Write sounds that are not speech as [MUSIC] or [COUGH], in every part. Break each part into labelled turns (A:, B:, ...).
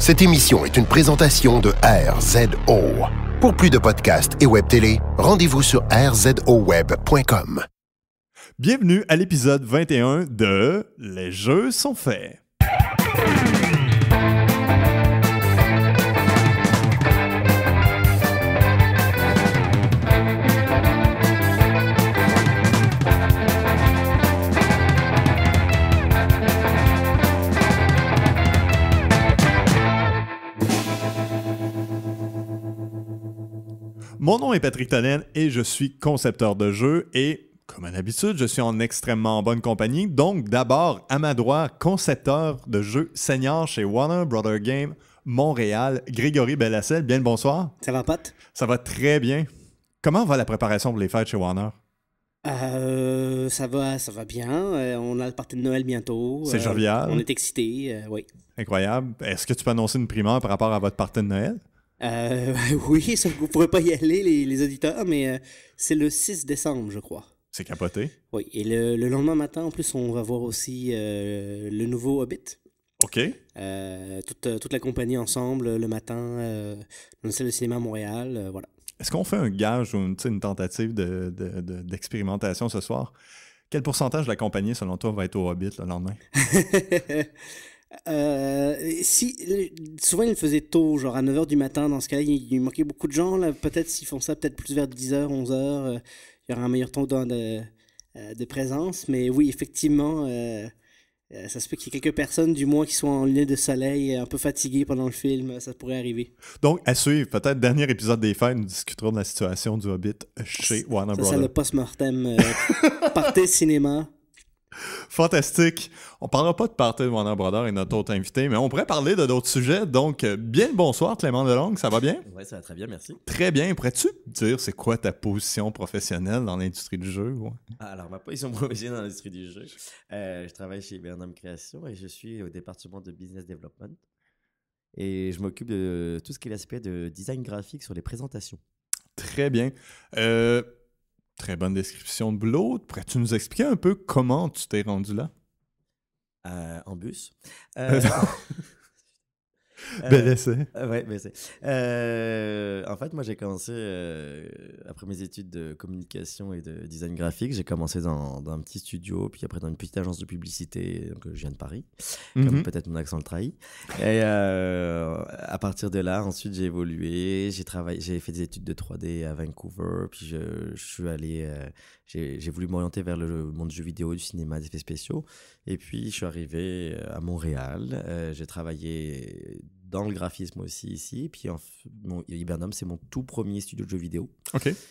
A: Cette émission est une présentation de RZO. Pour plus de podcasts et web télé, rendez-vous sur rzoweb.com. Bienvenue à l'épisode 21 de Les jeux sont faits. Mon nom est Patrick Tonnen et je suis concepteur de jeux et, comme à l'habitude, je suis en extrêmement bonne compagnie. Donc, d'abord, à ma droite, concepteur de jeux senior chez Warner Brother Game Montréal, Grégory Bellassel. Bien le bonsoir. Ça va, pote? Ça va très bien. Comment va la préparation pour les fêtes chez Warner?
B: Euh, ça va, ça va bien. Euh, on a le parti de Noël bientôt. C'est euh, jovial. On est excités, oui.
A: Incroyable. Est-ce que tu peux annoncer une primeur par rapport à votre partie de Noël?
B: Euh, [LAUGHS] oui, ça, vous ne pourrez pas y aller, les, auditeurs, mais euh, c'est le 6 décembre, je crois. C'est capoté. Oui, et le, lendemain matin, en plus, on va voir aussi euh, le nouveau Hobbit. OK. Toute, la compagnie ensemble, le matin, dans le cinéma Montréal, voilà.
A: Est-ce qu'on fait un gage ou une, tentative d'expérimentation ce soir? Quel pourcentage de la compagnie, selon toi, va être au Hobbit le lendemain? [LAUGHS]
B: Euh, si, souvent, il le tôt, genre à 9h du matin. Dans ce cas il, manquait beaucoup de gens. Là, peut-être s'ils font ça, peut-être plus vers 10h, euh, 11h, il y aura un meilleur temps de, de euh, présence. Mais oui, effectivement, ça se peut qu'il y ait quelques personnes, du moins, qui soient en ligne de soleil, un peu fatiguées pendant le film. Ça pourrait arriver.
A: Donc, à suivre, peut-être dernier épisode des fans, nous discuterons de la situation du Hobbit chez Warner Bros. C'est le
B: post-mortem. [LAUGHS] partez cinéma.
A: Fantastique. On parlera pas de Party de Warner Brothers et notre autre invité, mais on pourrait parler de d'autres sujets. Donc, bien bonsoir, Clément Delongue. Ça va bien? Oui, ça va très bien, merci. Très bien. Pourrais-tu dire c'est quoi ta position professionnelle dans l'industrie du jeu?
C: Alors, ma position professionnelle dans l'industrie du jeu, euh, je travaille chez Bernard Création et je suis au département de Business Development. Et je m'occupe de tout ce qui est l'aspect de design graphique sur les présentations.
A: Très bien. Euh, Très bonne description de boulot. Pourrais-tu nous expliquer un peu comment tu t'es rendu là? Euh, en bus. Euh, euh, [LAUGHS] Euh, Bel
C: euh, Ouais, ben, euh, en fait, moi, j'ai commencé, après mes études de communication et de design graphique, j'ai commencé dans, un petit studio, puis après dans une petite agence de publicité, donc je viens de Paris, comme mhm. peut-être mon accent le trahit. Et à partir de là, ensuite, j'ai évolué, j'ai travaillé, j'ai fait des études de 3D à Vancouver, puis je, je suis allé j'ai voulu m'orienter vers le monde du jeu vidéo, du cinéma, des effets spéciaux. Et puis, je suis arrivé euh, à Montréal. Euh, j'ai travaillé dans le graphisme aussi ici. Et puis, Hibernum, c'est mon tout premier studio de jeux vidéo.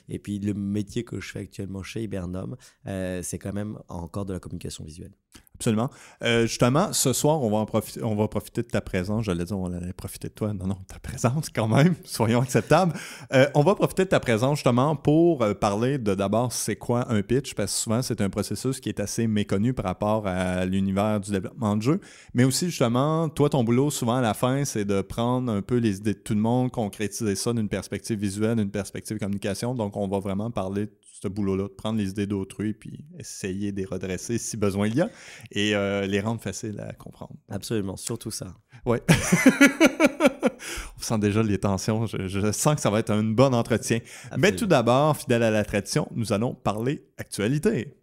C: Et puis, le métier que je fais actuellement chez Hibernum, euh, c'est quand même encore de la
A: communication visuelle. Absolument. Euh, justement, ce soir, on va, profiter, on va profiter de ta présence. J'allais dire, on allait profiter de toi. Non, non, ta présence quand même. [LAUGHS] Soyons acceptables. Euh, on va profiter de ta présence justement pour euh, parler de d'abord c'est quoi un pitch, parce que souvent c'est un processus qui est assez méconnu par rapport à l'univers du développement de jeu. Mais aussi, justement, toi, ton boulot, souvent à la fin, c'est de prendre un peu les idées de tout le monde, concrétiser ça d'une perspective visuelle, d'une perspective communication. Donc, on va vraiment parler ce boulot-là, de prendre les idées d'autrui puis essayer de les redresser si besoin il y a et euh, les rendre faciles à comprendre. Absolument, surtout ça. Oui. [LAUGHS] On sent déjà les tensions. Je, sens que ça va être un bon entretien. Mais tout d'abord, fidèle à la tradition, nous allons parler actualité.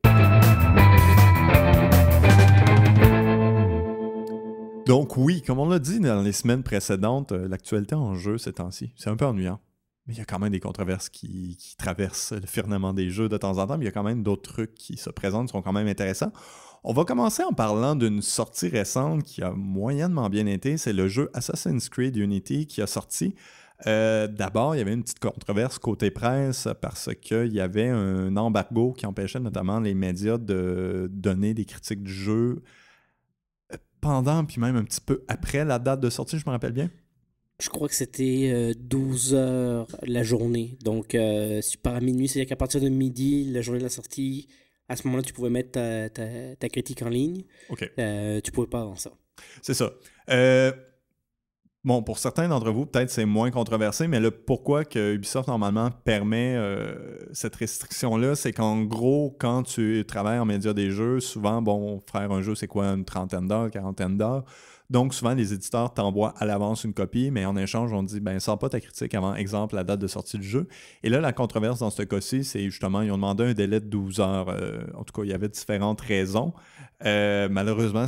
A: Donc oui, comme on l'a dit dans les semaines précédentes, euh, l'actualité en jeu ces temps-ci, c'est un peu ennuyant. Mais il y a quand même des controverses qui, traversent le firmament des jeux de temps en temps, mais il y a quand même d'autres trucs qui se présentent, qui sont quand même intéressants. On va commencer en parlant d'une sortie récente qui a moyennement bien été, c'est le jeu Assassin's Creed Unity qui a sorti. Euh, d'abord, il y avait une petite controverse côté presse parce qu'il y avait un embargo qui empêchait notamment les médias de donner des critiques du jeu pendant, puis même un petit peu après la date de sortie, je me rappelle bien.
B: Je crois que c'était 12 euh, heures la journée. Donc, euh, si tu pars à minuit, c'est-à-dire qu'à partir de midi, la journée de la sortie, à ce moment-là, tu pouvais mettre
A: ta, critique en ligne. OK. Euh, tu pouvais pas avant ça. C'est ça. Euh, bon, pour certains d'entre vous, peut-être c'est moins controversé, mais le pourquoi que Ubisoft normalement permet cette restriction-là, c'est qu'en gros, quand tu travailles en média des jeux, souvent, bon, faire un jeu, c'est quoi, une trentaine d'heures, quarantaine d'heures. Donc, souvent, les éditeurs t'envoient à l'avance une copie, mais en échange, on dit ben, sors pas ta critique avant, exemple, la date de sortie du jeu. Et là, la controverse dans ce cas-ci, c'est justement, ils ont demandé un délai de 12 heures. Euh, en tout cas, il y avait différentes raisons. Euh, malheureusement,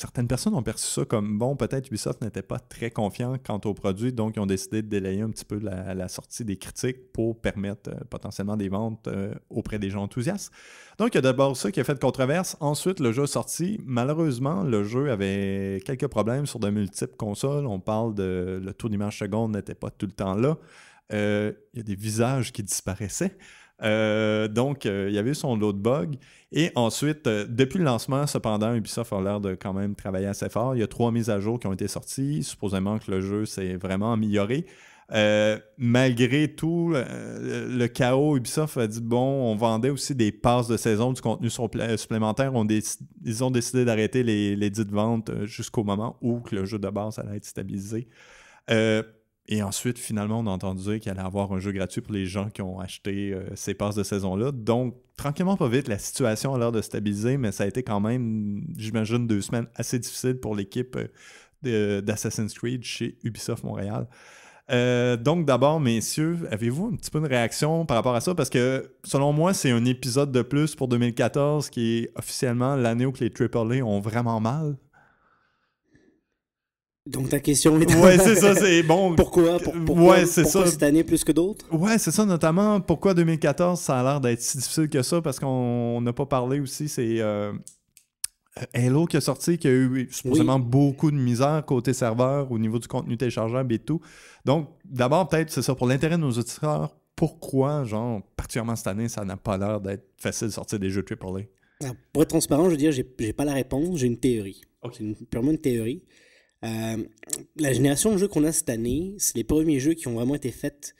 A: certaines personnes ont perçu ça comme bon, peut-être Ubisoft n'était pas très confiant quant au produit, donc ils ont décidé de délayer un petit peu la, sortie des critiques pour permettre euh, potentiellement des ventes euh, auprès des gens enthousiastes. Donc il y a d'abord ça qui a fait de controverse. Ensuite, le jeu sorti. Malheureusement, le jeu avait quelques problèmes sur de multiples consoles. On parle de le tour d'image seconde n'était pas tout le temps là. Euh, il y a des visages qui disparaissaient. Euh, donc, euh, il y avait son lot de bugs. Et ensuite, euh, depuis le lancement, cependant, Ubisoft a l'air de quand même travailler assez fort. Il y a trois mises à jour qui ont été sorties. Supposément que le jeu s'est vraiment amélioré. malgré tout, le chaos, Ubisoft a dit bon, on vendait aussi des passes de saison, du contenu supplémentaire. ils ont décidé d'arrêter les, les dites ventes jusqu'au moment où le jeu de base allait être stabilisé. Et ensuite, finalement, on a entendu dire qu'il allait avoir un jeu gratuit pour les gens qui ont acheté euh, ces passes de saison-là. Donc, tranquillement, pas vite, la situation a l'air de stabiliser, mais ça a été quand même, j'imagine, deux semaines assez difficiles pour l'équipe euh, d'Assassin's Creed chez Ubisoft Montréal. Euh, donc d'abord, messieurs, avez-vous un petit peu une réaction par rapport à ça? Parce que selon moi, c'est un épisode de plus pour 2014 qui est officiellement l'année où les AAA ont vraiment mal, donc ta question est... Ouais, c'est ça, c'est
B: bon. [LAUGHS] Pourquoi, pourquoi, cette année plus que d'autres?
A: Ouais, c'est ça, notamment pourquoi 2014, ça a l'air d'être si difficile que ça, parce qu'on n'a pas parlé aussi, c'est Hello euh, qui a sorti, qui a eu supposément beaucoup de misère côté serveur, au niveau du contenu téléchargeable et tout. Donc, d'abord, peut-être, c'est ça, pour l'intérêt de nos auditeurs, pourquoi, genre, particulièrement cette année, ça n'a pas l'air d'être facile de sortir des jeux AAA?
B: Alors, pour être transparent, je veux dire, j'ai pas la réponse, j'ai une théorie. Ok, purement une théorie. Euh, la génération de jeux qu'on a cette année, c'est les premiers jeux qui ont vraiment été faits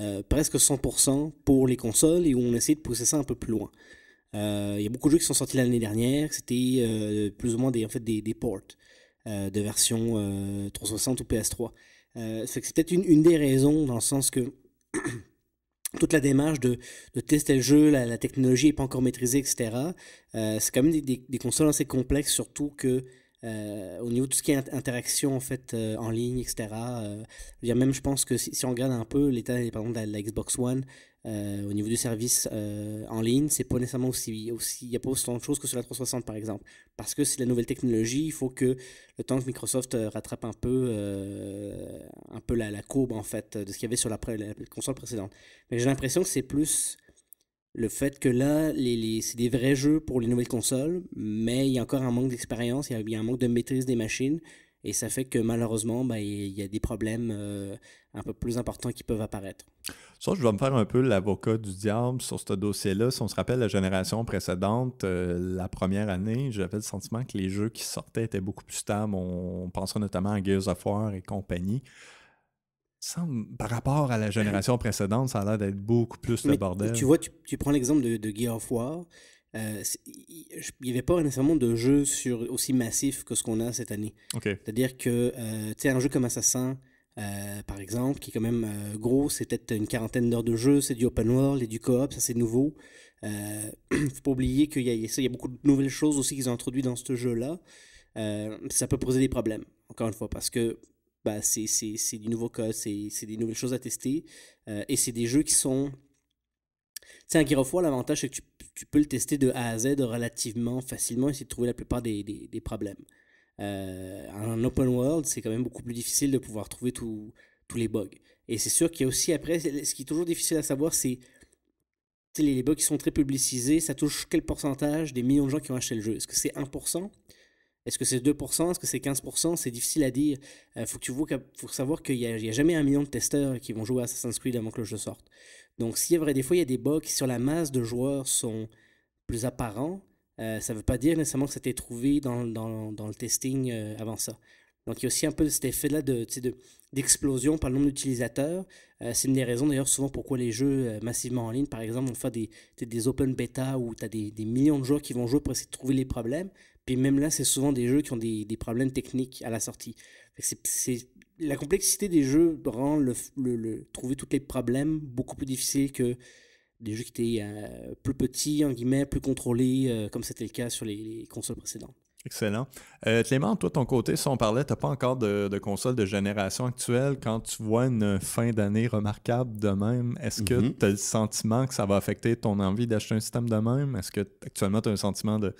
B: euh, presque 100% pour les consoles et où on essaie de pousser ça un peu plus loin. Euh, il y a beaucoup de jeux qui sont sortis l'année dernière, c'était plus ou moins des, en fait, des, ports de version 360 ou PS3. c'est peut-être une, des raisons dans le sens que [CLEARS THROAT] toute la démarche de, de, tester le jeu, la, technologie n'est pas encore maîtrisée, etc. c'est quand même des, consoles assez complexes, surtout que euh, au niveau de tout ce qui est interaction en fait euh, en ligne, etc. Je euh, même je pense que si, on regarde un peu l'état par de la, Xbox One au niveau du service en ligne, c'est pas nécessairement aussi aussi il n'y a pas autant de choses que sur la 360 par exemple, parce que c'est la nouvelle technologie, il faut que le temps que Microsoft rattrape un peu un peu la, courbe en fait de ce qu'il y avait sur la console précédente. Mais j'ai l'impression que c'est plus le fait que là, les, c'est des vrais jeux pour les nouvelles consoles, mais il y a encore un manque d'expérience, il, y a, un manque de maîtrise des machines, et ça fait que malheureusement, ben, il y a des problèmes euh, un peu plus importants qui peuvent apparaître.
A: Ça, je vais me faire un peu l'avocat du diable sur ce dossier-là. Si on se rappelle la génération précédente, euh, la première année, j'avais le sentiment que les jeux qui sortaient étaient beaucoup plus stables. On, pensait notamment à Gears of War et compagnie par rapport à la génération précédente, ça a l'air d'être beaucoup plus le bordel. Tu vois,
B: tu, prends l'exemple de, de Gear of War. Euh, il n'y avait pas nécessairement de jeu sur, aussi massif que ce qu'on a cette année. C'est-à-dire que, euh, tu sais, un jeu comme Assassin, euh, par exemple, qui est quand même gros, c'est peut-être une quarantaine d'heures de jeu, c'est du open world et du co-op, ça c'est nouveau. Il [CLEARS THROAT] faut pas oublier qu'il y, y, a beaucoup de nouvelles choses aussi qu'ils ont introduites dans ce jeu-là. ça peut poser des problèmes, encore une fois, parce que bah, c'est du nouveau code, c'est des nouvelles choses à tester. Euh, et c'est des jeux qui sont. c'est un Gear l'avantage, c'est que tu, tu, peux le tester de A à Z relativement facilement et essayer de trouver la plupart des, des, des problèmes. Un euh, en open world, c'est quand même beaucoup plus difficile de pouvoir trouver tous les bugs. Et c'est sûr qu'il y a aussi, après, ce qui est toujours difficile à savoir, c'est les, les bugs qui sont très publicisés, ça touche quel pourcentage des millions de gens qui ont acheté le jeu Est-ce que c'est 1% est-ce que c'est 2%? Est-ce que c'est 15%? C'est difficile à dire. Il euh, faut tu faut savoir qu'il n'y a, jamais un million de testeurs qui vont jouer à Assassin's Creed avant que le jeu sorte. Donc, s'il y a vrai, des fois, il y a des bugs qui, sur la masse de joueurs, sont plus apparents. Euh, ça ne veut pas dire nécessairement que ça a été trouvé dans, le testing euh, avant ça. Donc, il y a aussi un peu cet effet-là d'explosion de, d'explosion par le nombre d'utilisateurs. c'est une des raisons d'ailleurs souvent pourquoi les jeux massivement en ligne, par exemple, on fait des, des open beta où tu as des, des, millions de joueurs qui vont jouer pour essayer de trouver les problèmes. Puis même là, c'est souvent des jeux qui ont des, problèmes techniques à la sortie. c'est, la complexité des jeux rend le, trouver tous les problèmes beaucoup plus difficile que des jeux qui étaient euh, plus petits, en guillemets, plus contrôlés, euh, comme c'était le cas sur les,
A: consoles précédentes. Excellent. Euh, Clément, toi, ton côté, si on parlait, tu pas encore de, console de génération actuelle. Quand tu vois une fin d'année remarquable de même, est-ce que mm-hmm. tu as le sentiment que ça va affecter ton envie d'acheter un système de même? Est-ce que actuellement, tu as un sentiment de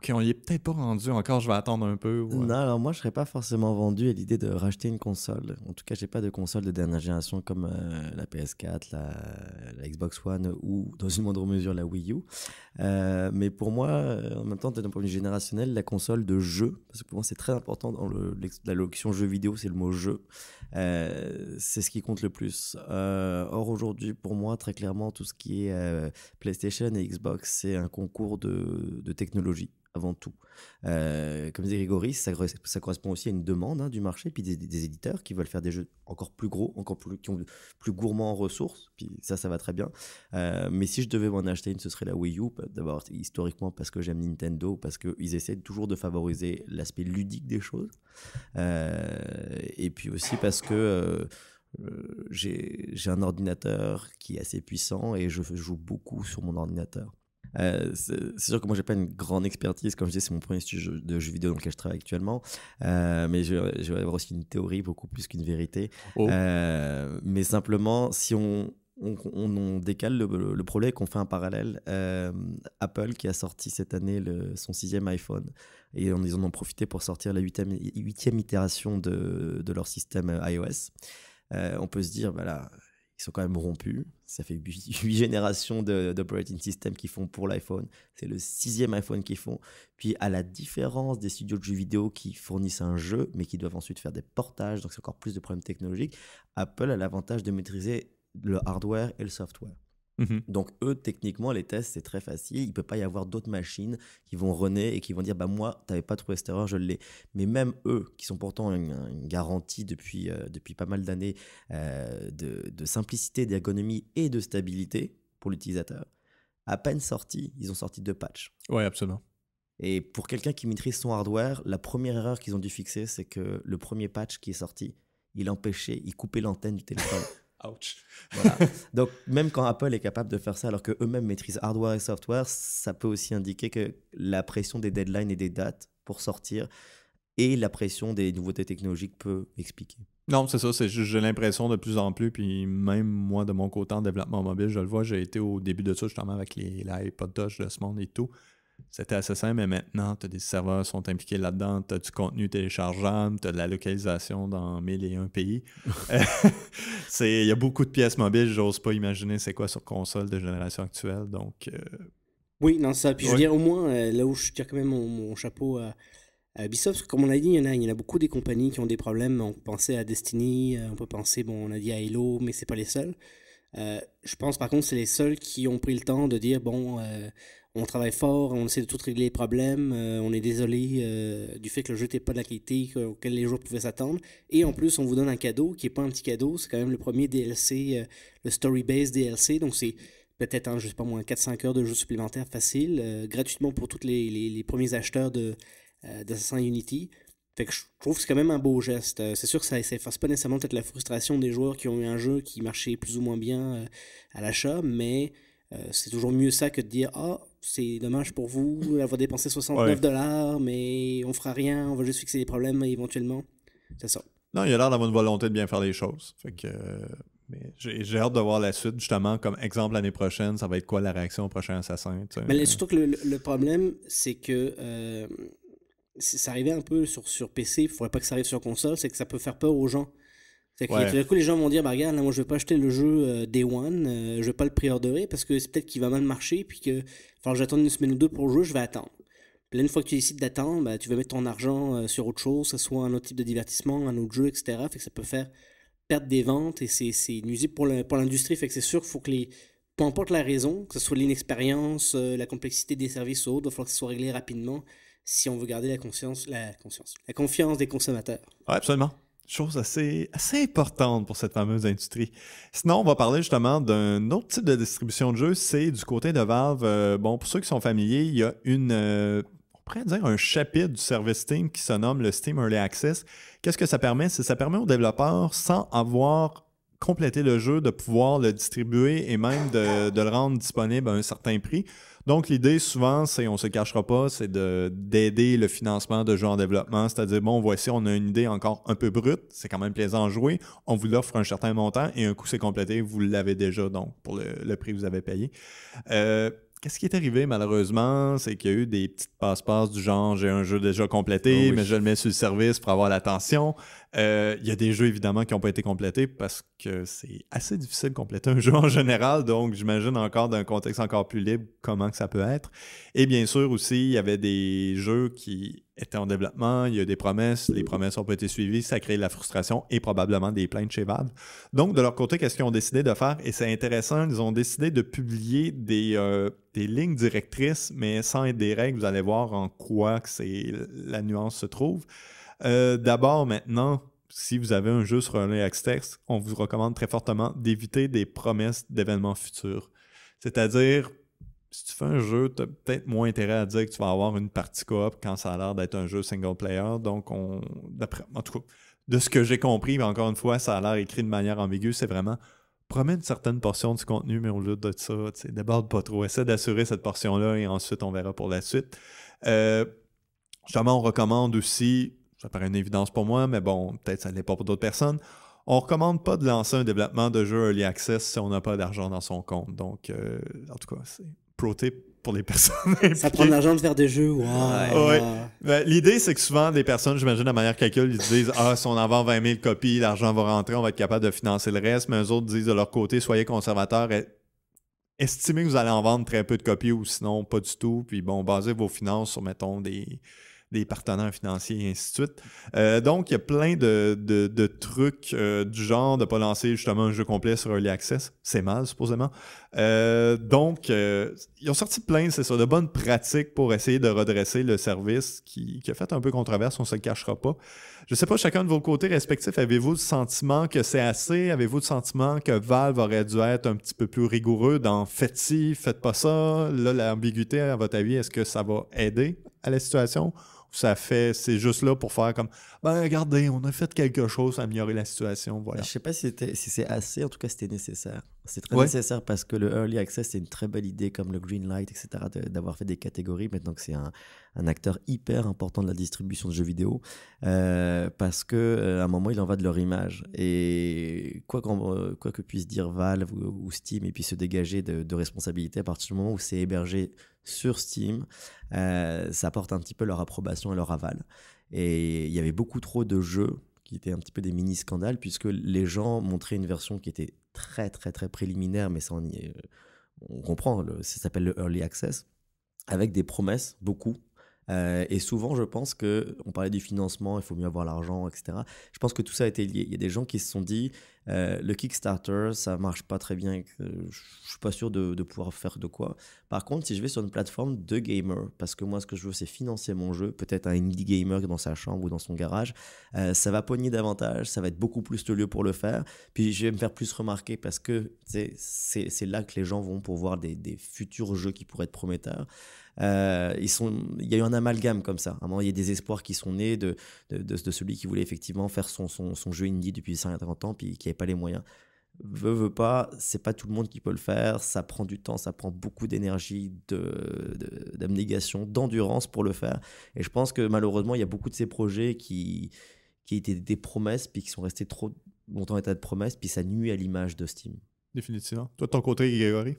A: OK, on y est peut-être pas rendu encore, je vais attendre un peu. Euh. Non, alors moi, je serais pas forcément vendu à l'idée de
C: racheter une console. En tout cas, j'ai pas de console de dernière génération comme euh, la PS4, la, Xbox One ou, dans une moindre mesure, la Wii U. Euh, mais pour moi, en même temps, d'un point de vue générationnel, la console de jeu, parce que pour moi, c'est très important dans la locution jeu vidéo, c'est le mot jeu. c'est ce qui compte le plus. or, aujourd'hui, pour moi, très clairement, tout ce qui est PlayStation et Xbox, c'est un concours de technologie avant tout. Euh, comme disait Grégory, ça, correspond aussi à une demande hein, du marché, puis des, éditeurs qui veulent faire des jeux encore plus gros, encore plus, qui ont plus gourmands en ressources, puis ça, ça va très bien. Euh, mais si je devais m'en acheter une, ce serait la Wii U, bah, d'abord historiquement parce que j'aime Nintendo, parce qu'ils essaient toujours de favoriser l'aspect ludique des choses, euh, et puis aussi parce que... j'ai un ordinateur qui est assez puissant et je joue beaucoup sur mon ordinateur. Euh, c'est sûr que moi, j'ai pas une grande expertise. Comme je dis c'est mon premier studio de jeux vidéo dans lequel je travaille actuellement. Euh, mais je, vais avoir aussi une théorie beaucoup plus qu'une vérité. Oh. Euh, mais simplement, si on, on, décale le, problème et qu'on fait un parallèle, Apple qui a sorti cette année le, son sixième iPhone, et ils en ont profité pour sortir la huitième, huitième itération de, de, leur système iOS. on peut se dire, voilà. Bah ils sont quand même rompus. Ça fait huit [LAUGHS] générations d'operating system qu'ils font pour l'iPhone. C'est le sixième iPhone qu'ils font. Puis, à la différence des studios de jeux vidéo qui fournissent un jeu, mais qui doivent ensuite faire des portages, donc c'est encore plus de problèmes technologiques, Apple a l'avantage de maîtriser le hardware et le software. Mhm. Donc eux, techniquement, les tests, c'est très facile. Il peut pas y avoir d'autres machines qui vont runner et qui vont dire, bah moi, t'avais pas trouvé cette erreur, je l'ai. Mais même eux, qui sont pourtant une, garantie euh, depuis, pas mal d'années euh, de, simplicité, d'ergonomie et de stabilité pour l'utilisateur, à peine sortis, ils ont sorti deux patchs. Ouais, absolument. Et pour quelqu'un qui maîtrise son hardware, la première erreur qu'ils ont dû fixer, c'est que le premier patch qui est sorti, il empêchait, il coupait l'antenne du téléphone. [LAUGHS] Ouch. [LAUGHS] Donc, même quand Apple est capable de faire ça, alors qu'eux-mêmes maîtrisent hardware et software, ça peut aussi indiquer que la pression des deadlines et des dates pour sortir et la pression des nouveautés technologiques peut expliquer.
A: Non, c'est ça, c'est j'ai l'impression de plus en plus, puis même moi de mon côté en développement mobile, je le vois, j'ai été au début de ça justement avec les, les iPod Touch de ce monde et tout c'était assez simple, mais maintenant, tu as des serveurs qui sont impliqués là-dedans, tu as du contenu téléchargeable, tu as de la localisation dans un pays. [LAUGHS] [LAUGHS] Il y a beaucoup de pièces mobiles, j'ose pas imaginer c'est quoi sur console de génération actuelle. Donc, euh,
B: Oui, non, ça. Puis je veux dire, au moins, euh, là où je tire quand même mon, chapeau à, Ubisoft, comme on a dit, il y, en a, il y a beaucoup des compagnies qui ont des problèmes. On pensait à Destiny, euh, on peut penser, bon, on a dit à Halo, mais c'est pas les seuls. je pense par contre, c'est les seuls qui ont pris le temps de dire, bon on travaille fort, on essaie de tout régler les problèmes, euh, on est désolé euh, du fait que le jeu n'était pas de la qualité auquel les joueurs pouvaient s'attendre. Et en plus, on vous donne un cadeau qui n'est pas un petit cadeau, c'est quand même le premier DLC, euh, le Story Based DLC. Donc c'est peut-être, je sais pas moins, 4-5 heures de jeu supplémentaire facile, gratuitement pour tous les, premiers acheteurs de, d'Assassin's Unity. Fait que je trouve que c'est quand même un beau geste. c'est sûr que ça s'efface pas nécessairement peut-être la frustration des joueurs qui ont eu un jeu qui marchait plus ou moins bien à l'achat, mais c'est toujours mieux ça que de dire Ah, c'est dommage pour vous, elle dépensé dépenser 69 dollars, mais on fera rien, on va juste fixer les problèmes éventuellement. C'est ça. Non, il y a
A: l'air d'avoir une volonté de bien faire les choses. Fait j'ai hâte de voir la suite, justement, comme exemple l'année prochaine, ça va être quoi la réaction au prochain assassin. Mais
B: surtout que le, problème, c'est que euh, ça arrivait un peu sur, sur PC, il ne faudrait pas que ça arrive sur console, c'est que ça peut faire peur aux gens. C'est-à-dire que coup, les gens vont dire, bah regarde, moi, je vais pas acheter le jeu euh, Day One, euh, je vais pas le préorderer parce que c'est peut-être qu'il va mal marcher, puis que, enfin, j'attends une semaine ou deux pour le jeu, je vais attendre. Puis là, une fois que tu décides d'attendre, bah, tu vas mettre ton argent euh, sur autre chose, que ce soit un autre type de divertissement, un autre jeu, etc. Fait que ça peut faire perdre des ventes et c'est, c'est nuisible pour, pour l'industrie. Fait que c'est sûr qu'il faut que les. Peu importe la raison, que ce soit l'inexpérience, la complexité des services ou autre, il va falloir que ça soit réglé rapidement si on veut garder la conscience, la conscience, la confiance des consommateurs.
A: Ouais, absolument chose assez, importante pour cette fameuse industrie. Sinon, on va parler justement d'un autre type de distribution de jeux, c'est du côté de Valve. Euh, bon, pour ceux qui sont familiers, il y a une, euh, on pourrait dire un chapitre du service Steam qui se nomme le Steam Early Access. Qu'est-ce que ça permet? C'est ça permet aux développeurs, sans avoir complété le jeu, de pouvoir le distribuer et même de le rendre disponible à un certain prix. Donc, l'idée, souvent, c'est, on se cachera pas, c'est d'aider le financement de jeux en développement. C'est-à-dire, bon, voici, on a une idée encore un peu brute, c'est quand même plaisant à jouer, on vous l'offre un certain montant et un coup, c'est complété, vous l'avez déjà, donc, pour le, prix que vous avez payé. Euh, qu'est-ce qui est arrivé malheureusement, c'est qu'il y a eu des petites passe-passe du genre j'ai un jeu déjà complété, ah mais je le mets sur le service pour avoir l'attention. Euh, il y a des jeux évidemment qui n'ont pas été complétés parce que c'est assez difficile de compléter un jeu en général, donc j'imagine encore dans un contexte encore plus libre comment que ça peut être. Et bien sûr aussi, il y avait des jeux qui étaient en développement, il y a des promesses, les promesses n'ont pas été suivies, ça crée de la frustration et probablement des plaintes chez Valve. Donc de leur côté, qu'est-ce qu'ils ont décidé de faire Et c'est intéressant, ils ont décidé de publier des, euh, lignes directrices, mais sans être des règles, vous allez voir en quoi que la nuance se trouve. Euh, d'abord, maintenant, si vous avez un jeu sur un Linux Text, on vous recommande très fortement d'éviter des promesses d'événements futurs. C'est-à-dire, si tu fais un jeu, tu as peut-être moins intérêt à dire que tu vas avoir une partie coop quand ça a l'air d'être un jeu single player. Donc, on, en tout cas, de ce que j'ai compris, mais encore une fois, ça a l'air écrit de manière ambiguë, c'est vraiment promets une certaine portion du contenu, mais au lieu de ça, déborde pas trop. Essaie d'assurer cette portion-là et ensuite on verra pour la suite. Euh, justement, on recommande aussi ça paraît une évidence pour moi, mais bon, peut-être ça ne l'est pas pour d'autres personnes. On ne recommande pas de lancer un développement de jeu Early Access si on n'a pas d'argent dans son compte. Donc, euh, en tout cas, c'est pro tip pour les [LAUGHS] personnes. ça prend de l'argent de faire des jeux. Ben, l'idée, c'est que souvent, des personnes, j'imagine, de manière calcul, ils disent Ah, si on en vend 20 000 copies, l'argent va rentrer, on va être capable de financer le reste. Mais eux autres disent de leur côté Soyez conservateurs, estimez que vous allez en vendre très peu de copies ou sinon pas du tout. Puis bon, basez vos finances sur, mettons, des des partenaires financiers et ainsi de suite. Euh, donc, il y a plein de, trucs euh, du genre de ne pas lancer justement un jeu complet sur Early Access. C'est mal, supposément. Euh, donc, ils ont sorti plein, c'est ça, de bonnes pratiques pour essayer de redresser le service qui, qui a fait un peu controverse, on ne se le cachera pas. Je ne sais pas, chacun de vos côtés respectifs, avez-vous le sentiment que c'est assez? Avez-vous le sentiment que Valve aurait dû être un petit peu plus rigoureux dans faites-ci, faites pas ça? Là, l'ambiguïté, à votre avis, est-ce que ça va aider à la situation ça fait, c'est juste là pour faire comme, ben regardez, on a fait quelque chose,
C: à améliorer la situation, voilà. Je sais pas si, si c'est assez, en tout cas c'était nécessaire. C'est très nécessaire parce que le early access, c'est une très belle idée comme le green light, etc., d'avoir fait des catégories, Maintenant que c'est un, un acteur hyper important de la distribution de jeux vidéo euh, parce que euh, à un moment il en va de leur image et quoi, euh, quoi que puisse dire Valve ou, Steam et puis se dégager de, de responsabilité à partir du moment où c'est hébergé sur Steam ça porte un petit peu leur approbation et leur aval et il y avait beaucoup trop de jeux qui étaient un petit peu des mini scandales puisque les gens montraient une version qui était très très très préliminaire mais ça on, on comprend ça s'appelle le early access avec des promesses, beaucoup, euh, et souvent, je pense que, on parlait du financement, il faut mieux avoir l'argent, etc. Je pense que tout ça a été lié. Il y a des gens qui se sont dit, euh, le Kickstarter, ça marche pas très bien, je suis pas sûr de, pouvoir faire de quoi. Par contre, si je vais sur une plateforme de gamer, parce que moi, ce que je veux, c'est financer mon jeu, peut-être un indie gamer dans sa chambre ou dans son garage, euh, ça va pogner davantage, ça va être beaucoup plus le lieu pour le faire. Puis je vais me faire plus remarquer parce que c'est là que les gens vont pour voir des, des futurs jeux qui pourraient être prometteurs. Euh, il y a eu un amalgame comme ça. un il y a des espoirs qui sont nés de, celui qui voulait effectivement faire son, jeu indie depuis 50 ans, puis qui n'avait pas les moyens. Veux, veux pas, c'est pas tout le monde qui peut le faire. Ça prend du temps, ça prend beaucoup d'énergie, d'abnégation, d'endurance pour le faire. Et je pense que malheureusement, il y a beaucoup de ces projets qui, étaient des promesses, puis qui sont restés trop longtemps en état de promesse, puis ça nuit à l'image de Steam. Définitivement. Toi, de rencontré
A: côté,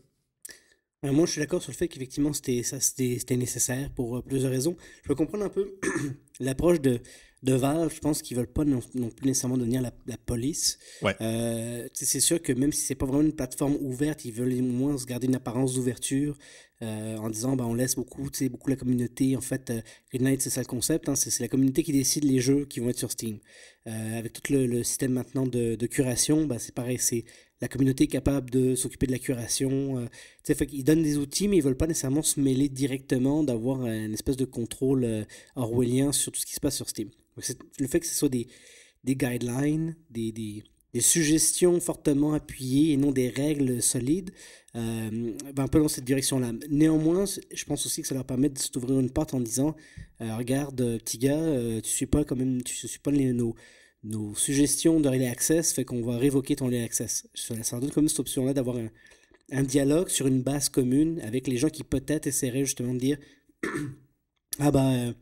B: moi, je suis d'accord sur le fait qu'effectivement, c'était, nécessaire pour euh, plusieurs raisons. Je peux comprendre un peu [CLEARS THROAT] l'approche de, de Valve. Je pense qu'ils veulent pas non, plus nécessairement devenir la, police. Euh, c'est sûr que même si c'est pas vraiment une plateforme ouverte, ils veulent au moins garder une apparence d'ouverture. Euh, en disant bah on laisse beaucoup, beaucoup la communauté. En fait, euh, Greenlight, c'est ça le concept. Hein, c'est la communauté qui décide les jeux qui vont être sur Steam. Euh, avec tout le, système maintenant de, de curation, bah, c'est pareil. C'est la communauté capable de s'occuper de la curation. Euh, fait ils donnent des outils, mais ils veulent pas nécessairement se mêler directement, d'avoir une espèce de contrôle orwellien sur tout ce qui se passe sur Steam. le fait que ce soit des, des guidelines, des, des des suggestions fortement appuyées et non des règles solides, euh, ben, un peu dans cette direction-là. Néanmoins, je pense aussi que ça leur permet de s'ouvrir une porte en disant euh, Regarde, petit gars, euh, tu suis pas quand même, tu suis pas nos, nos suggestions de Relay Access, fait qu'on va révoquer ton Relay Access. Ça leur donne comme cette option-là d'avoir un, un, dialogue sur une base commune avec les gens qui peut-être essaieraient justement de dire [COUGHS] Ah ben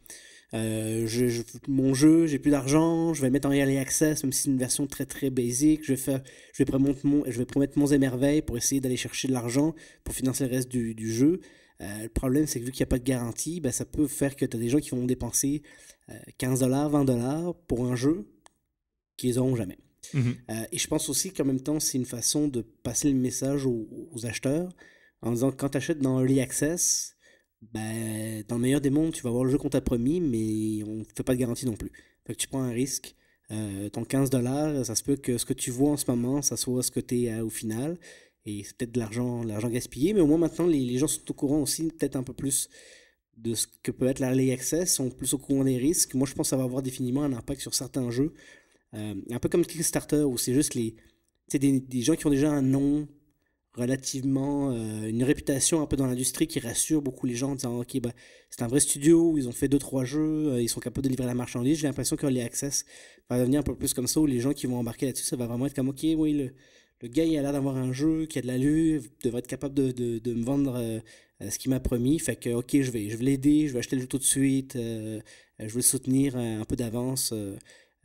B: euh, je, mon jeu, j'ai plus d'argent, je vais mettre en early access, même si c'est une version très très basique. Je vais, je vais, promettre, mon, je vais promettre mon émerveil pour essayer d'aller chercher de l'argent pour financer le reste du, jeu. Euh, le problème, c'est que vu qu'il n'y a pas de garantie, ben, ça peut faire que tu as des gens qui vont dépenser 15 euh, dollars, 20 dollars pour un jeu qu'ils n'auront jamais. Mhm. et je pense aussi qu'en même temps, c'est une façon de passer le message aux, acheteurs en disant que quand tu achètes dans early access, bah, dans le meilleur des mondes, tu vas avoir le jeu qu'on t'a promis, mais on ne fait pas de garantie non plus. tu prends un risque. ton euh, 15$, ça se peut que ce que tu vois en ce moment, ça soit ce que tu es euh, au final. Et c'est peut-être de l'argent, l'argent gaspillé, mais au moins maintenant, les, gens sont au courant aussi, peut-être un peu plus de ce que peut être l'early access, sont plus au courant des risques. Moi, je pense que ça va avoir définitivement un impact sur certains jeux. Euh, un peu comme Kickstarter, où c'est juste les, des, des gens qui ont déjà un nom relativement euh, une réputation un peu dans l'industrie qui rassure beaucoup les gens en disant ok bah, c'est un vrai studio ils ont fait deux trois jeux euh, ils sont capables de livrer la marchandise j'ai l'impression que les Access va devenir un peu plus comme ça où les gens qui vont embarquer là-dessus ça va vraiment être comme ok oui le, gars il a l'air d'avoir un jeu qui a de la l'allure devrait être capable de, de, me vendre euh, ce qu'il m'a promis fait que ok je vais je vais l'aider je vais acheter le jeu tout de suite je vais le soutenir un peu d'avance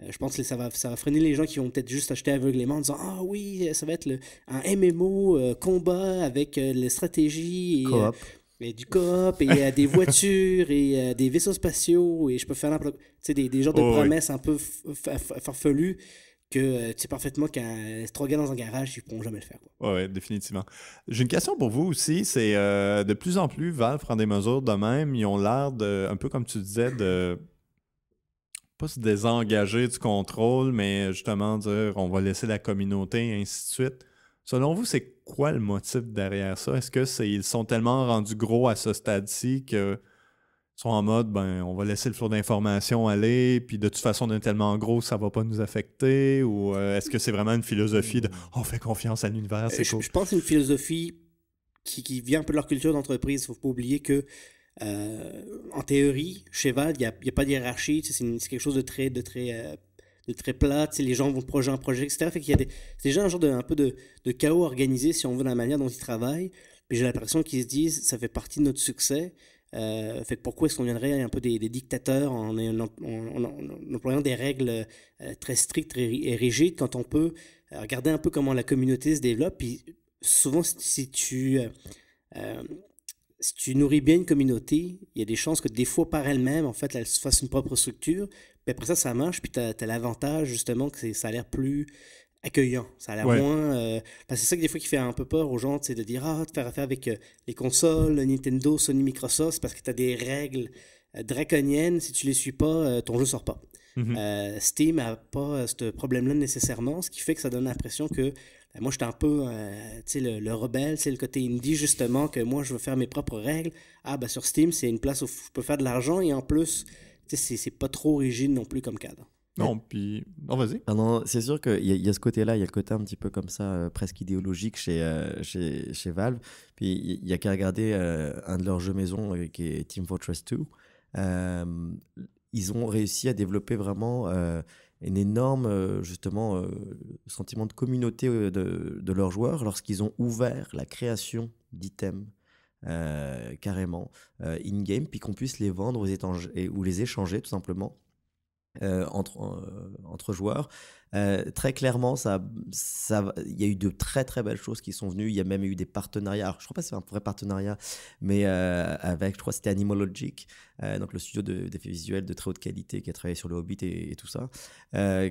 B: euh, je pense que ça va, ça va freiner les gens qui vont peut-être juste acheter aveuglément en disant Ah oui, ça va être le, un MMO euh, combat avec euh, les stratégies et, et du coop et des voitures et des vaisseaux spatiaux et je peux faire des, des genres de oh, promesses un peu farfelues que tu sais parfaitement qu'un trois gars dans un garage, ils pourront jamais le faire.
A: Oui, définitivement. J'ai une question pour vous aussi. C'est de plus en plus Valve prend des mesures de même. Ils ont l'air de, un peu comme tu disais, de pas se désengager du contrôle, mais justement dire on va laisser la communauté, ainsi de suite. Selon vous, c'est quoi le motif derrière ça? Est-ce que ils sont tellement rendus gros à ce stade-ci qu'ils sont en mode ben on va laisser le flot d'information aller, puis de toute façon on est tellement gros ça va pas nous affecter, ou euh, est-ce que c'est vraiment une philosophie de hmm. on fait confiance à l'univers? Euh, je,
B: pense que c'est une philosophie qui, vient un peu de leur culture d'entreprise. Faut pas oublier que euh, en théorie, chez Valve, il n'y a, pas de hiérarchie, c'est quelque chose de très, de très euh, de très plat, les gens vont de projet en projet, etc. c'est déjà un genre de, un peu de, chaos organisé, si on veut, dans la manière dont ils travaillent. Puis j'ai l'impression qu'ils se disent, ça fait partie de notre succès. Euh, fait pourquoi est-ce qu'on viendrait un peu des, dictateurs en, en, employant des règles très strictes et rigides quand on peut regarder un peu comment la communauté se développe. Puis souvent, si tu si tu nourris bien une communauté, il y a des chances que des fois par elle-même, en fait, elle se fasse une propre structure. Mais après ça, ça marche. Puis tu as, l'avantage, justement, que ça a l'air plus accueillant. Ça a l'air moins. Euh, parce que c'est ça qui, des fois qui fait un peu peur aux gens, c'est de dire Ah, de faire affaire avec euh, les consoles, Nintendo, Sony, Microsoft, parce que tu as des règles euh, draconiennes. Si tu les suis pas, ton jeu sort pas. Mm-hmm. Steam n'a pas ce problème-là nécessairement, ce qui fait que ça donne l'impression que ben, moi, je suis un peu euh, le, le rebelle, c'est le côté indie, justement, que moi, je veux faire mes propres règles. Ah, ben sur Steam, c'est une place où je peux faire de l'argent et en plus, c'est pas trop rigide non plus comme cadre.
A: Non, puis. Non, vas-y. Ah, c'est
C: sûr qu'il y, y, a ce côté-là, il y a le côté un petit peu comme ça, euh, presque idéologique chez, euh, chez, chez, Valve. Puis il y a qu'à regarder un de leurs jeux maison qui est Team Fortress 2. ils ont réussi à développer vraiment un énorme euh, justement euh, sentiment de communauté euh, de, leurs joueurs lorsqu'ils ont ouvert la création d'items carrément in-game, puis qu'on puisse les vendre ou les échanger tout simplement entre, entre joueurs euh, très clairement, ça, ça, il y a eu de très très belles choses qui sont venues. Il y a même eu des partenariats. je ne crois pas que c'est un vrai partenariat, mais euh, avec, je crois, c'était Animologic euh, donc le studio d'effets visuels de très haute qualité qui a travaillé sur le Hobbit et, tout ça,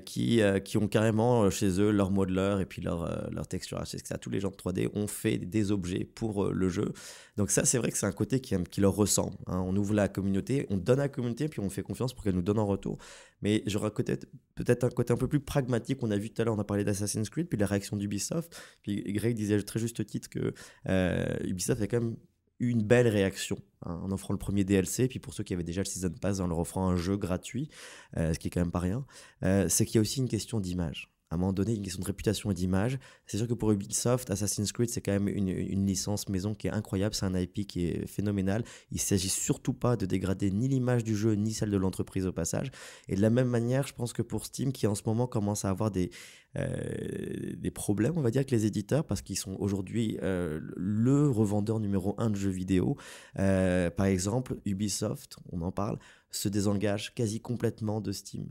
C: qui, qui ont carrément chez eux leur modeleur et puis leur, leur texture. C'est ça, tous les gens de 3D ont fait des objets pour le jeu. Donc ça, c'est vrai que c'est un côté qui, qui leur ressemble. Hein. On ouvre la communauté, on donne à la communauté, puis on fait confiance pour qu'elle nous donne en retour mais j'aurais peut-être un côté un peu plus pragmatique. On a vu tout à l'heure, on a parlé d'Assassin's Creed, puis la réaction d'Ubisoft. Puis Greg disait très juste titre que euh, Ubisoft a quand même eu une belle réaction hein, en offrant le premier DLC, puis pour ceux qui avaient déjà le Season Pass en leur offrant un jeu gratuit, euh, ce qui est quand même pas rien. Euh, c'est qu'il y a aussi une question d'image à un moment donné, une question de réputation et d'image. C'est sûr que pour Ubisoft, Assassin's Creed, c'est quand même une, licence maison qui est incroyable. C'est un IP qui est phénoménal. Il ne s'agit surtout pas de dégrader ni l'image du jeu, ni celle de l'entreprise au passage. Et de la même manière, je pense que pour Steam, qui en ce moment commence à avoir des, euh, problèmes, on va dire, avec les éditeurs, parce qu'ils sont aujourd'hui euh, le revendeur numéro un de jeux vidéo. Euh, par exemple, Ubisoft, on en parle, se désengage quasi complètement de Steam.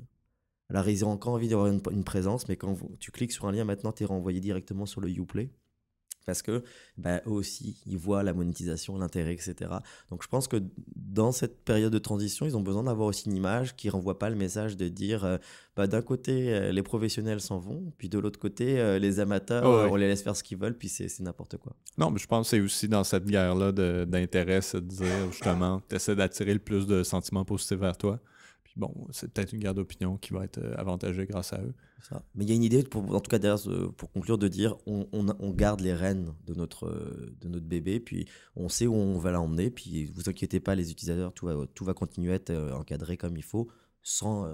C: Alors, ils ont encore envie d'avoir une, présence, mais quand tu cliques sur un lien, maintenant, tu es renvoyé directement sur le YouPlay Parce que ben eux aussi, ils voient la monétisation, l'intérêt, etc. Donc je pense que dans cette période de transition, ils ont besoin d'avoir aussi une image qui renvoie pas le message de dire euh, bah, d'un côté, euh, les professionnels s'en vont, puis de l'autre côté, euh, les amateurs, on les laisse faire ce qu'ils veulent, puis c'est n'importe quoi.
A: Non, mais je pense que c'est aussi dans cette guerre-là d'intérêt, c'est de dire justement, tu essaies d'attirer le plus de sentiments positifs vers toi bon, c'est peut-être une guerre d'opinion qui va être euh, avantagée grâce à eux. Mais il y a une
C: idée, pour, en tout cas derrière, euh, pour conclure, de dire on, on, garde les rênes de notre, euh, de notre bébé, puis on sait où on va l'emmener, puis vous inquiétez pas les utilisateurs, tout va, tout va continuer à être encadré comme il faut sans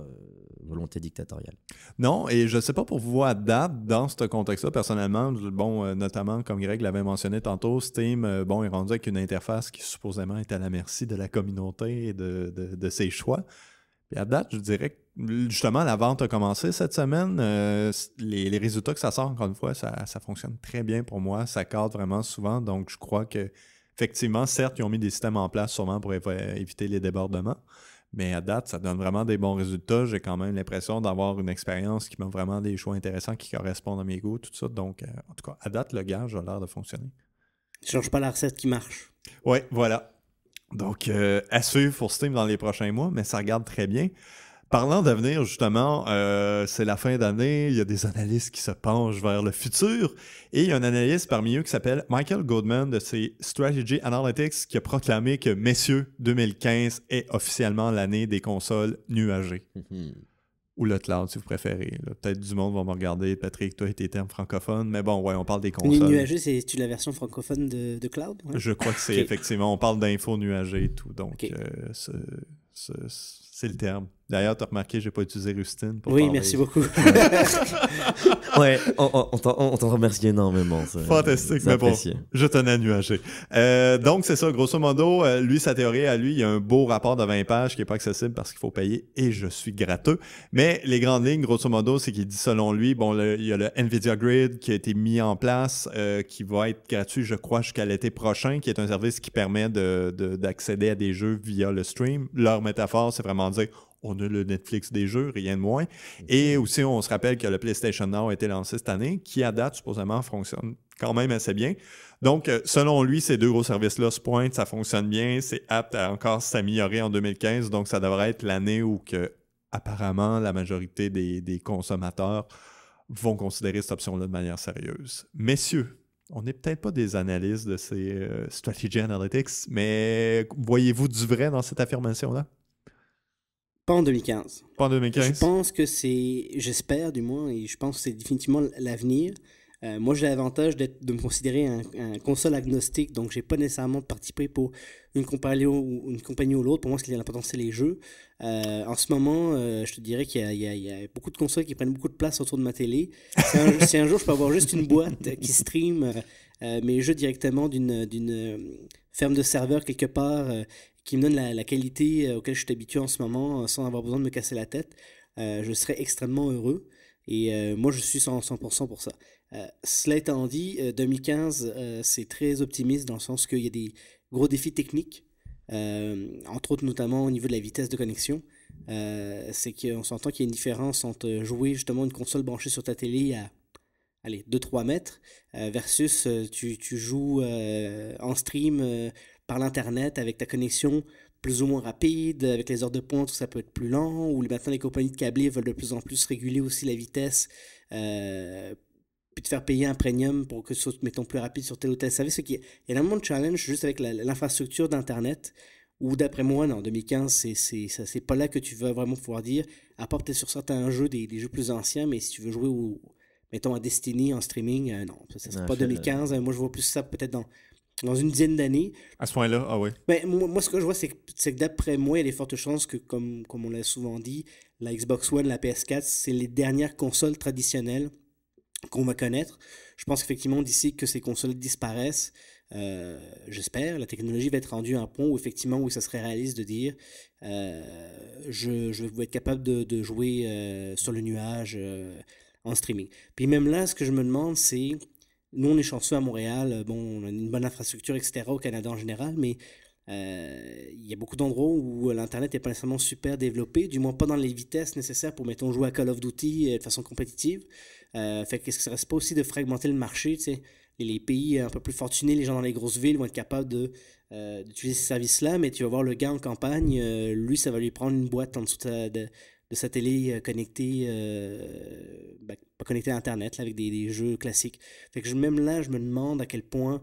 C: volonté dictatoriale.
A: Non, et je ne sais pas pour vous à date, dans ce contexte-là, personnellement, bon, notamment, comme Greg l'avait mentionné tantôt, Steam, bon, est rendu avec une interface qui supposément est à la merci de la communauté et de, de, de ses choix à date, je dirais que justement, la vente a commencé cette semaine. Euh, les, résultats que ça sort, encore une fois, ça, fonctionne très bien pour moi. Ça cadre vraiment souvent. Donc, je crois que, effectivement, certes, ils ont mis des systèmes en place sûrement pour éviter les débordements. Mais à date, ça donne vraiment des bons résultats. J'ai quand même l'impression d'avoir une expérience qui m'a vraiment des choix intéressants qui correspondent à mes goûts, tout ça. Donc, euh, en tout cas, à date, le gage a l'air de fonctionner. Tu changes pas la recette qui marche. Oui, voilà. Donc, euh, à suivre pour Steam dans les prochains mois, mais ça regarde très bien. Parlant d'avenir, justement, euh, c'est la fin d'année, il y a des analystes qui se penchent vers le futur, et il y a un analyste parmi eux qui s'appelle Michael Goldman de ses Strategy Analytics qui a proclamé que, messieurs, 2015 est officiellement l'année des consoles nuagées. Hum, hum ou le cloud si vous préférez. Peut-être du monde va me regarder, Patrick, toi et tes termes francophones, mais bon, ouais, on parle des consoles. nuagé,
B: c'est-tu la version francophone de, cloud Je crois que c'est
A: effectivement, on parle d'infos nuagées et tout, donc euh, c'est le terme. D'ailleurs, tu as remarqué, j'ai pas utilisé Rustine. Pour oui, merci beaucoup. ouais, on, t'en remercie énormément. Fantastique, mais je tenais à nuager. Euh, donc, c'est ça, grosso modo, euh, lui, sa théorie à lui, il y a un beau rapport de 20 pages qui n'est pas accessible parce qu'il faut payer et je suis gratteux. Mais les grandes lignes, grosso modo, c'est qu'il dit, selon lui, bon, il y a le NVIDIA Grid qui a été mis en place, euh, qui va être gratuit, je crois, jusqu'à l'été prochain, qui est un service qui permet d'accéder de, à des jeux via le stream. Leur métaphore, c'est vraiment dire on a le Netflix des jeux, rien de moins. Et aussi, on se rappelle que le PlayStation Now a été lancé cette année, qui à date, supposément, fonctionne quand même assez bien. Donc, euh, selon lui, ces deux gros services-là se ça fonctionne bien, c'est apte à encore s'améliorer en 2015, donc ça devrait être l'année où que, apparemment la majorité des, consommateurs vont considérer cette option-là de manière sérieuse. Messieurs, on n'est peut-être pas des analystes de ces euh, strategy analytics, mais voyez-vous du vrai dans cette affirmation-là?
B: Pas en 2015.
A: Pas en 2015. Je
B: pense que c'est, j'espère du moins, et je pense que c'est définitivement l'avenir. Euh, moi, j'ai l'avantage de me considérer un, console agnostique, donc j'ai pas nécessairement participé pour une compagnie ou, une compagnie ou l'autre. Pour moi, ce qui est important, c'est les jeux. Euh, en ce moment, euh, je te dirais qu'il y, a beaucoup de consoles qui prennent beaucoup de place autour de ma télé. Si un, [LAUGHS] jour je peux avoir juste une boîte qui stream mes jeux directement d'une ferme de serveur quelque part qui me donne la, qualité euh, auquel je suis habitué en ce moment euh, sans avoir besoin de me casser la tête, euh, je serais extrêmement heureux. Et moi, je suis 100% pour ça. cela étant dit, 2015, c'est très optimiste dans le sens qu'il y a des gros défis techniques, entre autres notamment au niveau de la vitesse de connexion. c'est qu'on s'entend qu'il y a une différence entre jouer justement une console branchée sur ta télé à allez, 2-3 mètres versus tu, tu joues en stream par l'Internet avec ta connexion plus ou moins rapide, avec les heures de pointe où ça peut être plus lent, ou maintenant les compagnies de câblé veulent de plus en plus réguler aussi la vitesse, euh, puis te faire payer un premium pour que ce soit, mettons, plus rapide sur tel ou tel service. Ce qui il y a énormément de challenge juste avec l'infrastructure d'Internet, ou d'après moi, non, 2015, c'est pas là que tu vas vraiment pouvoir dire, à part peut-être sur certains jeux, des, jeux plus anciens, mais si tu veux jouer, ou mettons, à Destiny en streaming, euh, non, ça, ne sera pas 2015. Euh, moi, je vois plus ça peut-être dans dans une dizaine d'années.
A: À ce point-là, ah oui.
B: Mais ben, moi, ce que je vois, c'est que, d'après moi, il y a des fortes chances que, comme, comme on l'a souvent dit, la Xbox One, la PS4, c'est les dernières consoles traditionnelles qu'on va connaître. Je pense effectivement d'ici que ces consoles disparaissent. Euh, j'espère, la technologie va être rendue à un point où effectivement où ça serait réaliste de dire euh, je, vais être capable de, de jouer euh, sur le nuage en streaming. Puis même là, ce que je me demande, c'est nous, on est chanceux à Montréal, euh, bon, on a une bonne infrastructure, etc., au Canada en général, mais euh, il y a beaucoup d'endroits où l'Internet n'est pas nécessairement super développé, du moins pas dans les vitesses nécessaires pour, mettons, jouer à Call of Duty euh, de façon compétitive. Euh, fait qu'est-ce que ce serait pas aussi de fragmenter le marché, tu sais? les pays un peu plus fortunés, les gens dans les grosses villes vont être capables de, d'utiliser ces services-là, mais tu vas voir le gars en campagne, lui, ça va lui prendre une boîte en dessous de de satellites euh, euh, ben, télé à Internet, là, avec des, jeux classiques. Fait que même là, je me demande à quel point,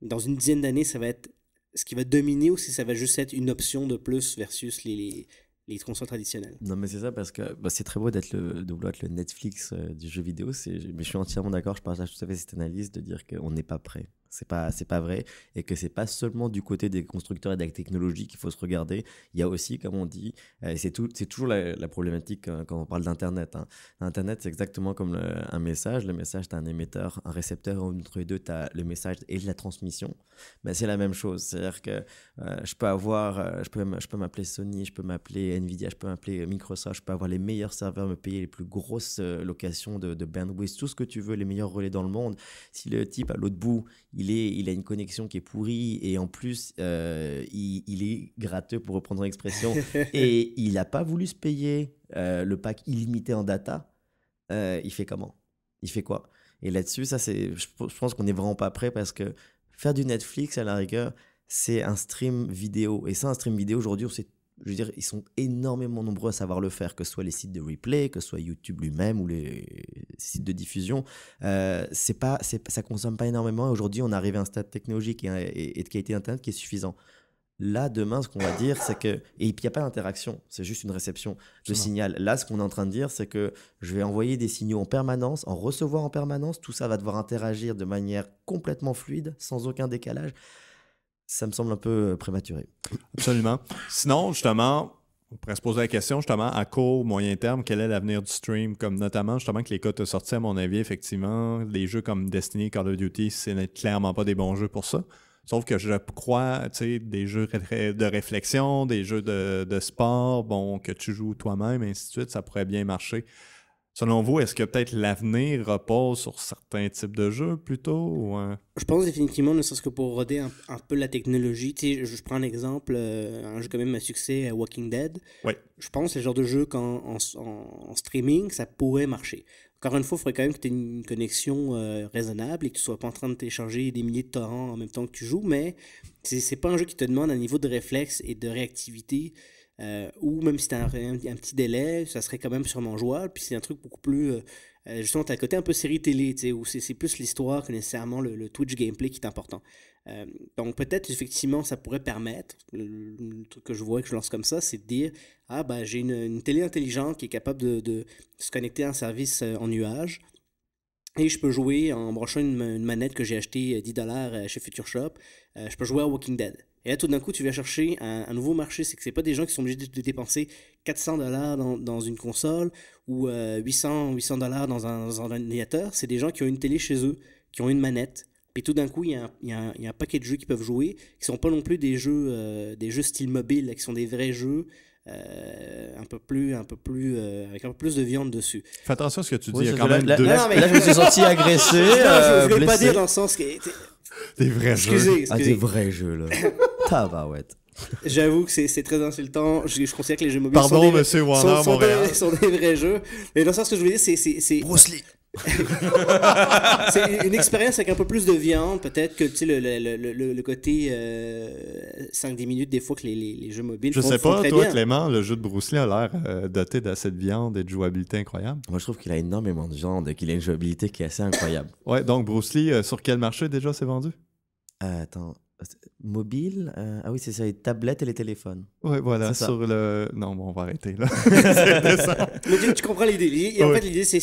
B: dans une dizaine d'années, ça va être ce qui va dominer ou si ça va juste être une option de plus versus les, les, consoles traditionnelles.
C: Non, mais c'est ça, parce que bah, c'est très beau d'être le, de vouloir être le Netflix euh, du jeu vidéo, mais je suis entièrement d'accord, je partage tout à fait cette analyse de dire qu'on n'est pas prêt. C'est pas, c'est pas vrai. Et que c'est pas seulement du côté des constructeurs et de la technologie qu'il faut se regarder. Il y a aussi, comme on dit, euh, c'est, tout, c'est toujours la, problématique euh, quand on parle d'Internet. Hein. Internet, c'est exactement comme un message. Le message, tu as un émetteur, un récepteur, entre les deux, tu as le message et la transmission. Mais ben, c'est la même chose. C'est-à-dire que euh, je peux avoir, je peux, je peux m'appeler Sony, je peux m'appeler Nvidia, je peux m'appeler Microsoft, je peux avoir les meilleurs serveurs, me payer les plus grosses locations de, de bandwidth, tout ce que tu veux, les meilleurs relais dans le monde. Si le type à l'autre bout, il il, est, il a une connexion qui est pourrie et en plus, euh, il, est gratteux pour reprendre l'expression [LAUGHS] et il n'a pas voulu se payer euh, le pack illimité en data. Euh, il fait comment Il fait quoi Et là-dessus, ça, c'est, je, pense qu'on n'est vraiment pas prêt parce que faire du Netflix, à la rigueur, c'est un stream vidéo. Et ça, un stream vidéo, aujourd'hui, c'est sait je veux dire, ils sont énormément nombreux à savoir le faire, que ce soit les sites de replay, que ce soit YouTube lui-même ou les sites de diffusion. Euh, c'est pas, ça consomme pas énormément. Aujourd'hui, on arrive à un stade technologique et, et, et de qualité d'Internet qui est suffisant. Là, demain, ce qu'on va dire, c'est que. Et il n'y a pas d'interaction, c'est juste une réception de signal. Là, ce qu'on est en train de dire, c'est que je vais envoyer des signaux en permanence, en recevoir en permanence. Tout ça va devoir interagir de manière complètement fluide, sans aucun décalage
A: ça me semble un peu euh, prématuré. Absolument. Sinon, justement, on pourrait se poser la question, justement, à court, moyen terme, quel est l'avenir du stream? Comme notamment, justement, que les cotes ont à mon avis, effectivement, les jeux comme Destiny, Call of Duty, ce n'est clairement pas des bons jeux pour ça. Sauf que je crois, tu sais, des jeux de réflexion, des jeux de, de sport, bon, que tu joues toi-même, ainsi de suite, ça pourrait bien marcher. Selon vous, est-ce que peut-être l'avenir repose sur certains types de jeux plutôt euh?
B: Je pense définitivement, ne serait-ce que pour roder un, peu la technologie. je, prends l'exemple, euh, un jeu quand même à succès, euh, Walking Dead. Je pense que le genre de jeu qu'en en, streaming, ça pourrait marcher. Encore une fois, il faudrait quand même que tu aies une connexion raisonnable et que tu ne sois pas en train de télécharger des milliers de torrents en même temps que tu joues, mais c'est pas un jeu qui te demande un niveau de réflexe et de réactivité euh, ou même si tu un, petit délai, ça serait quand même sûrement jouable. Puis c'est un truc beaucoup plus. Euh, euh, justement, tu as côté un peu série télé, où c'est plus l'histoire que nécessairement le, Twitch gameplay qui est important. donc peut-être, effectivement, ça pourrait permettre, le, truc que je vois et que je lance comme ça, c'est de dire Ah, bah j'ai une, une, télé intelligente qui est capable de, de se connecter à un service en nuage et je peux jouer en branchant une, manette que j'ai achetée 10 euh, dollars euh, chez Future Shop. Euh, je peux jouer à Walking Dead. Et là, tout d'un coup, tu vas chercher un, nouveau marché. C'est que c'est pas des gens qui sont obligés de, dépenser 400 dollars dans, une console ou 800 800 dollars dans, un, ordinateur. C'est des gens qui ont une télé chez eux, qui ont une manette. Et tout d'un coup, il y, a un, y y, a paquet de jeux qui peuvent jouer, qui sont pas non plus des jeux, des jeux style mobile, qui sont des vrais jeux euh, un peu plus, un peu plus, euh, avec un peu plus de viande dessus. Fais attention à ce que tu dis. il y a quand même là, deux... non, mais... je me suis senti [LAUGHS] agressé. non, je, ne euh, voulais pas dire dans le sens que. Des vrais jeux. Ah, des vrais jeux, là.
C: [LAUGHS] Tabarouette.
B: J'avoue que c'est très insultant. Je, je, considère que les jeux mobiles Pardon, sont, des, monsieur sont, Warner, sont, des, sont, des, vrais jeux. Mais dans le sens que je voulais dire, c'est. Bruce Lee c'est une expérience avec un peu plus de viande, peut-être que le, le, le, côté 5-10 euh, minutes des fois que les, les, jeux mobiles. Je sais pas, toi
A: Clément, le jeu de Bruce Lee a l'air euh, doté d'assez de viande et de jouabilité incroyable. Moi je trouve qu'il a énormément de viande et qu'il a une jouabilité qui est assez incroyable. ouais, donc Bruce Lee, euh, sur quel marché déjà c'est vendu Attends,
C: mobile ah oui c'est ça les tablettes et les téléphones ouais voilà sur le non bon on va
A: arrêter là [LAUGHS] [LAUGHS] Mais tu, comprends l'idée et en fait l'idée
B: c'est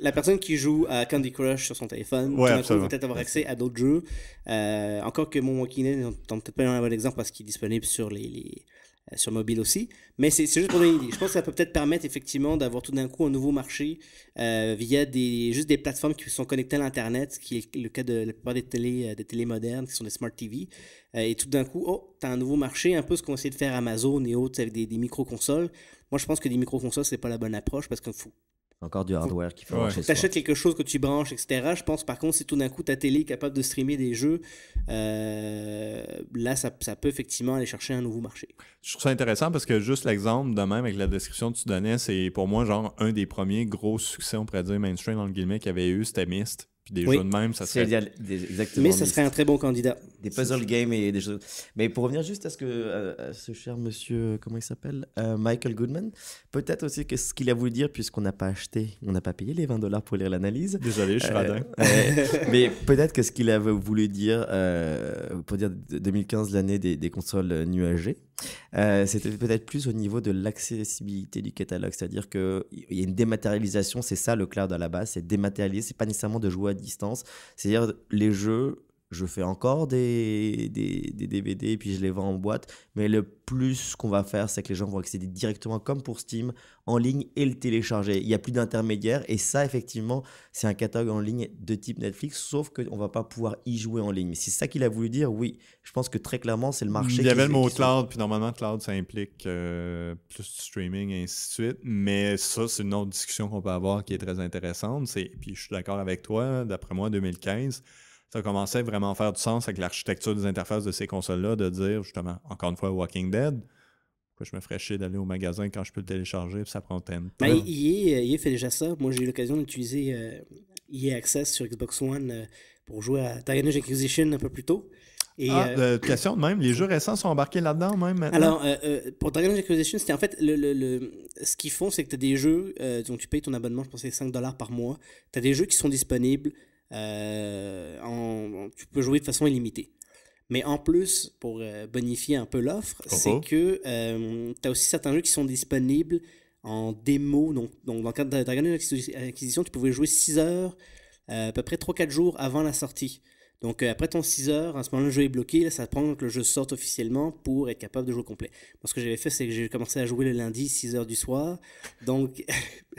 B: la personne qui joue à Candy Crush sur son téléphone peut peut-être avoir accès à d'autres jeux. Euh, encore que mon Walking Dead n'est peut-être pas un bon exemple parce qu'il est disponible sur les, euh, sur mobile aussi. Mais c'est juste pour donner une idée. Je pense que ça peut peut-être permettre effectivement d'avoir tout d'un coup un nouveau marché euh, via des, juste des plateformes qui sont connectées à l'Internet, ce qui est le cas de la plupart des télés, des modernes, qui sont des smart TV. et tout d'un coup, oh, t'as un nouveau marché, un peu ce qu'on essaie de faire Amazon et autres avec des, micro-consoles. Moi, je pense que des micro-consoles, c'est pas la bonne approche parce qu'il faut
C: encore du hardware qui faut
B: quelque chose que tu branches, etc. Je pense par contre, si tout d'un coup ta télé est capable de streamer des jeux, euh, là, ça, peut effectivement aller chercher un nouveau marché.
A: Je trouve ça intéressant parce que juste l'exemple de même avec la description que tu donnais, c'est pour moi, genre, un des premiers gros succès, on pourrait dire, mainstream, dans le guillemets, qu'il avait eu, c'était des jeux de même, ça serait. Mais ça serait
C: un très bon candidat. Des puzzle
A: games et des choses.
C: Mais pour revenir juste à ce que ce cher monsieur, comment il s'appelle euh, Michael Goodman, peut-être aussi que ce qu'il a voulu dire, puisqu'on n'a pas acheté, on n'a pas payé les 20 dollars pour lire l'analyse. Désolé, je suis euh, radin. [LAUGHS] mais peut-être que ce qu'il avait voulu dire, euh, pour dire 2015, l'année des, des consoles nuagées, c'était peut-être plus au niveau de l'accessibilité du catalogue, c'est-à-dire qu'il y a une dématérialisation, c'est ça le cloud à la base, c'est dématérialiser, c'est pas nécessairement de jouer à distance. C'est-à-dire les jeux je fais encore des, des, DVD et puis je les vends en boîte. Mais le plus qu'on va faire, c'est que les gens vont accéder directement, comme pour Steam, en ligne et le télécharger. Il n'y a plus d'intermédiaire. Et ça, effectivement, c'est un catalogue en ligne de type Netflix, sauf qu'on ne va pas pouvoir y jouer en ligne. C'est ça qu'il a voulu dire, oui. Je pense que très clairement, c'est le marché. Il y avait le mot cloud,
A: puis normalement, cloud, ça implique euh, plus plus streaming et ainsi de suite. Mais ça, c'est une autre discussion qu'on peut avoir qui est très intéressante. Puis je suis d'accord avec toi, d'après moi, 2015 ça commençait vraiment à faire du sens avec l'architecture des interfaces de ces consoles-là, de dire justement, encore une fois, Walking Dead, je me ferais chier d'aller au magasin quand je peux le télécharger, puis ça prend un
B: il, EA, fait déjà ça. Moi, j'ai eu l'occasion d'utiliser EA euh, e Access sur Xbox One euh, pour jouer à Dragon Acquisition un peu plus tôt. Et, ah, euh,
A: même, les jeux récents sont embarqués là-dedans même Alors,
B: pour Dragon Acquisition, c'était en fait, le, ce qu'ils font, c'est que tu as des jeux, donc tu payes ton abonnement, je pense que c'est 5$ par mois, tu as des jeux qui sont disponibles euh, tu peux jouer de façon illimitée. Mais en plus, pour euh, bonifier un peu l'offre, oh, c'est oh. que euh, tu as aussi certains jeux qui sont disponibles en démo. Donc, dans le cadre de Acquisition, tu pouvais jouer 6 heures, à peu près 3-4 jours avant la sortie. Donc euh, après ton 6 heures, à ce moment-là, le jeu est bloqué, là, ça prend que le jeu sorte officiellement pour être capable de jouer complet. Moi, ce que j'avais fait, c'est que j'ai commencé à jouer le lundi, 6 heures du soir. Donc,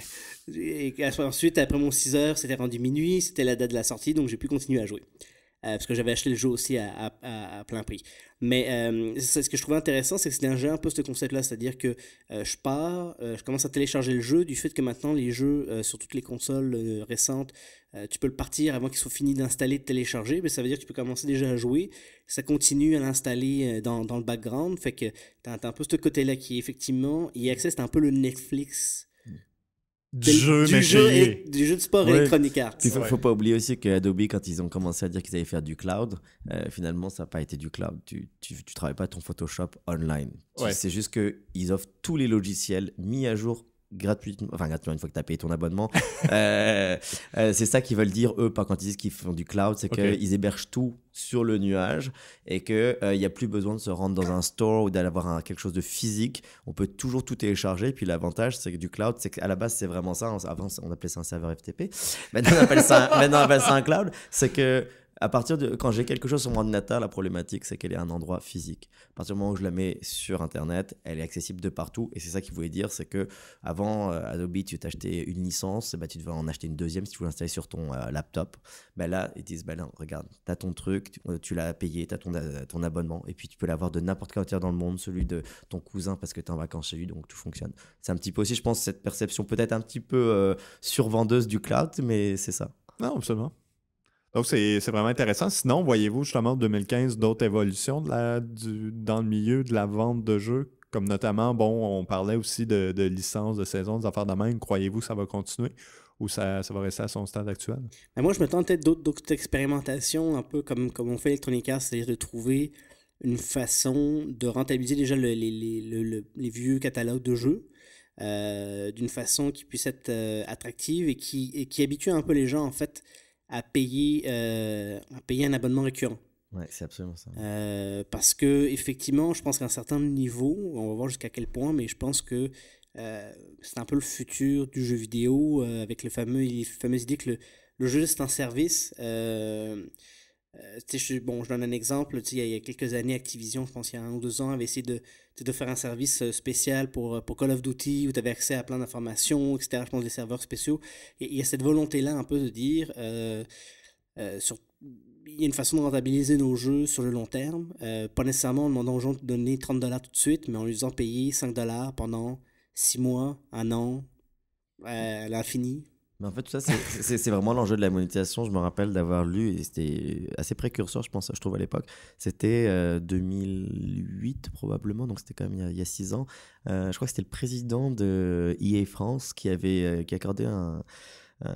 B: [LAUGHS] et ensuite, après mon 6 heures, c'était rendu minuit, c'était la date de la sortie, donc j'ai pu continuer à jouer. Euh, parce que j'avais acheté le jeu aussi à, à, plein prix. Mais euh, ce que je trouvais intéressant, c'est que c'était un jeu un peu ce concept-là, c'est-à-dire que euh, je pars, je commence à télécharger le jeu, du fait que maintenant les jeux sur toutes les consoles récentes, tu peux le partir avant qu'ils soient finis d'installer, de télécharger, mais ça veut dire que tu peux commencer déjà à jouer, ça continue à l'installer dans, dans, le background, fait que tu as un peu ce côté-là qui effectivement, accès, c'est un peu le Netflix du jeu, du, du jeu de sport Electronic Arts. Il faut, faut
C: pas oublier aussi que Adobe, quand ils ont commencé à dire qu'ils allaient faire du cloud, euh, finalement, ça n'a pas été du cloud. Tu, tu, travailles pas ton Photoshop online. C'est juste qu'ils offrent tous les logiciels mis à jour gratuitement, enfin gratuitement une fois que tu as payé ton abonnement. [LAUGHS] Euh, euh, c'est ça qu'ils veulent dire, eux, pas quand ils disent qu'ils font du cloud, c'est qu'ils hébergent tout sur le nuage et qu'il n'y euh, a plus besoin de se rendre dans un store ou d'aller d'avoir quelque chose de physique. On peut toujours tout télécharger. Et puis l'avantage, c'est que du cloud, c'est qu'à la base, c'est vraiment ça. Avant, on appelait ça un serveur FTP. Maintenant, [LAUGHS] maintenant, on appelle ça un cloud. C'est que à partir de quand j'ai quelque chose sur mon ordinateur, la problématique c'est qu'elle est un endroit physique. À partir du moment où je la mets sur internet, elle est accessible de partout et c'est ça qu'il voulait dire, c'est que avant euh, Adobe tu t'achetais une licence, bah, tu devais en acheter une deuxième si tu voulais l'installer sur ton euh, laptop. Bah, là ils disent bah regarde, tu as ton truc, tu, euh, l'as payé, tu as ton, abonnement et puis tu peux l'avoir de n'importe quel autre dans le monde, celui de ton cousin parce que tu es en vacances chez lui donc tout fonctionne. C'est un petit peu aussi je pense cette perception peut-être un petit peu survendeuse du cloud mais c'est ça.
A: Non, absolument. Donc, c'est vraiment intéressant. Sinon, voyez-vous justement en 2015 d'autres évolutions dans le milieu de la vente de jeux, comme notamment, bon, on parlait aussi de, de licences, de saison, des affaires de même. Croyez-vous que ça va continuer ou ça, ça, va rester à son stade actuel?
B: Ben, moi, je me tentais d'autres expérimentations, un peu comme, comme on fait Electronic Arts, c'est-à-dire de trouver une façon de rentabiliser déjà les, vieux catalogues de jeux. Euh, d'une façon qui puisse être euh, attractive et qui, et qui habitue un peu les gens en fait à payer, euh, payer un abonnement récurrent.
C: Ouais, c'est absolument ça.
B: Euh, parce que effectivement, je pense qu'à un certain niveau, on va voir jusqu'à quel point, mais je pense que euh, c'est un peu le futur du jeu vidéo avec le fameux, les fameuses idées que le, le jeu c'est un service. Euh, je, bon, je donne un exemple. Il y, a, il y, a quelques années, Activision, je pense il y a un ou deux ans, avait essayé de, de faire un service euh, spécial pour, euh, pour Call of Duty où tu avais accès à plein d'informations, etc. Je pense des serveurs spéciaux. il y a cette volonté-là un peu de dire euh, sur, il y a une façon de rentabiliser nos jeux sur le long terme. pas nécessairement en demandant aux gens de donner 30 dollars tout de suite, mais en les faisant payer 5 dollars pendant 6 mois, un an, à l'infini
C: mais en fait, tout ça, c'est vraiment l'enjeu de la monétisation. Je me rappelle d'avoir lu, et c'était assez précurseur, je pense, je trouve, à l'époque. C'était 2008, euh, probablement, donc c'était quand même il y a, six ans. Euh, je crois que c'était le président de EA France qui avait euh, qui accordait un, euh,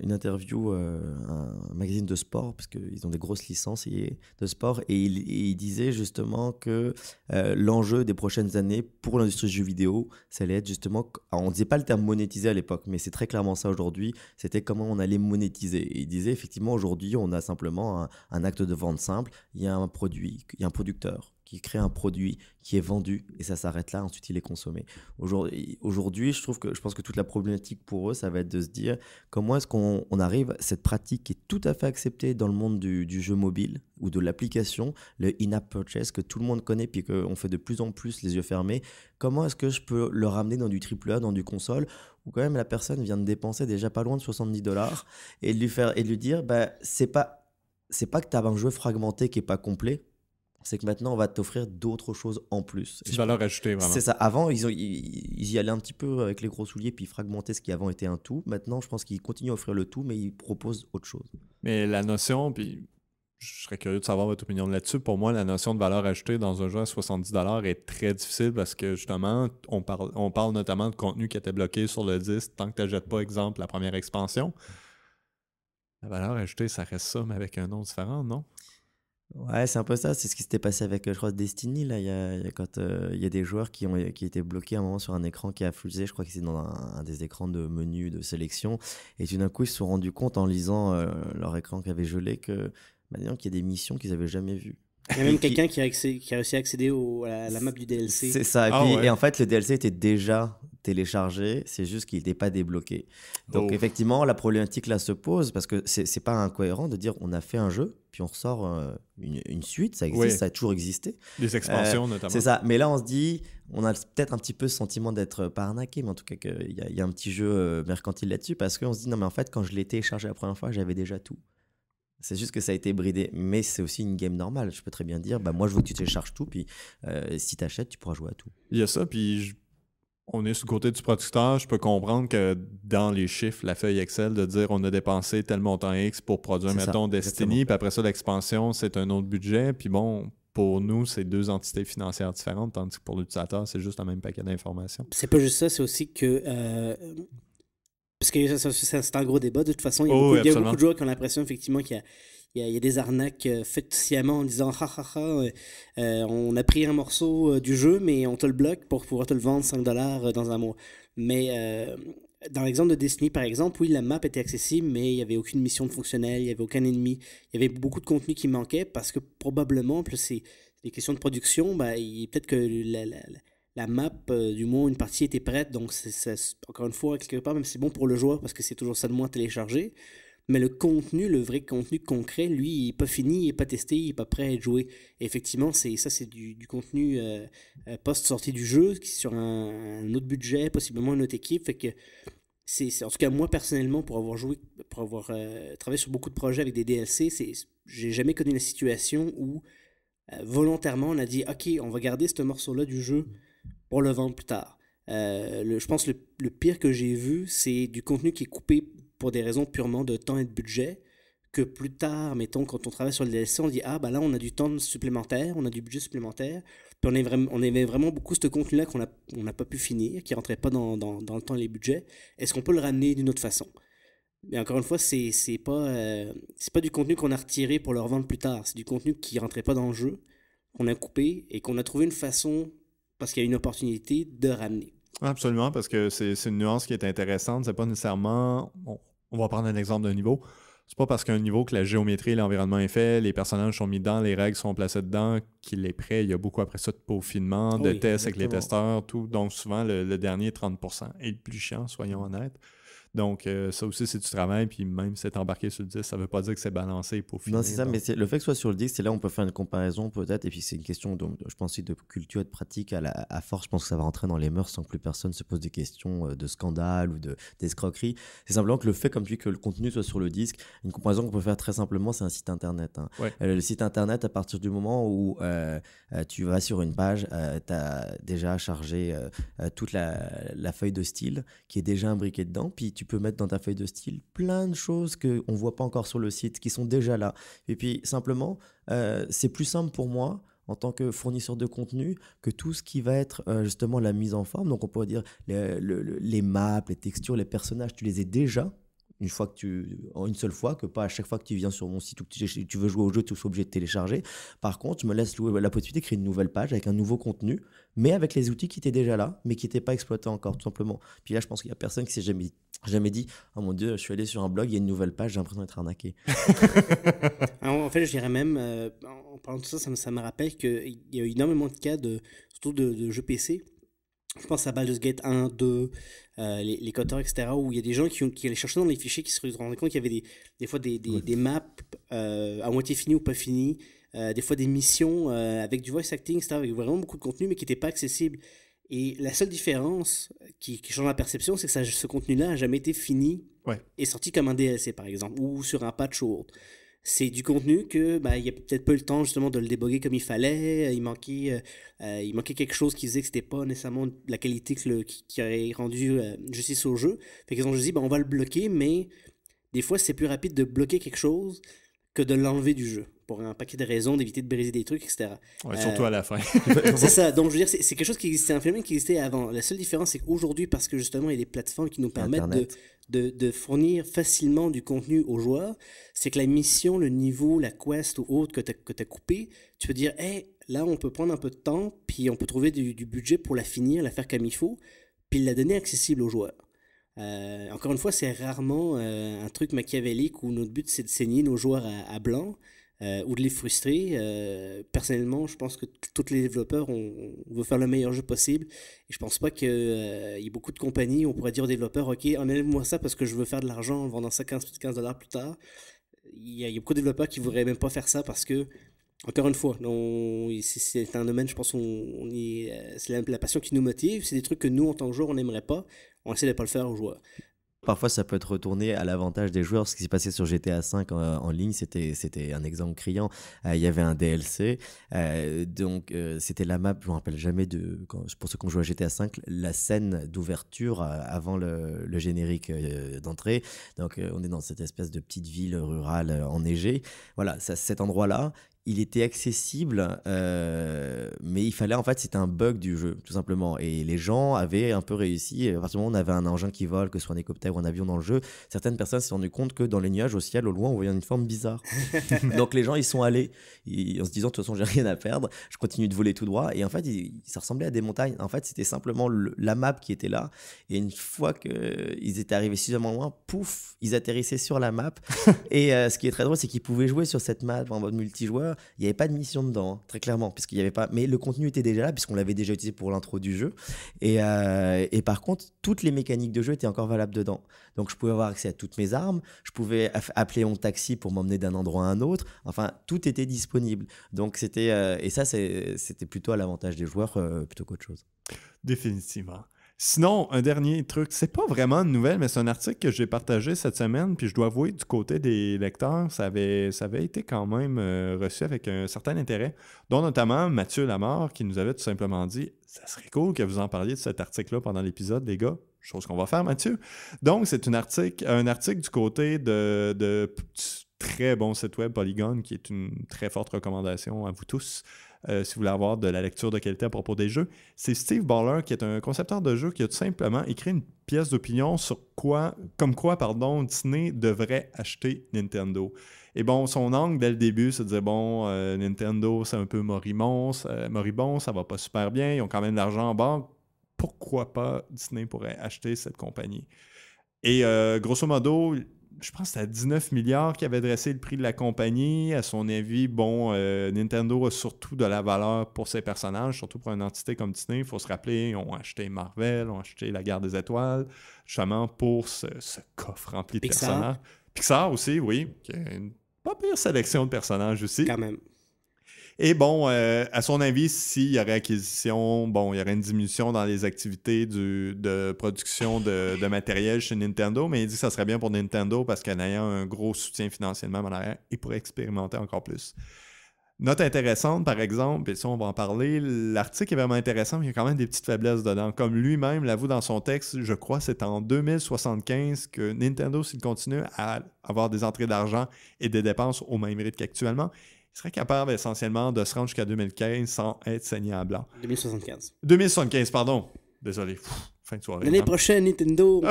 C: une interview à euh, un magazine de sport, parce qu'ils ont des grosses licences de sport, et il, disait justement que euh, l'enjeu des prochaines années pour l'industrie du jeu vidéo, ça allait être justement, ah, on ne disait pas le terme monétiser à l'époque, mais c'est très clairement ça aujourd'hui, c'était comment on allait monétiser. Et il disait effectivement aujourd'hui, on a simplement un acte de vente simple, il y a un produit, il y a un producteur qui crée un produit qui est vendu et ça s'arrête là, ensuite il est consommé. Aujourd'hui, je trouve que je pense que toute la problématique pour eux, ça va être de se dire comment est-ce qu'on arrive arrive cette pratique qui est tout à fait acceptée dans le monde du, jeu mobile ou de l'application, le in-app purchase que tout le monde connaît puis qu'on fait de plus en plus les yeux fermés, comment est-ce que je peux le ramener dans du AAA, dans du console où quand même la personne vient de dépenser déjà pas loin de 70 dollars et de lui faire et lui dire bah c'est pas c'est pas que tu as un jeu fragmenté qui est pas complet c'est que maintenant on va t'offrir d'autres choses en plus. Une valeur ajoutée vraiment. C'est ça. Avant ils, y allaient un petit peu avec les gros souliers puis ils fragmentaient ce qui avant était un tout. Maintenant je pense qu'ils continuent à offrir le tout mais ils proposent autre chose.
A: Mais la notion puis je serais curieux de savoir votre opinion là-dessus. Pour moi, la notion de valeur ajoutée dans un jeu à 70$ est très difficile parce que justement, on parle, on parle notamment de contenu qui était bloqué sur le disque tant que tu n'achètes pas, exemple, la première expansion. La valeur ajoutée, ça reste ça, mais avec un nom différent, non?
C: Ouais, c'est un peu ça. C'est ce qui s'était passé avec, euh, je crois, Destiny. Là, il y a, quand euh, il y a des joueurs qui ont euh, qui étaient bloqués à un moment sur un écran qui a fusé. Je crois que c'était dans un, des écrans de menu de sélection. Et tout d'un coup, ils se sont rendus compte en lisant leur écran qui avait gelé que maintenant bah, qu'il y a des missions qu'ils n'avaient jamais vues. Il y a même quelqu'un
B: qui, qui, a réussi à accéder au, à la map du DLC. C'est ça. Ah et, en
C: fait, le DLC était déjà téléchargé, c'est juste qu'il n'était pas débloqué. Donc oh. effectivement, la problématique là se pose parce que c'est pas incohérent de dire on a fait un jeu, puis on ressort euh, une, une, suite, ça existe, ça a toujours existé. Des expansions euh, notamment. C'est ça. Mais là, on se dit, on a peut-être un petit peu ce sentiment d'être euh, pas arnaqué, mais en tout cas, il y, y, a un petit jeu mercantile là-dessus parce qu'on se dit non, mais en fait, quand je l'ai téléchargé la première fois, j'avais déjà tout. C'est juste que ça a été bridé. Mais c'est aussi une game normale. Je peux très bien dire, bah, moi, je veux que tu te charges tout, puis euh, si tu achètes, tu pourras jouer à tout.
A: Il y a ça, puis on est sur le côté du producteur. Je peux comprendre que dans les chiffres, la feuille Excel, de dire on a dépensé tel montant X pour produire, mettons, Destiny, puis après ça, l'expansion, c'est un autre budget. Puis bon, pour nous, c'est deux entités financières différentes, tandis que pour l'utilisateur, c'est juste un même paquet d'informations.
B: C'est pas juste ça, c'est aussi que euh, parce que c'est un gros débat. De toute façon, il y a, oh, beaucoup, de joueurs qui ont l'impression effectivement qu'il y a des arnaques euh, faites sciemment en disant euh, euh, on a pris un morceau du jeu, mais on te le bloque pour pouvoir te le vendre 5 dollars dans un mois. Mais dans l'exemple de Destiny, par exemple, oui, la map était accessible, mais il n'y avait aucune mission de fonctionnelle, il n'y avait aucun ennemi, il y avait beaucoup de contenu qui manquait parce que probablement, plus c'est des questions de production, bah, peut-être que la map, euh, du moins une partie était prête, donc c'est encore une fois, quelque part, même c'est bon pour le joueur parce que c'est toujours ça de moins télécharger, mais le contenu, le vrai contenu concret, lui, il n'est pas fini, il n'est pas testé, il n'est pas prêt à être joué. effectivement, c'est ça, c'est du, contenu euh, euh, post-sortie du jeu, sur un, autre budget, possiblement une autre équipe, fait que c'est en tout cas moi personnellement pour avoir joué pour avoir travaillé sur beaucoup de projets avec des DLC c'est j'ai jamais connu la situation où volontairement on a dit ok on va garder ce morceau là du jeu pour le vendre plus tard. Euh, je pense le, le pire que j'ai vu, c'est du contenu qui est coupé pour des raisons purement de temps et de budget, que plus tard, mettons, quand on travaille sur le DLC, on dit Ah, bah là, on a du temps supplémentaire, on a du budget supplémentaire, on, est vraiment, on aimait vraiment beaucoup ce contenu-là qu'on n'a pas pu finir, qui rentrait pas dans, le temps et les budgets. Est-ce qu'on peut le ramener d'une autre façon mais encore une fois, c'est n'est pas, euh, pas du contenu qu'on a retiré pour le revendre plus tard. C'est du contenu qui rentrait pas dans le jeu, qu'on a coupé et qu'on a trouvé une façon parce qu'il y a une opportunité de ramener.
A: Absolument, parce que c'est une nuance qui est intéressante. C'est pas nécessairement. on va prendre un exemple d'un niveau. C'est pas parce qu'un niveau que la géométrie l'environnement est fait, les personnages sont mis dedans, les règles sont placées dedans, qu'il est prêt. Il y a beaucoup après ça de peaufinement, de tests avec les testeurs, tout. Donc souvent, le, le dernier 30 Et le plus chiant, soyons honnêtes. Donc, euh, ça aussi, c'est du travail. Puis même si c'est embarqué sur le disque, ça ne veut pas dire que c'est balancé pour finir. Non, c'est ça, mais le fait que ce soit sur le disque, c'est là où on peut faire une comparaison peut-être. Et puis,
C: c'est une question, je pense, de culture et de pratique. À, la, à, force, je pense que ça va rentrer dans les mœurs sans que plus personne se pose des questions euh, de scandale ou d'escroquerie. c'est simplement que le fait, comme tu dis, que le contenu soit sur le disque, une comparaison qu'on peut faire très simplement, c'est un site internet. Hein. Euh, le site internet, à partir du moment où tu vas sur une page, tu as déjà chargé toute la, la feuille de style qui est déjà imbriquée dedans. Puis peux mettre dans ta feuille de style plein de choses qu'on ne voit pas encore sur le site, qui sont déjà là. Et puis simplement, euh, c'est plus simple pour moi en tant que fournisseur de contenu que tout ce qui va être euh, justement la mise en forme. Donc on pourrait dire les, maps, les textures, les personnages, tu les as déjà une fois que tu en une seule fois que pas à chaque fois que tu viens sur mon site ou que tu, veux jouer au jeu tu es obligé de télécharger par contre je me laisse la possibilité de créer une nouvelle page avec un nouveau contenu mais avec les outils qui étaient déjà là mais qui n'étaient pas exploités encore tout simplement puis là je pense qu'il y a personne qui s'est jamais jamais dit oh mon dieu je suis allé sur un blog il y a une nouvelle page j'ai l'impression d'être arnaqué [LAUGHS]
B: en fait je dirais même euh, en parlant de ça ça me, ça me rappelle qu'il y a eu énormément de cas de surtout de, jeux PC je pense à Baldur's Gate 1, 2, euh, les, les etc., où il y a des gens qui, ont, qui allaient chercher dans les fichiers qui se rendaient compte qu'il y avait des, fois des, maps euh, à moitié finies ou pas finies, des fois des missions avec du voice acting, etc., avec vraiment beaucoup de contenu, mais qui n'était pas accessible. Et la seule différence euh, qui, change la perception, c'est que ça, ce contenu-là n'a jamais été fini et sorti comme un DLC, par exemple, ou sur un patch ou autre. C'est du contenu que bah, il n'y a peut-être pas eu le temps justement de le déboguer comme il fallait. Euh, il manquait, euh, il manquait quelque chose qui faisait que c'était pas nécessairement la qualité qui, aurait rendu justice au jeu. Fait qu'ils ont juste dit bah, on va le bloquer, mais des fois c'est plus rapide de bloquer quelque chose que de l'enlever du jeu pour un paquet de raisons, d'éviter de briser des trucs, etc. surtout euh, à la fin. [LAUGHS] c'est [LAUGHS] ça. Donc, je veux dire, c'est quelque chose qui existait, un phénomène qui existait avant. La seule différence, c'est qu'aujourd'hui, parce que justement, il y a des plateformes qui nous permettent de, fournir facilement du contenu aux joueurs, c'est que la mission, le niveau, la quest ou autre que tu as, coupé, tu peux dire, hé, là, on peut prendre un peu de temps, puis on peut trouver du, du budget pour la finir, la faire comme il faut, puis la donner accessible aux joueurs. Euh, encore une fois, c'est rarement euh, un truc machiavélique où notre but c'est de saigner nos joueurs à, blanc euh, ou de les frustrer. personnellement, je pense que tous les développeurs, on, veut faire le meilleur jeu possible. Et je pense pas qu'il y ait beaucoup de compagnies où on pourrait dire aux développeurs, OK, enlève-moi ça parce que je veux faire de l'argent en vendant ça 15 dollars plus tard. Il y, il y, a beaucoup de développeurs qui voudraient même pas faire ça parce que encore une fois, c'est un domaine, je pense, on, euh, c'est la, passion qui nous motive. C'est des trucs que nous, en tant que joueurs, on n'aimerait pas. On essaie de ne pas le faire aux joueurs.
C: Parfois, ça peut être retourné à l'avantage des joueurs. Ce qui s'est passé sur GTA V euh, en, ligne, c'était, c'était un exemple criant. Euh, il y avait un DLC. donc, c'était la map, je ne me rappelle jamais, de, quand, pour ceux qui ont joué à GTA V, la scène d'ouverture avant le, le générique d'entrée. Donc, on est dans cette espèce de petite ville rurale enneigée. Voilà, ça, cet endroit-là, il était accessible, euh, mais il fallait en fait, c'était un bug du jeu, tout simplement. Et les gens avaient un peu réussi. À partir moment on avait un engin qui vole, que ce soit un hélicoptère ou un avion dans le jeu, certaines personnes se rendues compte que dans les nuages, au ciel, au loin, on voyait une forme bizarre. [LAUGHS] Donc les gens, ils sont allés en se disant, de toute façon, j'ai rien à perdre, je continue de voler tout droit. Et en fait, ça ressemblait à des montagnes. En fait, c'était simplement la map qui était là. Et une fois qu'ils étaient arrivés suffisamment loin, pouf, ils atterrissaient sur la map. [LAUGHS] et euh, ce qui est très drôle, c'est qu'ils pouvaient jouer sur cette map en mode multijoueur. Il n'y avait pas de mission dedans, hein, très clairement, puisqu'il y avait pas. Mais le contenu était déjà là, puisqu'on l'avait déjà utilisé pour l'intro du jeu. Euh, et, par contre, toutes les mécaniques de jeu étaient encore valables dedans. Donc je pouvais avoir accès à toutes mes armes, je pouvais appeler mon taxi pour m'emmener d'un endroit à un autre. Enfin, tout était disponible. Donc c'était euh, et ça,
A: c'était plutôt à l'avantage des joueurs euh, plutôt qu'autre chose. Définitivement. Sinon, un dernier truc, c'est pas vraiment une nouvelle, mais c'est un article que j'ai partagé cette semaine, puis je dois avouer, du côté des lecteurs, ça avait, été quand même euh, reçu avec un certain intérêt, dont notamment Mathieu Lamar, qui nous avait tout simplement dit « Ça serait cool que vous en parliez de cet article-là pendant l'épisode, les gars. » Chose qu'on va faire, Mathieu. Donc, c'est article, un article du côté de, de très bon site web Polygon, qui est une très forte recommandation à vous tous. Euh, si vous voulez avoir de la lecture de qualité à propos des jeux. C'est Steve Baller, qui est un concepteur de jeux, qui a tout simplement écrit une pièce d'opinion sur quoi, comme quoi, pardon, Disney devrait acheter Nintendo. Et bon, son angle dès le début, c'est de bon, euh, Nintendo, c'est un peu moribond, euh, moribond, ça va pas super bien, ils ont quand même de l'argent en banque. Pourquoi pas Disney pourrait acheter cette compagnie? Et grosso modo, je pense que c'était à 19 milliards qui avait dressé le prix de la compagnie. À son avis, bon, euh, Nintendo a surtout de la valeur pour ses personnages, surtout pour une entité comme Disney. Il faut se rappeler, ils ont acheté Marvel, ont acheté La Guerre des Étoiles, justement pour ce, coffre rempli de personnages. Pixar aussi, oui. Qui a une pas pire sélection de personnages aussi. Quand même. Et bon, euh, à son avis, s'il y aurait acquisition, bon, il y aurait une diminution dans les activités de production de, matériel chez Nintendo, mais il dit que ça serait bien pour Nintendo parce qu'en ayant un gros soutien financièrement en il pourrait expérimenter encore plus. Note intéressante, par exemple, et ça on va en parler, l'article est vraiment intéressant, mais il y a quand même des petites faiblesses dedans. Comme lui-même l'avoue dans son texte, je crois que c'est en 2075 que Nintendo, s'il continue à avoir des entrées d'argent et des dépenses au même rythme qu'actuellement, il serait capable essentiellement de se rendre jusqu'à 2015 sans être saigné à blanc.
B: 2075.
A: 2075, pardon. Désolé. fin de soirée. L'année prochaine, Nintendo. [LAUGHS]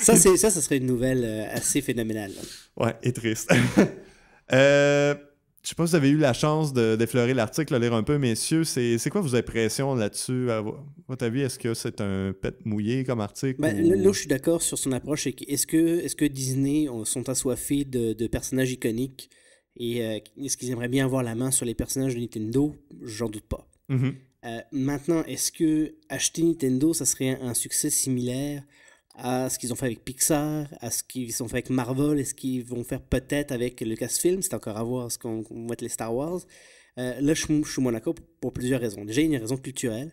A: ça, ça, ça serait une nouvelle euh, assez phénoménale. Ouais, et triste. [LAUGHS] euh, je sais pas si vous avez eu la chance d'effleurer de, l'article, lire un peu, messieurs. C'est quoi vos impressions là-dessus? votre avis, est-ce que c'est un pet mouillé comme article? Ben, là, je
B: suis d'accord sur son approche. Est-ce que, est -ce que Disney sont assoiffés de personnages iconiques? Et euh, est-ce qu'ils aimeraient bien avoir la main sur les personnages de Nintendo J'en doute pas. Mhm. Euh, maintenant, est-ce que acheter Nintendo, ça serait un, succès similaire à ce qu'ils ont fait avec Pixar, à ce qu'ils ont fait avec Marvel, est ce qu'ils vont faire peut-être avec Lucasfilm C'est encore à voir ce qu'on va être les Star Wars. Euh, là, je, suis moins d'accord pour, plusieurs raisons. Déjà, il y a une raison culturelle.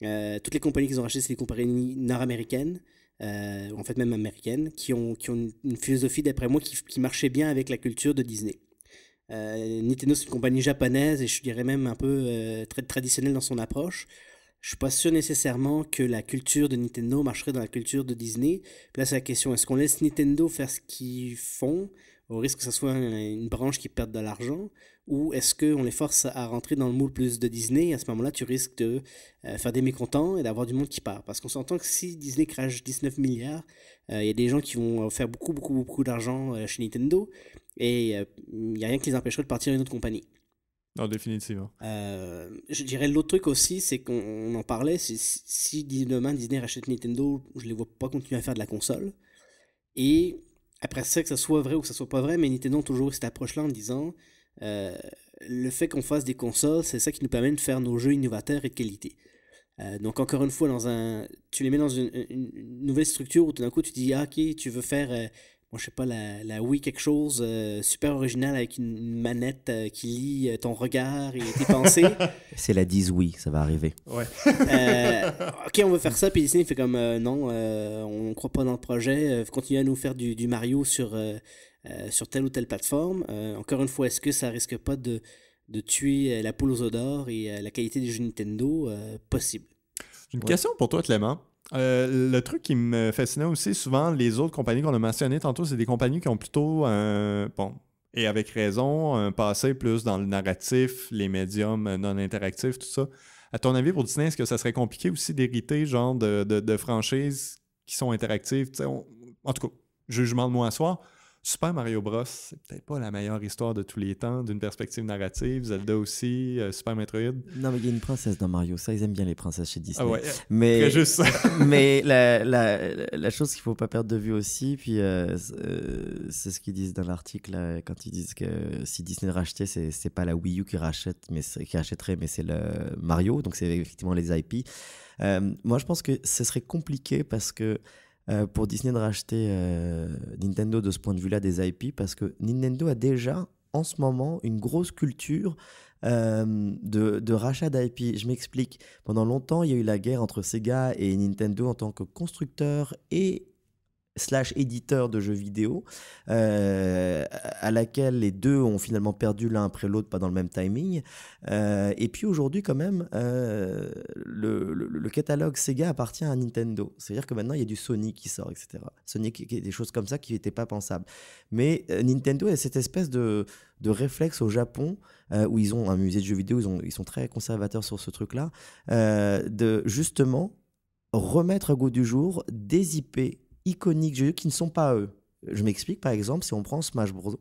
B: toutes les compagnies qu'ils ont achetées, c'est des compagnies nord-américaines. en fait, même américaines, qui ont, qui ont une, philosophie, d'après moi, qui marchait bien avec la culture de Disney. Euh, Nintendo, c'est une compagnie japonaise et je dirais même un peu euh, très traditionnelle dans son approche. Je suis pas sûr nécessairement que la culture de Nintendo marcherait dans la culture de Disney. Place là, la question est-ce qu'on laisse Nintendo faire ce qu'ils font au risque que ce soit une branche qui perde de l'argent ou est-ce qu'on les force à rentrer dans le moule plus de Disney À ce moment-là, tu risques de euh, faire des mécontents et d'avoir du monde qui part. Parce qu'on s'entend que si Disney crache 19 milliards, il y a des gens qui vont faire beaucoup, beaucoup, beaucoup d'argent chez Nintendo. Et il euh, n'y a rien qui les empêcherait de partir à une autre compagnie.
A: Non, définitivement.
B: Euh, je dirais l'autre truc aussi, c'est qu'on en parlait, si, si demain Disney rachète Nintendo, je ne les vois pas continuer à faire de la console. Et après ça, que ça soit vrai ou que ça soit pas vrai, mais Nintendo toujours cette approche-là en disant euh, le fait qu'on fasse des consoles, c'est ça qui nous permet de faire nos jeux innovateurs et de qualité. donc encore une fois, dans un, tu les mets dans une, nouvelle structure où tout d'un coup tu dis ah, ok, tu veux faire je sais pas, la, la Wii quelque chose euh, super original avec une, manette euh, qui lit euh, ton regard et tes pensées.
C: [LAUGHS] C'est la 10 Wii, ça va arriver.
B: Ouais. ok, on veut faire ça, puis Disney fait comme non, on ne croit pas dans le projet, continuez à nous faire du, Mario sur, sur telle ou telle plateforme. encore une fois, est-ce que ça risque pas de, de tuer la poule aux odeurs et la qualité des jeux Nintendo Possible.
A: J'ai une question pour toi, Clément. Euh, le truc qui me fascinait aussi, souvent, les autres compagnies qu'on a mentionnées tantôt, c'est des compagnies qui ont plutôt Bon, et avec raison, un passé plus dans le narratif, les médiums non interactifs, tout ça. À ton avis, pour Disney, est-ce que ça serait compliqué aussi d'hériter genre de, franchises qui sont interactives? en tout cas, jugement de moi à soi Super Mario Bros, c'est peut-être pas la meilleure histoire de tous les temps d'une perspective narrative. Zelda aussi, euh, Super Metroid.
C: Non, mais il y a une princesse dans Mario. Ça, ils aiment bien les princesses chez Disney. Ah ouais, mais juste. [LAUGHS] mais la, la, la chose qu'il faut pas perdre de vue aussi, puis euh, euh, c'est ce qu'ils disent dans l'article quand ils disent que si Disney rachetait, c'est, c'est pas la Wii U qui rachète, mais qui achèterait, mais c'est le Mario. Donc c'est effectivement les IP. moi, je pense que ce serait compliqué parce que euh, pour Disney de racheter euh, Nintendo de ce point de vue-là des IP parce que Nintendo a déjà en ce moment une grosse culture euh, de, de, rachat d'IP. Je m'explique. Pendant longtemps, il y a eu la guerre entre Sega et Nintendo en tant que constructeur et slash éditeur de jeux vidéo, euh, à laquelle les deux ont finalement perdu l'un après l'autre, pas dans le même timing. Euh, et puis aujourd'hui, quand même, euh, le, catalogue Sega appartient à Nintendo. C'est-à-dire que maintenant, il y a du Sony qui sort, etc. Sony, des choses comme ça qui n'étaient pas pensables. Mais Nintendo a cette espèce de, réflexe au Japon, où ils ont un musée de jeux vidéo, ils, ils sont très conservateurs sur ce truc-là, de justement remettre à goût du jour des IP iconiques jeux qui ne sont pas eux. Je m'explique, par exemple, si on prend Smash Bros.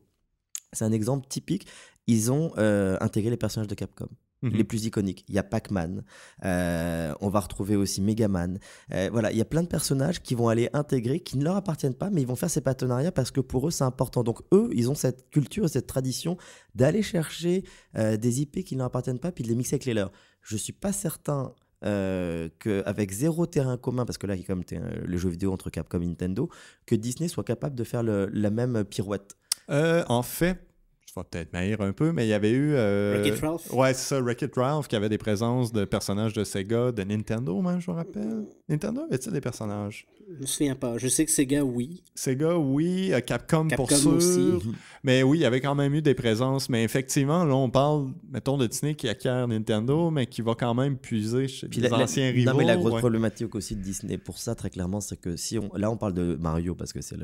C: C'est un exemple typique. Ils ont euh, intégré les personnages de Capcom. Mhm. Les plus iconiques. Il y a Pac-Man, euh, on va retrouver aussi Megaman. Euh, voilà, il y a plein de personnages qui vont aller intégrer, qui ne leur appartiennent pas, mais ils vont faire ces partenariats parce que pour eux, c'est important. Donc eux, ils ont cette culture, cette tradition d'aller chercher euh, des IP qui ne leur appartiennent pas, puis de les mixer avec les leurs. Je ne suis pas certain euh, qu'avec zéro terrain commun, parce que là, il y euh, le jeu vidéo entre Capcom et Nintendo, que Disney soit capable de faire la même
A: pirouette. Euh, en fait, peut-être m'haïr un peu, mais il y avait eu. Euh, Ralph Ouais, c'est ça, Wreck-It Ralph, qui avait des présences de personnages de Sega, de Nintendo, même, je me rappelle. Nintendo avait-il des personnages Je me souviens pas. Je sais que Sega, oui. Sega, oui. Capcom, euh, Capcom pour ça Aussi. Mais oui, il y avait quand même eu des présences. Mais effectivement, là, on parle, mettons, de Disney qui acquiert Nintendo, mais qui va quand même puiser chez les anciens rivaux. Non, mais la grosse problématique aussi
C: de Disney pour ça, très clairement, c'est que si on. Là, on parle de Mario parce que c'est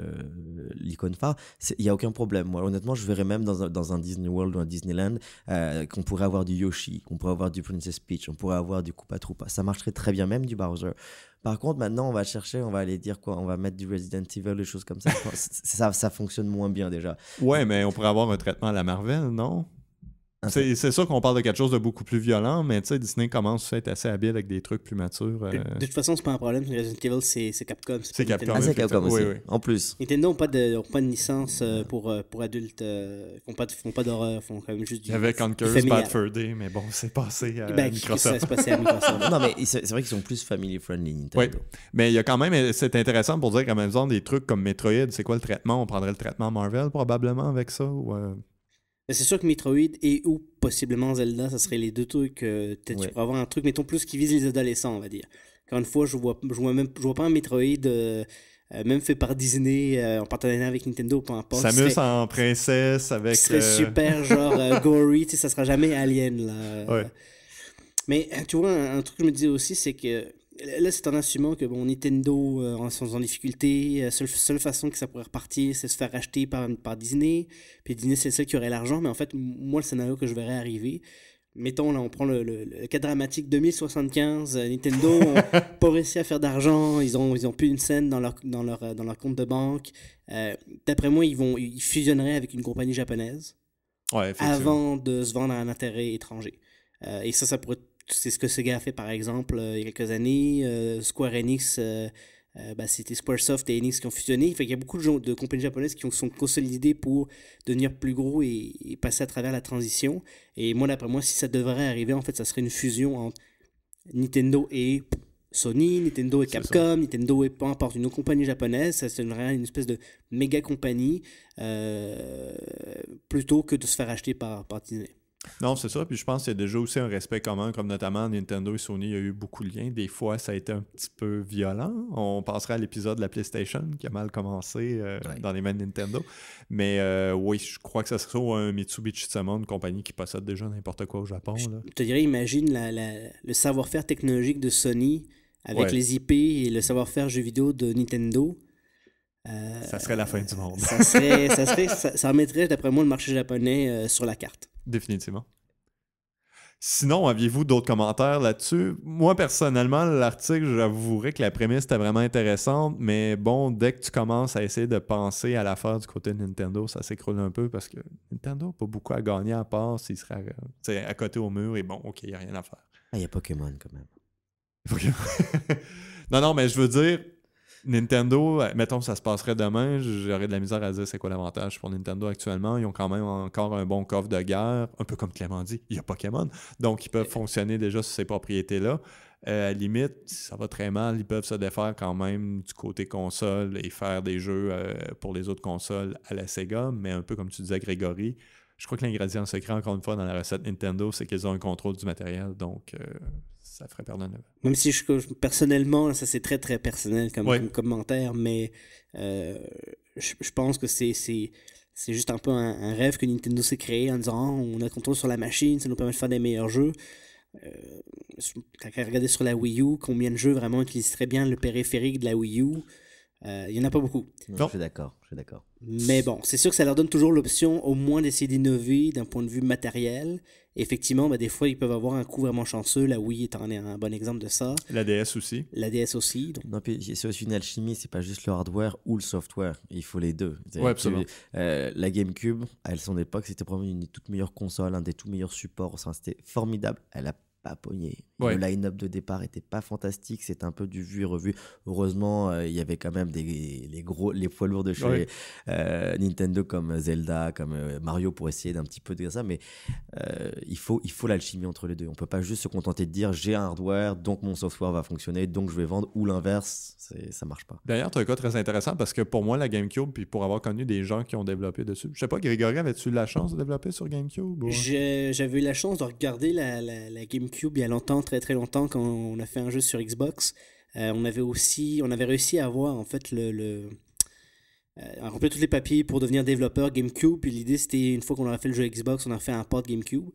C: l'icône phare. Il n'y a aucun problème. Moi, honnêtement, je verrais même dans, dans dans un Disney World ou un Disneyland, euh, qu'on pourrait avoir du Yoshi, qu'on pourrait avoir du Princess Peach, on pourrait avoir du Koopa Troopa. Ça marcherait très bien, même du Bowser. Par contre, maintenant, on va chercher, on va aller dire quoi On va mettre du Resident Evil, des choses comme ça. [LAUGHS] ça, ça fonctionne moins bien déjà.
A: Ouais, mais on pourrait avoir un traitement à la Marvel, non c'est sûr qu'on parle de quelque chose de beaucoup plus violent, mais tu sais, Disney commence à être assez habile avec des trucs plus matures. Euh. De, toute
C: façon, c'est pas un
B: problème. Resident Evil, c'est Capcom. C'est Capcom. Ah, Capcom aussi. En plus. Nintendo n'ont pas, de, pas de licence euh, pour, euh, pour adultes. Ils font pas, font pas d'horreur. font quand même juste du. Avec Conker's Bad
A: Fur mais bon, c'est passé à ben, Microsoft. passé Microsoft. [LAUGHS] non, mais c'est vrai qu'ils sont plus family friendly, Nintendo. Oui. Mais il y a quand même. C'est intéressant pour dire qu'en même temps, des trucs comme Metroid, c'est quoi le traitement On prendrait le traitement Marvel probablement avec ça
B: c'est sûr que Metroid et ou possiblement Zelda, ça serait les deux trucs. Euh, peut-être tu pourrais avoir un truc, mettons, plus qui vise les adolescents, on va dire. Encore une fois, je vois, je vois, même, je vois pas un Metroid. Euh, euh, même fait par Disney en partenariat avec Nintendo, peu importe. Samus en
A: princesse avec. Ce serait super, [LAUGHS] genre
B: gory, tu sais, ça sera jamais Alien, là. Ouais. Mais tu vois, un, truc que je me disais aussi, c'est que là, c'est un assumant que bon, Nintendo euh, en sont en difficulté. Euh, La seule, façon que ça pourrait repartir, c'est se faire racheter par, par Disney. Puis Disney, c'est ça qui aurait l'argent. Mais en fait, moi, le scénario que je verrais arriver, mettons, là, on prend le, cas dramatique 2075. Euh, Nintendo [LAUGHS] n'a pas réussi à faire d'argent. Ils ont, ils ont plus une scène dans leur, dans leur, dans leur compte de banque. D'après moi, ils, vont, ils fusionneraient avec une compagnie japonaise avant de se vendre à un intérêt étranger. et ça, ça pourrait c'est ce que ce gars a fait, par exemple, euh, il y a quelques années. Euh, Square Enix, euh, bah, c'était Squaresoft et Enix qui ont fusionné. Fait il y a beaucoup de, compagnies japonaises qui ont, sont consolidées pour devenir plus gros et, passer à travers la transition. Et moi, d'après moi, si ça devrait arriver, en fait, ça serait une fusion entre Nintendo et Sony, Nintendo et Capcom, Nintendo et peu importe, une autre compagnie japonaise, ça serait une espèce de méga compagnie plutôt que de se faire acheter par, par Disney.
A: Non, c'est ça. Puis je pense qu'il y a déjà aussi un respect commun, comme notamment Nintendo et Sony, il y a eu beaucoup de liens. Des fois, ça a été un petit peu violent. On passera à l'épisode de la PlayStation qui a mal commencé euh, dans les mains de Nintendo. Mais euh, oui, je crois que ça serait un Mitsubishi Sama, une compagnie qui possède déjà n'importe quoi au Japon. Là.
B: Je te dirais, imagine le savoir-faire technologique de Sony avec les IP et le savoir-faire jeux vidéo de Nintendo.
A: Euh, ça serait la fin du monde. ça,
B: mettrait, d'après moi, le marché japonais euh, sur la carte.
A: Définitivement. Sinon, aviez-vous d'autres commentaires là-dessus? Moi, personnellement, l'article, j'avouerais que la prémisse était vraiment intéressante, mais bon, dès que tu commences à essayer de penser à l'affaire du côté de Nintendo, ça s'écroule un peu parce que Nintendo n'a pas beaucoup à gagner à part s'il serait euh, à, côté au mur et bon, OK, il n'y a rien à faire. Ah, il y a Pokémon quand même. [LAUGHS] non, non, mais je veux dire, Nintendo, euh, mettons, ça se passerait demain, j'aurais de la misère à dire c'est quoi l'avantage pour Nintendo actuellement. Ils ont quand même encore un bon coffre de guerre, un peu comme Clément dit, il y a Pokémon. Donc, ils peuvent fonctionner déjà sur ces propriétés-là. Euh, à la limite, ça va très mal, ils peuvent se défaire quand même du côté console et faire des jeux euh, pour les autres consoles à la Sega, mais un peu comme tu disais, Grégory, je crois que l'ingrédient secret, encore une fois, dans la recette Nintendo, c'est qu'ils ont un contrôle du matériel, donc ça ferait perdre un
B: Même si je, personnellement, ça c'est très très personnel comme, commentaire, mais euh, je, pense que c'est c'est juste un peu un, rêve que Nintendo s'est créé en disant ah, on a le contrôle sur la machine, ça nous permet de faire des meilleurs jeux. Euh, quand on regardé sur la Wii U, combien de jeux vraiment très bien le périphérique de la Wii U euh, il n'y en a pas beaucoup. je suis d'accord, je suis d'accord. Mais bon, c'est sûr que ça leur donne toujours l'option au moins d'essayer d'innover d'un point de vue matériel. effectivement, ben, des fois, ils peuvent avoir un coup vraiment chanceux. La Wii est un bon exemple de ça.
A: La DS aussi.
B: La DS aussi.
C: Donc. c'est aussi une alchimie, c'est pas juste le hardware ou le software. Il faut les deux. Ouais, absolument. Euh, la GameCube, à son époque, c'était probablement une des toutes meilleures consoles, un des tout meilleurs supports. c'était formidable. Elle a pas pogné. Le line-up de départ était pas fantastique, c'était un peu du vu et revu. Heureusement, euh, il y avait quand même des, les gros, les poids lourds de chez euh, Nintendo comme Zelda, comme euh, Mario pour essayer d'un petit peu de ça, mais il faut, il faut l'alchimie entre les deux. On peut pas juste se contenter de dire j'ai un hardware, donc mon software va fonctionner, donc je vais vendre, ou l'inverse, ça marche pas.
A: D'ailleurs, tu as un cas très intéressant parce que pour moi, la GameCube, puis pour avoir connu des gens qui ont développé dessus, je sais pas, Grégory, avais-tu la chance de développer sur GameCube? Ou...
B: J'avais eu la chance de regarder la, la GameCube Cube il y a longtemps, très très longtemps, quand on a fait un jeu sur Xbox. Euh, on avait aussi, on avait réussi à avoir en fait le, le euh, remplir tous les papiers pour devenir développeur GameCube. Puis l'idée c'était une fois qu'on aurait fait le jeu Xbox, on a fait un port GameCube.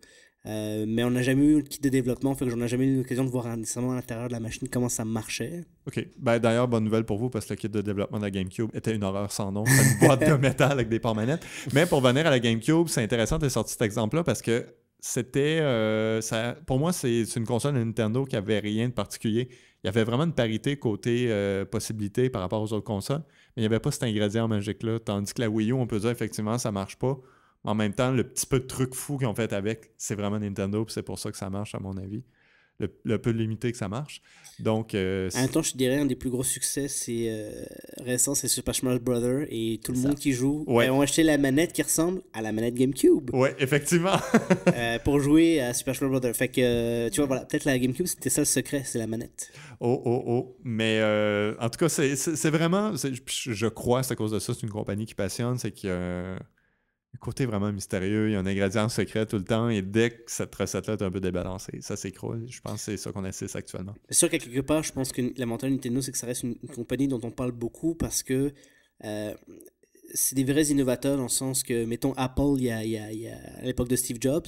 B: Euh, mais on n'a jamais eu le kit de développement, fait que j'en ai jamais eu l'occasion de voir nécessairement à l'intérieur de la machine comment ça marchait.
A: Ok. Ben, D'ailleurs, bonne nouvelle pour vous parce que le kit de développement de la GameCube était une horreur sans nom, une boîte de [LAUGHS] métal avec des ports manettes. Mais pour venir à la GameCube, c'est intéressant de sortir cet exemple-là parce que c'était. Euh, ça, pour moi, c'est une console Nintendo qui avait rien de particulier. Il y avait vraiment une parité côté euh, possibilité par rapport aux autres consoles, mais il n'y avait pas cet ingrédient magique-là. Tandis que la Wii U, on peut dire effectivement, ça marche pas. Mais en même temps, le petit peu de truc fou qu'ils ont fait avec, c'est vraiment Nintendo, c'est pour ça que ça marche, à mon avis le, peu limité que ça marche. Donc, euh,
B: temps, je dirais un des plus gros succès c'est euh, récent, c'est Super Smash Brothers, et tout le monde qui joue ouais. ont acheté la manette qui ressemble à la manette GameCube.
A: Ouais, effectivement.
B: Euh, [LAUGHS] pour jouer à Super Smash Brother. Fait que euh, tu vois, voilà, peut-être la GameCube c'était ça le secret, c'est la manette.
A: Oh oh oh, mais en tout cas, c'est vraiment, je crois, c'est à cause de ça, c'est une compagnie qui passionne, c'est qu'il côté vraiment mystérieux, il y a un ingrédient secret tout le temps, et dès que cette recette-là est un peu débalancée, ça s'écroule. Je pense que c'est ça qu'on assiste actuellement.
B: C'est Sûr qu'à quelque part, je pense que la mentalité de nous, c'est que ça reste une, compagnie dont on parle beaucoup parce que euh, c'est des vrais innovateurs dans le sens que, mettons, Apple, à l'époque de Steve Jobs,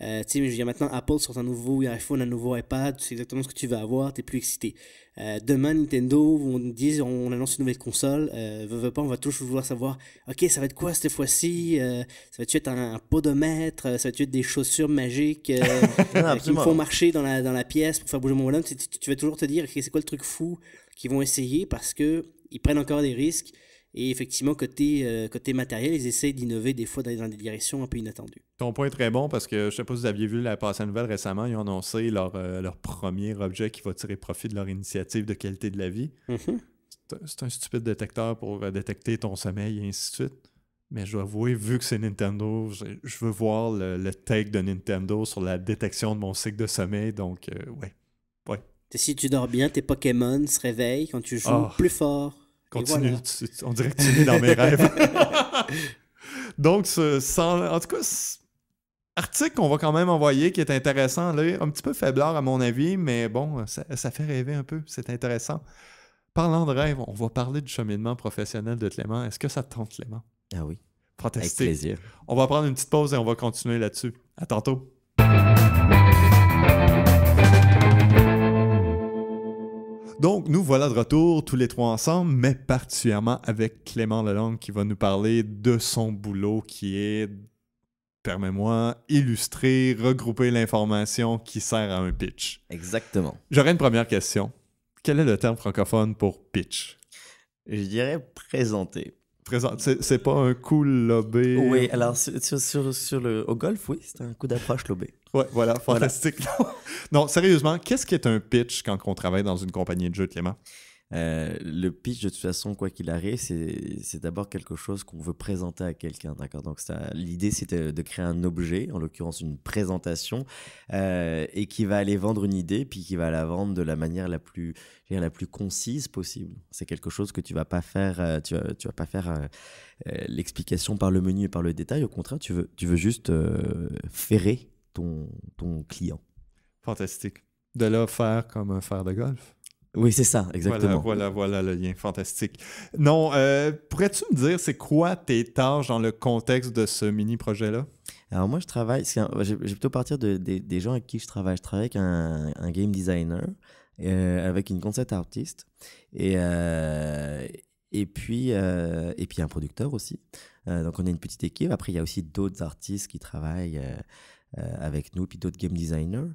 B: euh, tu sais, maintenant, Apple sort un nouveau iPhone, un nouveau iPad, tu sais exactement ce que tu veux avoir, tu es plus excité. Euh, demain, Nintendo, on dit, on annonce une nouvelle console, euh, veut, pas, on va toujours vouloir savoir, ok, ça va être quoi cette fois-ci euh, Ça va être un, de podomètre euh, Ça va être des chaussures magiques [LAUGHS] qui font marcher dans la, dans la pièce pour faire bouger mon bonhomme tu, vas toujours te dire, ok, c'est quoi le truc fou qu'ils vont essayer parce que ils prennent encore des risques. Et effectivement, côté, euh, côté matériel, ils essaient d'innover des fois dans des directions un peu inattendues.
A: Ton point est très bon parce que je ne sais pas si vous aviez vu la passée nouvelle récemment, ils ont annoncé leur, euh, leur premier objet qui va tirer profit de leur initiative de qualité de la vie. Mm-hmm. C'est un stupide détecteur pour euh, détecter ton sommeil et ainsi de suite. Mais je dois avouer, vu que c'est Nintendo, je, veux voir le, take de Nintendo sur la détection de mon cycle de sommeil. Donc, ouais. ouais.
B: Si tu dors bien, tes Pokémon se réveillent quand tu joues ah. plus fort. Continue. on dirait que tu es dans mes [LAUGHS] rêves.
A: Donc, en tout cas, article qu'on va quand même envoyer qui est intéressant, un petit peu faiblard à mon avis, mais bon, ça, fait rêver un peu, c'est intéressant. Parlant de rêve, on va parler du cheminement professionnel de Clément. Est-ce que ça te tente, Clément? Ah oui. Avec plaisir. On va prendre une petite pause et on va continuer là-dessus. À tantôt. Donc, nous voilà de retour, tous les trois ensemble, mais particulièrement avec Clément Lalonde qui va nous parler de son boulot qui est, permets-moi, illustrer, regrouper l'information qui sert à un pitch. Exactement. J'aurais une première question. Quel est le terme francophone pour pitch? Je dirais présenter. C'est pas un coup lobé. Oui, alors
C: sur le, au golf, oui, c'est un coup d'approche lobé. Ouais, voilà, [LAUGHS] fantastique.
A: [LAUGHS] non, sérieusement, qu'est-ce qui un pitch quand on travaille dans une compagnie de jeux, Clément?
C: Euh, le pitch, de toute façon, quoi qu'il arrive, c'est d'abord quelque chose qu'on veut présenter à quelqu'un, d'accord Donc l'idée, c'était de créer un objet, en l'occurrence une présentation, euh, et qui va aller vendre une idée, puis qui va la vendre de la manière la plus, la plus concise possible. C'est quelque chose que tu vas pas faire, euh, tu, vas, pas faire l'explication par le menu et par le détail. Au contraire, tu veux, tu veux juste ferrer ton, client.
A: Fantastique. De là, faire comme un fer de golf.
C: Oui, c'est ça, exactement. Voilà,
A: voilà, le lien, fantastique. Non, euh, pourrais-tu me dire, c'est quoi tes tâches dans le contexte de ce mini-projet-là? Alors moi, je travaille, j'ai euh, je, plutôt partir de, des gens avec
C: qui je travaille. Je travaille avec un, game designer, euh, avec une concept artiste, et, et, puis, et puis un producteur aussi. donc on est une petite équipe. Après, il y a aussi d'autres artistes qui travaillent euh, avec nous, puis d'autres game designers.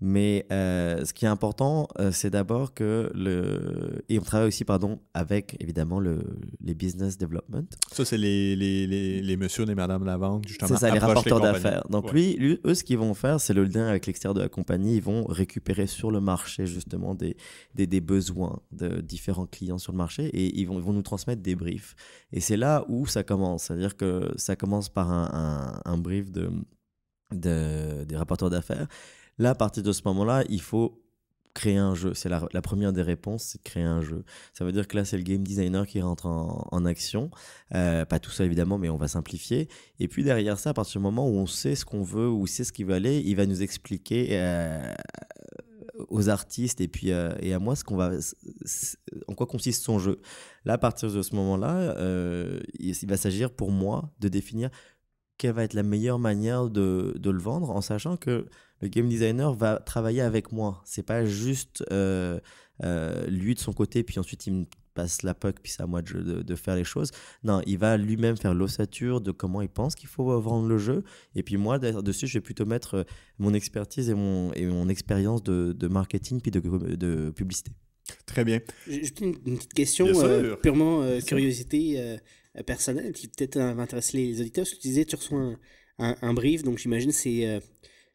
C: Mais euh, ce qui est important, euh, c'est d'abord que le... Et on travaille aussi, pardon, avec évidemment le, les business development.
A: Ça, c'est les, les, les, les messieurs et les madames vente justement. C'est les rapporteurs d'affaires. Donc lui, eux, ce qu'ils vont faire, c'est le lien avec l'extérieur
C: de la compagnie. Ils vont récupérer sur le marché, justement, des, des, des besoins de différents clients sur le marché et ils vont, vont nous transmettre des briefs. Et c'est là où ça commence. C'est-à-dire que ça commence par un, un brief de de, des rapporteurs d'affaires. Là, à partir de ce moment-là, il faut créer un jeu. C'est la, première des réponses, c'est créer un jeu. Ça veut dire que là, c'est le game designer qui rentre en, action. Euh, pas tout ça, évidemment, mais on va simplifier. Et puis derrière ça, à partir du moment où on sait ce qu'on veut, ou sait ce qui veut aller, il va nous expliquer euh, aux artistes et puis euh, et à moi ce qu'on va, en quoi consiste son jeu. Là, à partir de ce moment-là, il va s'agir pour moi de définir quelle va être la meilleure manière de, le vendre en sachant que le game designer va travailler avec moi. C'est pas juste euh, euh, lui de son côté, puis ensuite il me passe la puck, puis c'est à moi de, faire les choses. Non, il va lui-même faire l'ossature de comment il pense qu'il faut vendre le jeu. Et puis moi, dessus, je vais plutôt mettre euh, mon expertise et mon, et mon expérience de, marketing, puis de, publicité. Très bien.
B: Juste une, petite question, purement curiosité euh, personnel qui peut-être euh, intéresser les auditeurs. Parce que tu disais, tu reçois un, un brief, donc j'imagine c'est euh,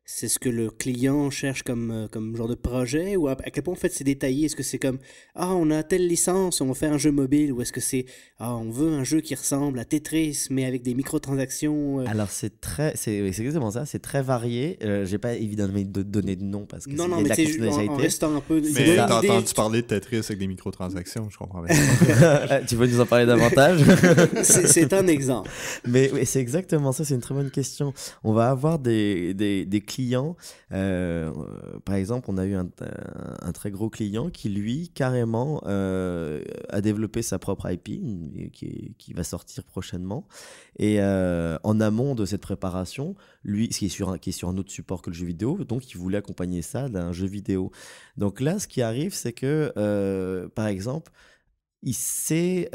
B: c'est ce que le client cherche comme, euh, comme genre de projet ou à, quel point en fait c'est détaillé Est-ce que c'est comme ah on a telle licence, on fait un jeu mobile ou est-ce que c'est ah on veut un jeu qui ressemble à Tetris mais avec des
C: microtransactions euh Alors c'est très c'est exactement ça, c'est très varié. Euh, j'ai pas évidemment donné
A: de nom parce que non non mais c'est juste en, restant un peu. Mais t'as entendu parler de Tetris avec des microtransactions, je comprends. [LAUGHS] tu veux nous en parler davantage [LAUGHS] C'est un exemple. Mais
C: c'est exactement ça, c'est une très bonne question. On va avoir des des, des client, euh, par exemple, on a eu un, très gros client qui, lui, carrément, euh, a développé sa propre IP qui, va sortir prochainement. Et euh, en amont de cette préparation, lui, qui est, sur un, qui est sur un autre support que le jeu vidéo, donc il voulait accompagner ça d'un jeu vidéo. Donc là, ce qui arrive, c'est que, par exemple, il sait,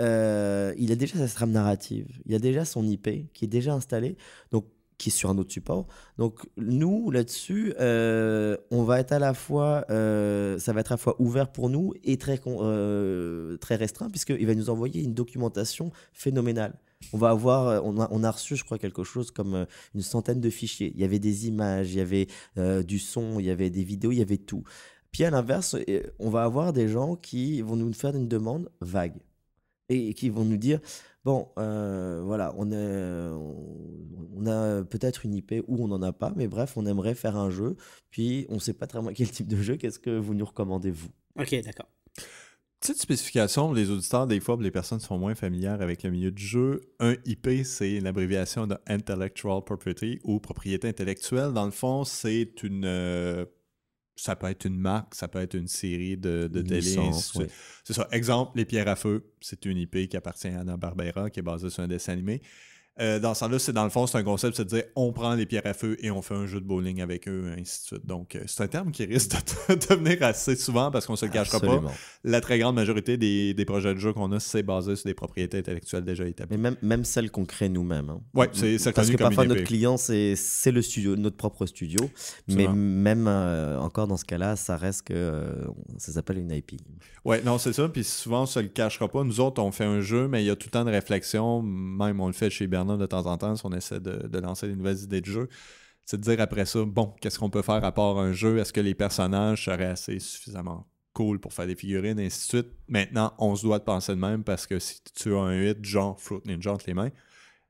C: il a déjà sa trame narrative, il a déjà son IP qui est déjà installé. Donc qui est sur un autre support. Donc nous, là-dessus, euh, on va être à la fois, euh, ça va être à la fois ouvert pour nous et très, euh, très restreint, puisqu'il va nous envoyer une documentation phénoménale. On va avoir, on on a, reçu, je crois, quelque chose comme une centaine de fichiers. Il y avait des images, il y avait du son, il y avait des vidéos, il y avait tout. Puis à l'inverse, on va avoir des gens qui vont nous faire une demande vague et qui vont nous dire Bon, euh, voilà, on, a peut-être une IP ou on n'en a pas, mais bref, on aimerait faire un jeu. Puis
A: on ne sait pas très bien quel type de jeu. Qu'est-ce que vous nous recommandez, vous Ok, d'accord. Petite spécification, les auditeurs, des fois, les personnes sont moins familières avec le milieu de jeu. Un IP, c'est l'abréviation de Intellectual Property ou propriété intellectuelle. Dans le fond, c'est une. Euh, ça peut être une marque, ça peut être une série de, de télé. C'est ça. Exemple, Les Pierres à Feu, c'est une IP qui appartient à Anna Barbera, qui est basée sur un dessin animé. Euh, dans ce sens-là, c'est dans le fond, c'est un concept, c'est de dire on prend les pierres à feu et on fait un jeu de bowling avec eux, ainsi de suite. Donc, euh, c'est un terme qui risque [LAUGHS] de, devenir assez souvent parce qu'on se le cachera pas. La très grande majorité des, des projets de jeu qu'on a, c'est basé sur des propriétés intellectuelles déjà établies. Mais même, même celles qu'on crée nous-mêmes. Hein. Oui, c'est Parce que parfois, notre
C: client, c'est le studio, notre propre studio. Mais même euh, encore dans ce cas-là, ça reste que ça s'appelle une IP.
A: Oui, non, c'est ça. Puis souvent, on se le cachera pas. Nous autres, on fait un jeu, mais il y a tout le temps de réflexion. Même, on le fait chez Bernard de temps en temps si on essaie de, lancer des nouvelles idées de jeu c'est de dire après ça, bon, qu'est-ce qu'on peut faire à part un jeu? Est-ce que les personnages seraient assez suffisamment cool pour faire des figurines, et ainsi de suite? Maintenant, on se doit de penser de même parce que si tu as un 8 genre Fruit Ninja entre les mains,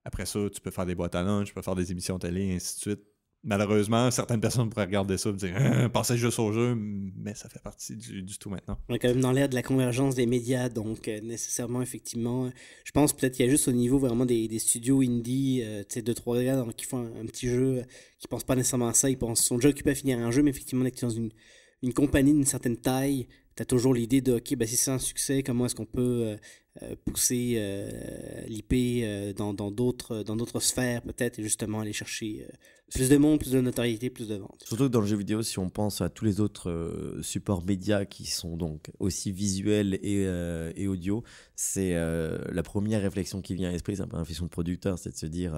A: après ça, tu peux faire des boîtes à lunch, tu peux faire des émissions télé, et ainsi de suite malheureusement, certaines personnes pourraient regarder ça et dire hein, passer juste au jeu, mais ça fait partie du, tout maintenant.
B: On est quand même dans l'ère de la convergence des médias, donc euh, nécessairement, effectivement, je pense peut-être qu'il y a juste au niveau vraiment des, studios indie, euh, tu sais, deux, trois gars qui font un, petit jeu, euh, qui pensent pas nécessairement à ça, ils pensent, sont déjà occupés à finir un jeu, mais effectivement, dans une, compagnie d'une certaine taille, tu as toujours l'idée de OK, ben, si c'est un succès, comment est-ce qu'on peut pousser l'IP dans d'autres dans d'autres sphères peut-être et justement aller chercher plus de monde, plus de notoriété, plus de vente.
C: Surtout que dans le jeu vidéo, si on pense à tous les autres euh, supports médias qui sont donc aussi visuels et, euh, audio, c'est euh, la première réflexion qui vient à l'esprit, c'est un peu une réflexion de producteur, c'est de se dire.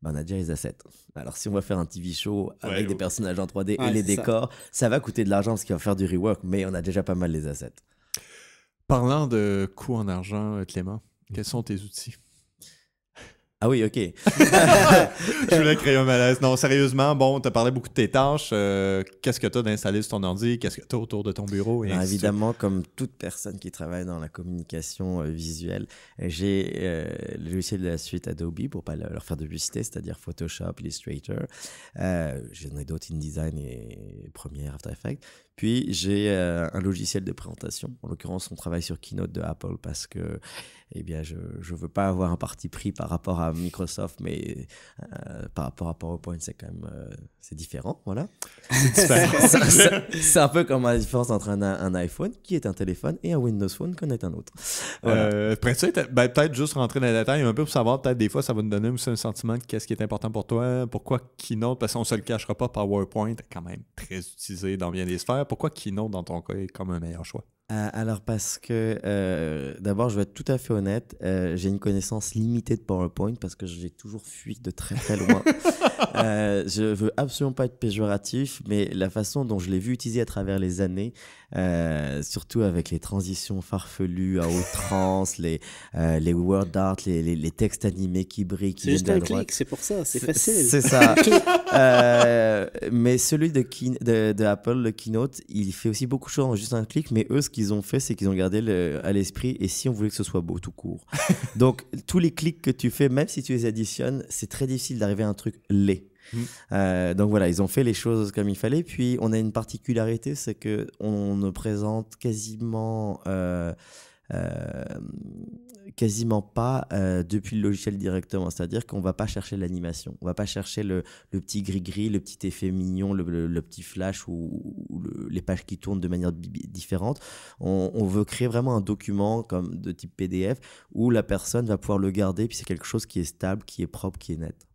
C: Ben on a déjà les assets. Alors si on va faire un TV show avec des personnages en 3D et les décors, ça. ça va coûter de l'argent parce qu'il va faire du rework, mais on a déjà pas mal les assets.
A: Parlant de coûts en argent, Clément, quels sont tes outils ah oui, OK. [LAUGHS] je voulais créer un malaise. Non, sérieusement, bon, as parlé beaucoup de tes tâches. Euh, qu'est-ce que t'as d'installer sur ton ordi? Qu'est-ce que t'as autour de ton bureau? Et évidemment, comme toute personne qui travaille dans la
C: communication euh, visuelle, j'ai euh, le de la suite Adobe pour pas leur faire de publicité, c'est-à-dire Photoshop, Illustrator. Euh, j'en ai d'autres, InDesign et Premiere, After Effects. Puis j'ai euh, un logiciel de présentation. En l'occurrence, on travaille sur Keynote de Apple parce que eh bien, je ne veux pas avoir un parti pris par rapport à Microsoft, mais euh, par rapport à PowerPoint, c'est quand même euh, c'est différent. Voilà. [LAUGHS] c'est un peu comme la différence entre un, iPhone qui est un téléphone et un Windows Phone en est un autre.
A: Ben, peut-être juste rentrer dans les détails un peu pour savoir, peut-être des fois, ça va nous donner un sentiment de qu'est-ce qui est important pour toi, pourquoi Keynote, parce qu'on ne se le cachera pas, PowerPoint est quand même très utilisé dans bien des sphères pourquoi Kino, dans ton cas, est comme un meilleur choix?
C: Euh, alors parce que euh, d'abord, je vais être tout à fait honnête, euh, j'ai une connaissance limitée de PowerPoint parce que j'ai toujours fui de très très loin. [LAUGHS] je veux absolument pas être péjoratif, mais la façon dont je l'ai vu utilisé à travers les années, surtout avec les transitions farfelues à outrance, les les word art, les, les, les, textes animés qui brillent, qui viennent de C'est
B: pour ça, c'est facile. C'est ça.
C: [LAUGHS] mais celui de, de, de, Apple, le Keynote, il fait aussi beaucoup de choses en juste un clic, mais eux, ce ils ont fait, c'est qu'ils ont gardé à l'esprit et si on voulait que ce soit beau tout court. [LAUGHS] Donc tous les clics que tu fais, même si tu les additionnes, c'est très difficile d'arriver à un truc laid. Mmh. Euh, donc voilà, ils ont fait les choses comme il fallait. Puis on a une particularité, c'est que on ne présente quasiment euh, euh, quasiment pas euh, depuis le logiciel directement. C'est-à-dire qu'on va pas chercher l'animation, on va pas chercher le, petit gris-gris, le petit effet mignon, le, petit flash ou, les pages qui tournent de manière différente. On, veut créer vraiment un document comme de type PDF où la personne va pouvoir le garder, puis c'est quelque chose qui est stable, qui est propre, qui est net.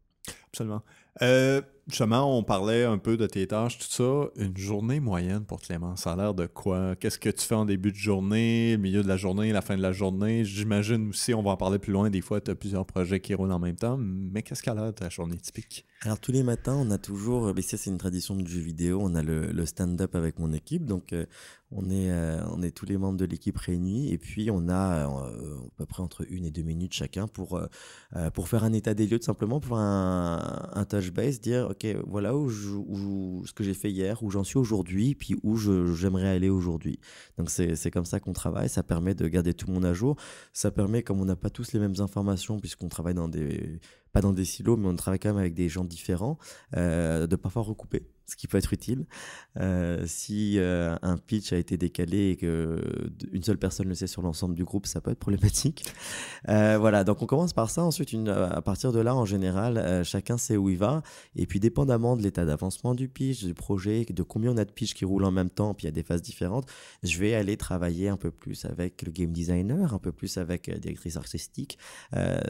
A: Absolument. Euh, justement, on parlait un peu de tes tâches, tout ça. Une journée moyenne pour Clément, ça a l'air de quoi? Qu'est-ce que tu fais en début de journée, milieu de la journée, la fin de la journée? J'imagine aussi, on va en parler plus loin, des fois, tu as plusieurs projets qui roulent en même temps, mais qu'est-ce qu'elle a de ta journée typique? Alors, tous les matins, on a toujours, mais euh, ben, ça, c'est une tradition du jeu vidéo, on a
C: le, stand-up avec mon équipe. Donc, euh, euh, on est, tous les membres de l'équipe réunis et puis on a euh, à peu près entre une et deux minutes chacun euh, pour, faire un état des lieux, tout simplement pour un, un touch base, dire ok, voilà où, ce que j'ai fait hier, où j'en suis aujourd'hui, puis où j'aimerais aller aujourd'hui. Donc c'est comme ça qu'on travaille, ça permet de garder tout le monde à jour, ça permet, comme on n'a pas tous les mêmes informations, puisqu'on travaille pas dans des silos, mais on travaille quand même avec des gens différents, de parfois recouper ce qui peut être utile. Euh, si euh, un pitch a été décalé et qu'une seule personne le sait sur l'ensemble du groupe, ça peut être problématique. [LAUGHS] Euh, voilà, donc on commence par ça. Ensuite, une, à partir de là, en général, chacun sait où il va. Et puis, dépendamment de l'état d'avancement du pitch, du projet, de combien on a de pitch qui roulent en même temps, puis il y a des phases différentes, je vais aller travailler un peu plus avec le game designer,
A: un peu plus avec la directrice artistique.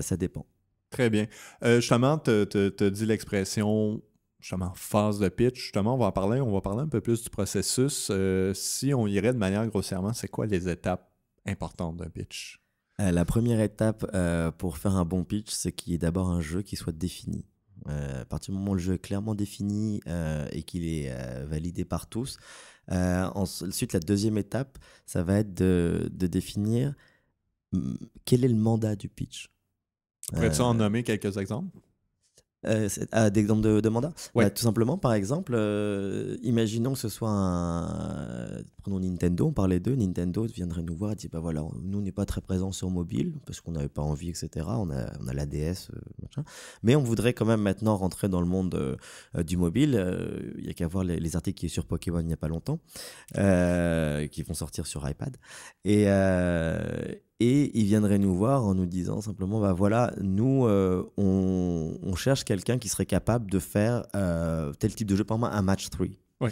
A: ça dépend. Très bien. justement, tu as dit l'expression justement phase de pitch. Justement, on va parler, on va parler un peu plus du processus. Euh, si on irait de manière grossièrement, c'est quoi les étapes importantes d'un pitch?
C: Euh, la première étape euh, pour faire un bon pitch, c'est qu'il y ait d'abord un jeu qui soit défini. à partir du moment où le jeu est clairement défini et qu'il est validé par tous, ensuite la deuxième étape, ça va être de, de définir mm, quel est le mandat du pitch. Pourrais-tu en
A: nommer quelques exemples
C: euh, à ah, de, de bah, ouais. Tout simplement, par exemple, euh, imaginons que ce soit un, Prenons Nintendo, on parlait d'eux. Nintendo viendrait nous voir et dit bah voilà, nous on n'est pas très présents sur mobile parce qu'on n'avait pas envie, etc. On a, on la euh, machin. Mais on voudrait quand même maintenant rentrer dans le monde euh, du mobile. Euh, il y n'y a qu'à voir les, articles qui sont sur Pokémon il n'y a pas longtemps, qui vont sortir sur iPad. Et et ils viendraient nous voir en nous disant simplement bah voilà nous on, cherche quelqu'un qui serait capable de faire tel type de jeu par exemple un match 3 ouais.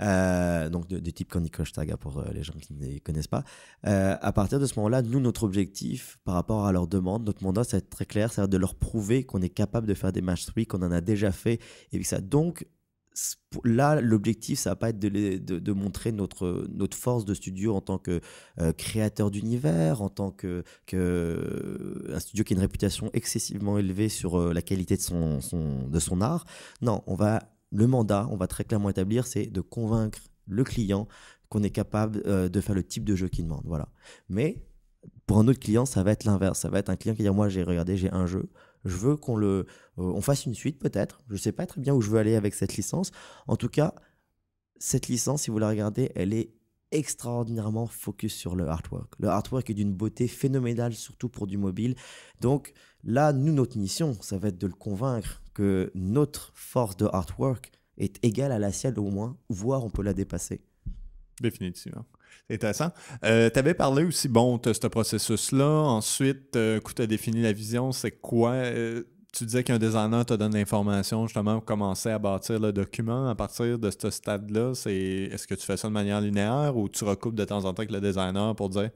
C: Euh, donc du type Candy Crush pour euh, les gens qui ne les connaissent pas. Euh, à partir de ce moment-là, nous, notre objectif par rapport à leur demande, notre mandat, c'est très clair, c'est de leur prouver qu'on est capable de faire des match 3, qu'on en a déjà fait, et ça. Donc, là, l'objectif, ça va pas être de, de, montrer notre, notre force de studio en tant que créateur d'univers, en tant que, que un studio qui a une réputation excessivement élevée sur la qualité de son, son, de son art. Non, on va le mandat, on va très clairement établir, c'est de convaincre le client qu'on est capable euh, de faire le type de jeu qu'il demande. Voilà. Mais pour un autre client, ça va être l'inverse. Ça va être un client qui va dire Moi, j'ai regardé, j'ai un jeu. Je veux qu'on le, euh, on fasse une suite peut-être. Je ne sais pas très bien où je veux aller avec cette licence. En tout cas, cette licence, si vous la regardez, elle est extraordinairement focus sur le artwork. Le artwork est d'une beauté phénoménale, surtout pour du mobile. Donc là, nous, notre mission, ça va être de le convaincre que notre force de artwork est égale à la sienne au moins, voire on peut la
A: dépasser. Définitivement. C'est intéressant. Euh, tu avais parlé aussi, bon, de ce processus-là. Ensuite, euh, tu as défini la vision. C'est quoi euh, Tu disais qu'un designer te donne l'information, justement, pour commencer à bâtir le document. À partir de ce stade-là, c'est est-ce que tu fais ça de manière linéaire ou tu recoupes de temps en temps avec le designer pour dire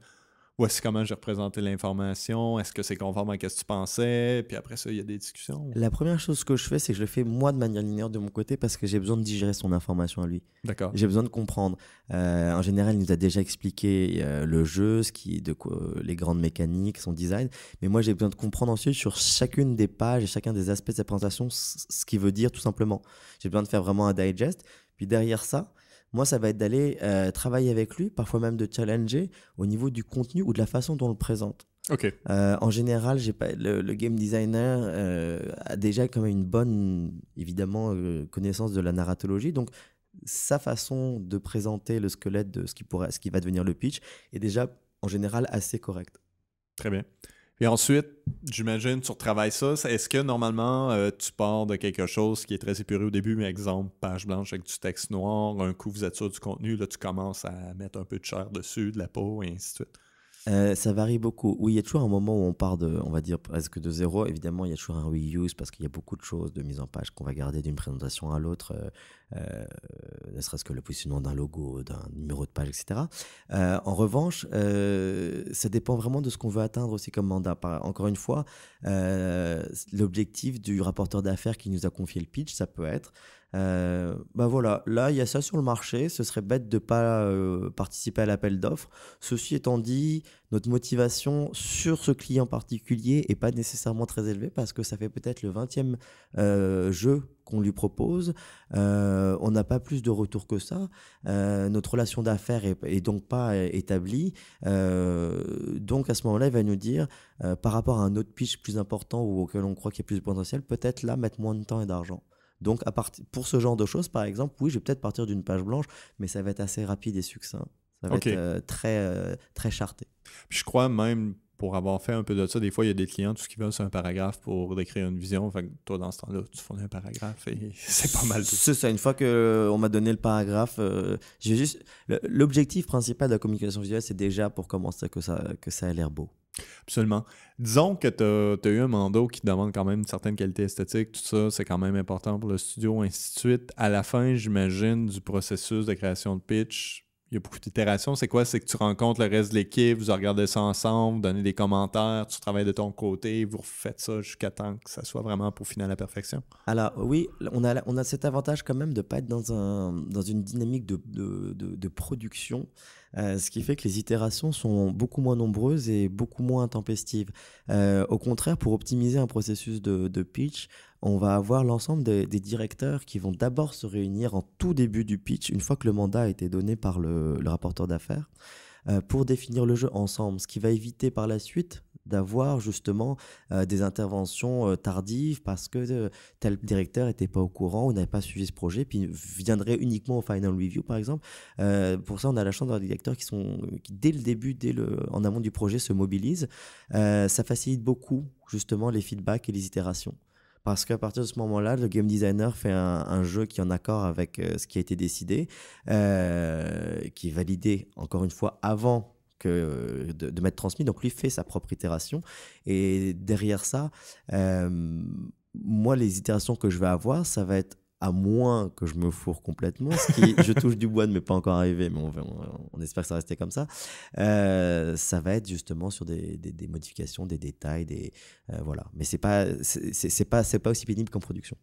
A: ou est-ce est-ce comment j'ai représenté l'information, est-ce que c'est conforme à ce que tu pensais, puis après ça, il y a des discussions.
C: La première chose que je fais, c'est que je le fais moi de manière linéaire de mon côté parce que j'ai besoin de digérer son information à lui. D'accord. J'ai besoin de comprendre. Euh, en général, il nous a déjà expliqué euh, le jeu, ce qui, de quoi, euh, les grandes mécaniques, son design, mais moi j'ai besoin de comprendre ensuite sur chacune des pages et chacun des aspects de sa présentation ce qui veut dire tout simplement. J'ai besoin de faire vraiment un digest, puis derrière ça, moi, ça va être d'aller euh, travailler avec lui, parfois même de challenger au niveau du contenu ou de la façon dont on le présente. Euh, en général, j'ai pas le, game designer euh, a déjà quand même une bonne, évidemment, connaissance de la narratologie, donc sa façon de présenter le squelette de ce qui pourrait, ce qui va devenir le pitch est déjà en général assez correcte.
A: Très bien. Et ensuite, j'imagine, tu retravailles ça. Est-ce que normalement, euh, tu pars de quelque chose qui est très épuré au début, mais exemple, page blanche avec du texte noir, un coup, vous êtes sûr du contenu, là, tu commences à mettre un peu de chair dessus, de la peau, et ainsi de suite.
C: Euh, ça varie beaucoup. Oui, il y a toujours un moment où on part de, on va dire, presque de zéro. Évidemment, il y a toujours un reuse parce qu'il y a beaucoup de choses de mise en page qu'on va garder d'une présentation à l'autre, euh, euh, ne serait-ce que le positionnement d'un logo, d'un numéro de page, etc. en revanche, ça dépend vraiment de ce qu'on veut atteindre aussi comme mandat. encore une fois, l'objectif du rapporteur d'affaires qui nous a confié le pitch, ça peut être euh, bah voilà, là, il y a ça sur le marché. Ce serait bête de ne pas euh, participer à l'appel d'offres. Ceci étant dit, notre motivation sur ce client particulier n'est pas nécessairement très élevée parce que ça fait peut-être le 20e euh, jeu qu'on lui propose. Euh, on n'a pas plus de retour que ça. notre relation d'affaires est, donc pas établie. donc à ce moment-là, il va nous dire, par rapport à un autre pitch plus important ou auquel on croit qu'il y a plus de potentiel, peut-être là mettre moins de temps et d'argent. Donc, à pour ce genre de choses, par exemple, oui, je vais peut-être partir d'une page blanche, mais ça va être assez rapide et succinct.
A: Ça va être euh, très, euh, très charté. je crois même, pour avoir fait un peu de ça, des fois, il y a des clients, tout ce qu'ils veulent, c'est un paragraphe pour décrire une vision. toi, dans ce temps-là, tu fournis un paragraphe et [LAUGHS] c'est pas mal. C'est ça. Une fois qu'on euh, m'a donné le paragraphe,
C: j'ai juste. L'objectif principal de la communication visuelle, c'est déjà pour commencer que ça, que ça a l'air beau.
A: Absolument. Disons que tu as, eu un mandat qui demande quand même une certaine qualité esthétique, tout ça, c'est quand même important pour le studio, ainsi de suite. À la fin, j'imagine, du processus de création de pitch, il y a beaucoup d'itérations. C'est quoi? C'est que tu rencontres le reste de l'équipe, vous regardez ça ensemble, vous donnez des commentaires, tu travailles de ton côté, vous refaites ça jusqu'à temps que ça soit vraiment pour finir à la perfection.
C: Alors oui, on a, on a cet avantage quand même de ne pas être dans, un, dans une dynamique de production. Euh, ce qui fait que les itérations sont beaucoup moins nombreuses et beaucoup moins intempestives. Euh, au contraire, pour optimiser un processus de, pitch, on va avoir l'ensemble des, directeurs qui vont d'abord se réunir en tout début du pitch, une fois que le mandat a été donné par le, rapporteur d'affaires, euh, pour définir le jeu ensemble, ce qui va éviter par la suite d'avoir justement euh, des interventions euh, tardives parce que euh, tel directeur n'était pas au courant ou n'avait pas suivi ce projet, puis viendrait uniquement au final review par exemple. pour ça, on a la chance d'avoir des directeurs qui sont qui, dès le début, dès le en amont du projet, se mobilisent. ça facilite beaucoup justement les feedbacks et les itérations. Parce qu'à partir de ce moment-là, le game designer fait un, jeu qui est en accord avec ce qui a été décidé, qui est validé encore une fois avant que euh, de, de m'être transmis. Donc lui fait sa propre itération. Et derrière ça, euh, moi, les itérations que je vais avoir, ça va être à moins que je me fourre complètement, ce qui, je touche du bois, ne m'est pas encore arrivé, mais on, espère que ça va rester comme ça, euh, ça va être justement sur des, modifications, des détails, des, euh, voilà. Mais c'est pas, c'est pas, pas aussi pénible qu'en production.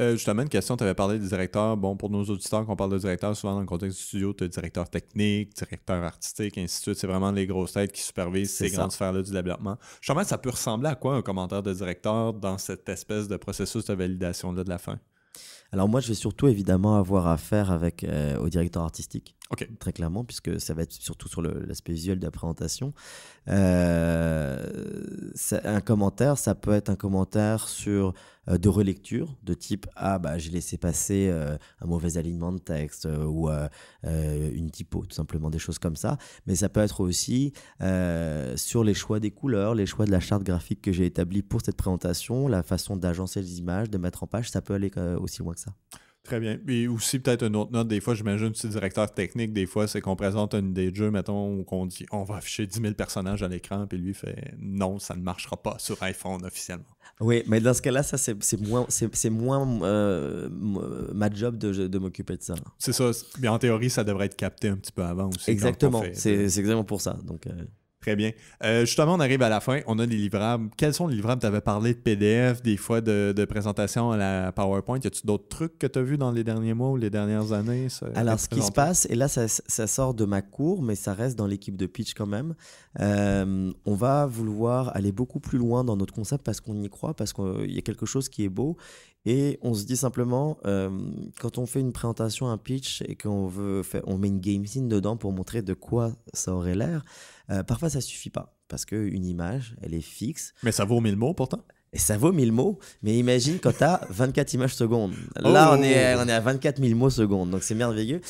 A: Euh, justement, une question, tu avais parlé des directeurs. Bon, pour nos auditeurs, quand on parle de directeur, souvent dans le contexte du studio, tu as directeur technique, directeur artistique, ainsi de suite. C'est vraiment les grosses têtes qui supervisent ces grandes sphères-là du développement. Justement, ça peut ressembler à quoi un commentaire de directeur dans cette espèce de processus de validation-là de la fin?
C: Alors moi, je vais surtout évidemment avoir affaire avec euh, au directeur artistique. Très clairement, puisque ça va être surtout sur l'aspect visuel de la présentation. un commentaire, ça peut être un commentaire sur euh, de relecture, de type Ah, bah, j'ai laissé passer euh, un mauvais alignement de texte euh, ou une typo, tout simplement, des choses comme ça. Mais ça peut être aussi sur les choix des couleurs, les choix de la charte graphique que j'ai établie pour cette présentation, la façon d'agencer les images, de mettre en page, ça peut aller aussi loin que ça.
A: Très bien. Et aussi, peut-être une autre note, des fois, j'imagine, que es directeur technique, des fois, c'est qu'on présente une idée de jeu, mettons, qu'on dit on va afficher 10 000 personnages à l'écran, puis lui fait non, ça ne marchera pas sur iPhone officiellement. Oui, mais dans ce cas-là, ça, c'est, moins, c'est,
C: moins euh, euh, ma job de, m'occuper de ça. C'est
A: ça. Mais en théorie, ça devrait être capté un petit peu avant aussi. Exactement. c'est, exactement pour ça. Donc. Euh, Très bien. Euh, justement, on arrive à la fin. On a des livrables. Quels sont les livrables Tu avais parlé de PDF, des fois de, présentation à la PowerPoint. Y a-t-il d'autres trucs que tu as vus dans les derniers mois ou les dernières années Alors, ce qui se
C: passe, et là, ça, sort de ma cour, mais ça reste dans l'équipe de pitch quand même. Euh, on va vouloir aller beaucoup plus loin dans notre concept parce qu'on y croit, parce qu'il y a quelque chose qui est beau. Et on se dit simplement, euh, quand on fait une présentation, un pitch, et qu'on veut faire, on met une game scene dedans pour montrer de quoi ça aurait l'air. Euh, parfois, ça suffit pas parce qu'une image, elle est fixe. Mais ça vaut mille mots pourtant. Et ça vaut 1000 mots, mais imagine quand tu as 24 images secondes. Là, on, est, oh. on est à 24 000 mots secondes, donc c'est merveilleux.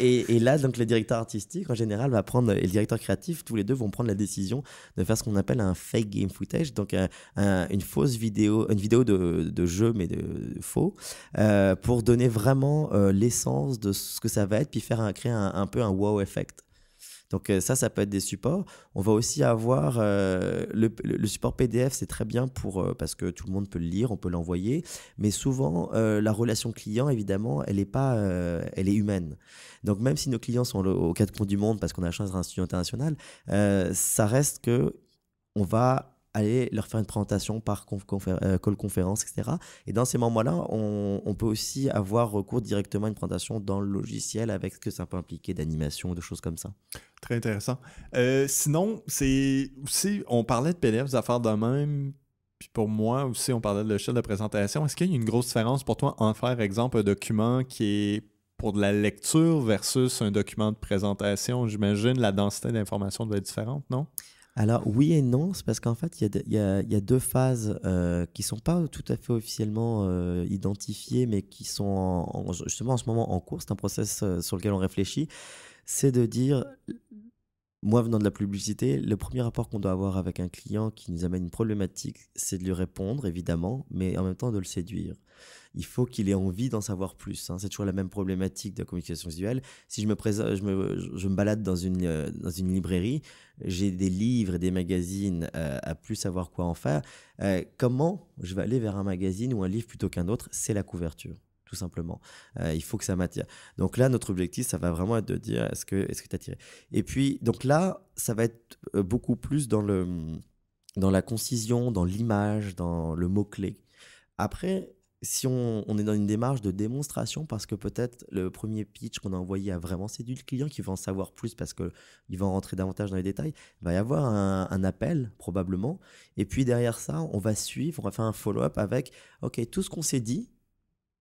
C: Et, là, donc, le directeur artistique, en général, va prendre, et le directeur créatif, tous les deux vont prendre la décision de faire ce qu'on appelle un fake game footage, donc euh, une fausse vidéo, une vidéo de, jeu, mais de, faux, euh, pour donner vraiment l'essence de ce que ça va être, puis faire créer un peu un wow effect. Donc euh, ça, ça peut être des supports. On va aussi avoir euh, le, support PDF, c'est très bien pour euh, parce que tout le monde peut le lire, on peut l'envoyer, mais souvent la relation client, évidemment, elle est pas, elle est humaine. Donc même si nos clients sont au quatre coins du monde parce qu'on a la chance d'être un studio international, ça reste que on va aller leur faire une présentation par euh, call conférence, etc. Et dans ces moments-là, on, peut aussi avoir recours directement à une présentation dans le logiciel avec ce que ça peut impliquer d'animation, de choses comme ça.
A: Très intéressant. Euh, sinon, c'est aussi, on parlait de PDF, des affaires de même. Puis pour moi aussi, on parlait de l'échelle de présentation. Est-ce qu'il y a une grosse différence pour toi en faire, exemple, un document qui est pour de la lecture versus un document de présentation? J'imagine la densité d'informations doit être différente,
C: non? Alors oui et non, c'est parce qu'en fait, il y, a deux phases euh, qui ne sont pas tout à fait officiellement euh, identifiées, mais qui sont justement en ce moment en cours. C'est un process euh, sur lequel on réfléchit. C'est de dire moi, venant de la publicité, le premier rapport qu'on doit avoir avec un client qui nous amène une problématique, c'est de lui répondre, évidemment, mais en même temps de le séduire. Il faut qu'il ait envie d'en savoir plus. Hein. C'est toujours la même problématique de la communication visuelle. Si je me, présente, je me, balade dans une, euh, dans une librairie, j'ai des livres et des magazines euh, à plus savoir quoi en faire. Euh, comment je vais aller vers un magazine ou un livre plutôt qu'un autre C'est la couverture tout simplement. Euh, il faut que ça m'attire. Donc là, notre objectif, ça va vraiment être de dire est-ce que est-ce que Et puis donc là, ça va être euh, beaucoup plus dans le dans la concision, dans l'image, dans le mot clé. Après, si on, est dans une démarche de démonstration, parce que peut-être le premier pitch qu'on a envoyé a vraiment séduit le client, qui va en savoir plus parce qu'il va en rentrer davantage dans les détails, il va y avoir un, un, appel probablement. Et puis derrière ça, on va suivre, on va faire un follow-up avec, OK, tout ce qu'on s'est dit,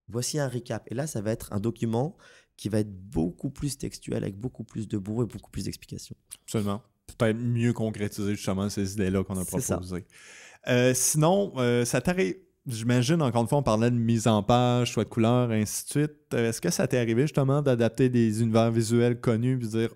C: Voici un récap. Et là, ça va être un document qui va être beaucoup plus textuel,
A: avec beaucoup plus de bourre et beaucoup plus d'explications. Absolument. Peut-être mieux concrétiser justement ces idées-là qu'on a proposées. Euh, sinon, euh, ça t'arrive. J'imagine, encore une fois, on parlait de mise en page, choix de couleur, ainsi de suite. Euh, est-ce que ça t'est arrivé justement d'adapter des univers visuels connus et dire,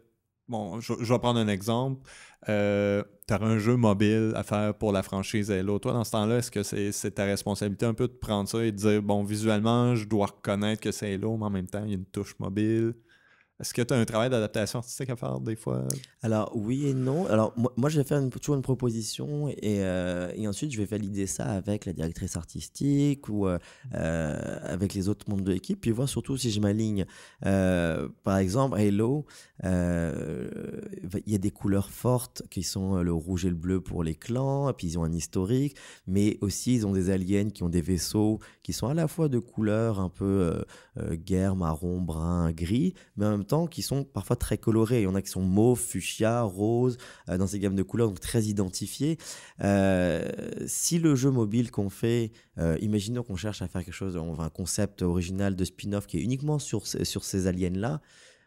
A: bon, je, vais prendre un exemple. Euh, tu auras un jeu mobile à faire pour la franchise Halo. Toi, dans ce temps-là, est-ce que c'est ta responsabilité un peu de prendre ça et de dire, bon, visuellement, je dois reconnaître que c'est Halo, mais en même temps, il y a une touche mobile? Est-ce que tu as un travail d'adaptation artistique à faire des fois
C: Alors oui et non. Alors moi, je vais faire une, toujours une proposition euh, et, ensuite je vais valider ça avec la directrice artistique ou euh, euh, avec les autres membres de l'équipe, puis voir surtout si je m'aligne. par exemple, Hello, il y a des couleurs fortes qui sont le rouge et le bleu pour les clans, et puis ils ont un historique, mais aussi ils ont des aliens qui ont des vaisseaux qui sont à la fois de couleurs un peu guerre, marron, brun, gris, mais en temps qui sont parfois très colorés. Il y en a qui sont mauve, fuchsia, rose, euh, dans ces gammes de couleurs, donc très identifiées. Euh, si le jeu mobile qu'on fait, euh, imaginons qu'on cherche à faire quelque chose, on un concept original de spin-off qui est uniquement sur, sur ces aliens-là,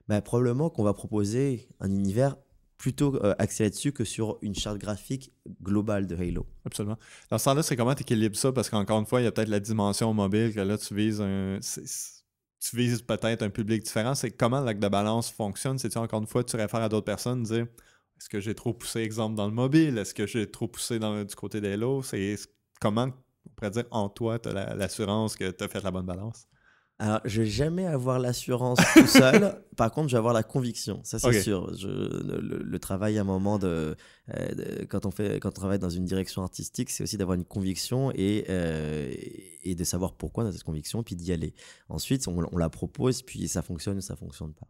C: bah, probablement qu'on va proposer un univers plutôt axé là-dessus que sur une charte graphique
A: globale de Halo. Absolument. Dans ce là c'est comment tu équilibres ça Parce qu'encore une fois, il y a peut-être la dimension mobile, que là, tu vises un tu vises peut-être un public différent, c'est comment la de balance fonctionne. C'est-tu encore une fois, tu réfères à d'autres personnes, dire est-ce que j'ai trop poussé, exemple, dans le mobile Est-ce que j'ai trop poussé dans du côté des lots C'est comment, on pourrait dire, en toi, tu as l'assurance que tu as fait la bonne balance alors, je vais jamais avoir l'assurance tout seul. [LAUGHS] Par contre, je vais avoir la conviction.
C: Ça, c'est sûr. le, travail, à un moment euh, de, quand on fait, quand on travaille dans une direction artistique, c'est aussi d'avoir une conviction et euh, et de savoir pourquoi on a cette conviction,
A: puis d'y aller. Ensuite, on, la propose, puis ça fonctionne ou ça fonctionne pas.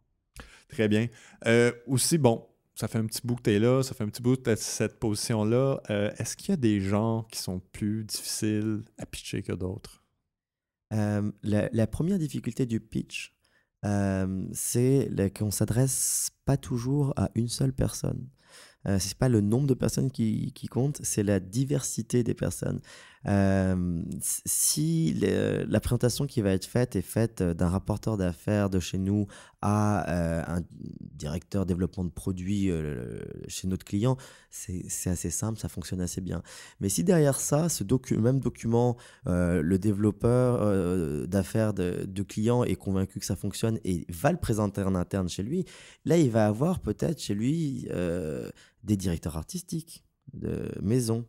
A: Très bien. Euh, aussi, bon, ça fait un petit bout que tu es là, ça fait un petit bout que tu cette position-là. Est-ce qu'il y a des gens qui sont plus difficiles à pitcher que d'autres?
C: Euh, la, première difficulté du pitch, euh, c'est qu'on s'adresse pas toujours à une seule personne. Euh, c'est pas le nombre de personnes qui, qui compte, c'est la diversité des personnes. Euh, si la présentation qui va être faite est faite d'un rapporteur d'affaires de chez nous à euh, un directeur développement de produits euh, chez notre client, c'est assez simple, ça fonctionne assez bien. Mais si derrière ça, ce même document, euh, le développeur d'affaires de, de, client est convaincu que ça fonctionne et va le présenter en interne chez lui, là, il va avoir peut-être chez lui des directeurs artistiques de maison,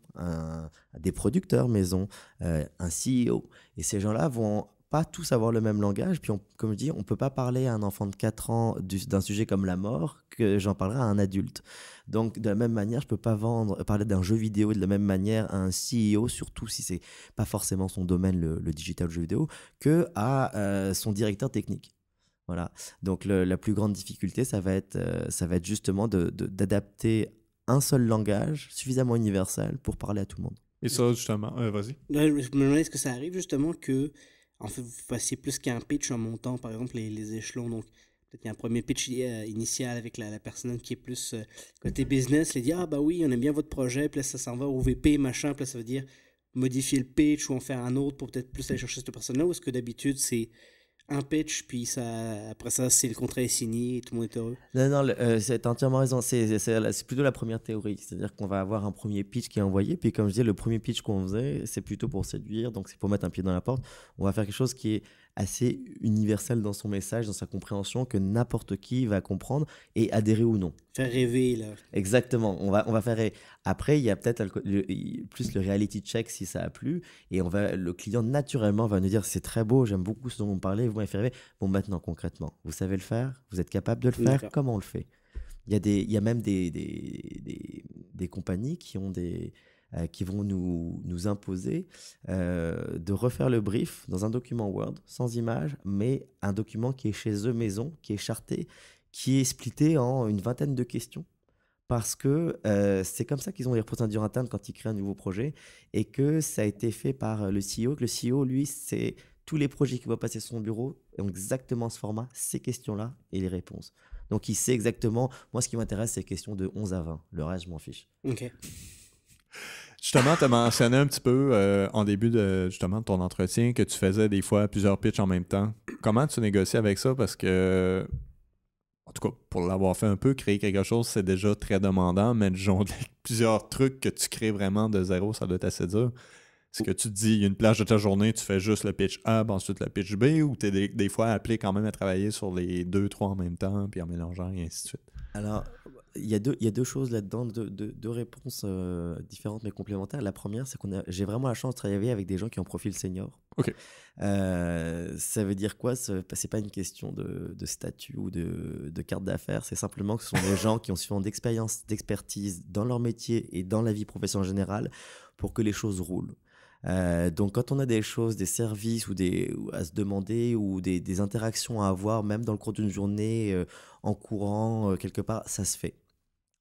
C: des producteurs maison, un CEO. Et ces gens-là vont pas tous avoir le même langage. Puis, comme je dis, on peut pas parler à un enfant de 4 ans d'un sujet comme la mort que j'en parlerai à un adulte. Donc, de la même manière, je peux pas vendre, parler d'un jeu vidéo de la même manière à un CEO, surtout si c'est pas forcément son domaine, le, digital jeu vidéo, que à euh, son directeur technique. Voilà. Donc, la plus grande difficulté, ça va être, euh, ça va être justement d'adapter un seul langage suffisamment universel
A: pour parler à tout le monde. Et ça, justement, euh, vas-y.
B: Ben, je me demandais, est-ce que ça arrive justement que en fait, vous fassiez plus qu'un pitch en montant, par exemple, les, échelons. Donc, peut-être qu'il y a un premier pitch euh, initial avec la, personne qui est plus euh, côté business, les dire Ah, bah oui, on aime bien votre projet, puis là, ça s'en va au VP, machin, puis là, ça veut dire modifier le pitch ou en faire un autre pour peut-être plus aller chercher cette personne-là, ou est-ce que d'habitude, c'est un pitch, puis ça, après ça, c'est le contrat est signé tout le monde est heureux.
C: Non, non, euh, c'est entièrement raison. C'est plutôt la première théorie. C'est-à-dire qu'on va avoir un premier pitch qui est envoyé, puis comme je dis le premier pitch qu'on faisait, c'est plutôt pour séduire, donc c'est pour mettre un pied dans la porte. On va faire quelque chose qui est assez universel dans son message, dans sa compréhension, que n'importe qui va comprendre et adhérer ou non.
B: Faire rêver, là.
C: Exactement, on va, on va faire Après, il y a peut-être plus le reality check si ça a plu, et on va, le client naturellement va nous dire c'est très beau, j'aime beaucoup ce dont vous me parlez, vous m'avez fait rêver. Bon, maintenant, concrètement, vous savez le faire Vous êtes capable de le faire Comment on le fait il y, a des, il y a même des, des, des compagnies qui ont des, euh, qui vont nous, nous imposer euh, de refaire le brief dans un document Word, sans image mais un document qui est chez eux maison, qui est charté, qui est splitté en une vingtaine de questions. Parce que euh, c'est comme ça qu'ils ont les procédures internes quand ils créent un nouveau projet et que ça a été fait par le CEO. le CEO, lui, c'est tous les projets qui vont passer sur son bureau ont exactement ce format, ces questions-là et les réponses. Donc il sait
A: exactement. Moi, ce qui
C: m'intéresse, c'est les questions de 11 à 20. Le reste, je m'en
A: fiche. Ok. Justement, tu as mentionné un petit peu euh, en début de justement de ton entretien que tu faisais des fois plusieurs pitchs en même temps. Comment tu négocies avec ça? Parce que, en tout cas, pour l'avoir fait un peu, créer quelque chose, c'est déjà très demandant, mais [LAUGHS] plusieurs trucs que tu crées vraiment de zéro, ça doit être assez dur. Est-ce que tu te dis, il y a une plage de ta journée, tu fais juste le pitch A, ensuite le pitch B, ou tu es des, des, fois appelé quand même à travailler sur les deux, trois en même temps, puis en mélangeant, et ainsi de suite?
C: Alors, il y, a deux, il y a deux choses là-dedans, deux, réponses euh, différentes mais complémentaires. La première, c'est qu'on j'ai vraiment la chance de travailler avec des gens qui ont profil senior. Euh, ça veut dire quoi Ce n'est pas une question de, de statut ou de, de carte d'affaires. C'est simplement que ce sont des gens qui ont suffisamment d'expérience, d'expertise dans leur métier et dans la vie professionnelle générale pour que les choses roulent. Euh, donc quand on a des choses, des services ou des à se demander ou des, des, interactions à avoir, même dans le cours d'une journée, en courant quelque part, ça se fait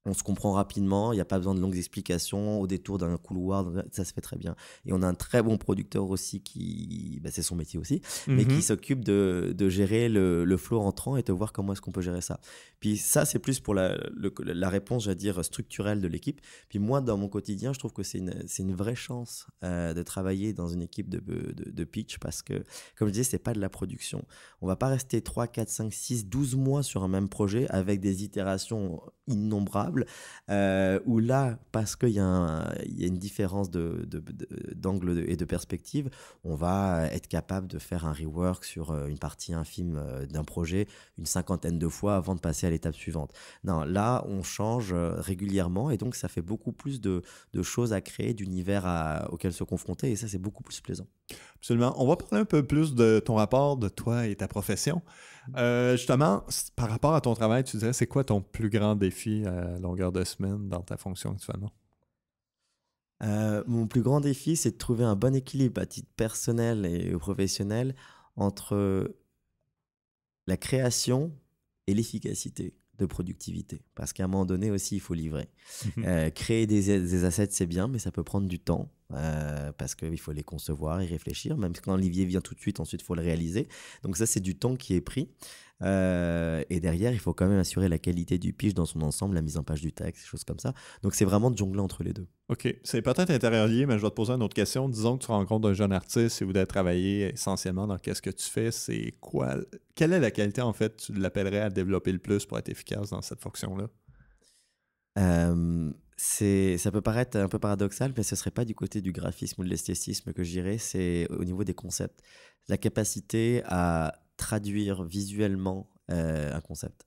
C: on se comprend rapidement, il n'y a pas besoin de longues explications, au détour d'un couloir, ça se fait très bien. Et on a un très bon producteur aussi qui, bah, c'est son métier aussi, mais qui mhm. s'occupe de, gérer le, le flot entrant et de voir comment est-ce qu'on peut gérer ça. Puis ça, c'est plus pour la, la réponse, j'allais dire, structurelle de l'équipe. Puis moi, dans mon quotidien, je trouve que c'est une, vraie chance euh, de travailler dans une équipe de, pitch parce que, comme je disais, c'est pas de la production. On va pas rester 3, 4, 5, 6, 12 mois sur un même projet avec des itérations innombrables euh, où là, parce qu'il y, a une différence d'angle et de perspective, on va être capable de faire un rework sur euh, une partie, infime euh, d'un projet une cinquantaine de fois avant de passer à l'étape suivante. Non, là, on change régulièrement et donc ça fait beaucoup plus de, choses à créer,
A: d'univers auquel se confronter et ça, c'est beaucoup plus plaisant. Absolument. On va parler un peu plus de ton rapport de toi et ta profession. Euh, justement, par rapport à ton travail, tu dirais, c'est quoi ton plus grand défi à longueur de semaine dans ta fonction actuellement?
C: Euh, mon plus grand défi, c'est de trouver un bon équilibre à titre personnel et professionnel entre la création et l'efficacité de productivité. Parce qu'à un moment donné aussi, il faut livrer. Mhm. Euh, créer des, assets, c'est bien, mais ça peut prendre du temps. Euh, parce qu'il faut les concevoir, et réfléchir. Même quand Olivier vient tout de suite, ensuite, il faut le réaliser. Donc ça, c'est du temps qui est pris. Euh, et derrière, il faut quand même assurer la qualité du pitch dans son ensemble, la mise en page du texte, des choses comme ça. Donc c'est vraiment de jongler entre les deux.
A: OK. C'est peut-être interrelié, mais je vais te poser une autre question. Disons que tu rencontres un jeune artiste et vous devez travailler essentiellement dans qu'est-ce que tu fais. C'est quoi Quelle est la qualité, en fait, tu l'appellerais à développer le plus pour être efficace dans cette fonction-là?
C: Euh,
A: ça peut paraître un peu paradoxal,
C: mais ce ne serait pas du côté du graphisme ou de l'esthétisme que j'irais, c'est au niveau des concepts. La capacité à traduire visuellement euh, un concept.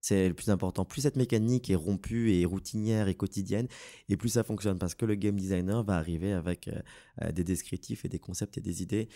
C: C'est le plus important. Plus cette mécanique est rompue et routinière et quotidienne, et plus ça fonctionne parce que le game designer va arriver avec euh, euh, des descriptifs et des concepts et des idées.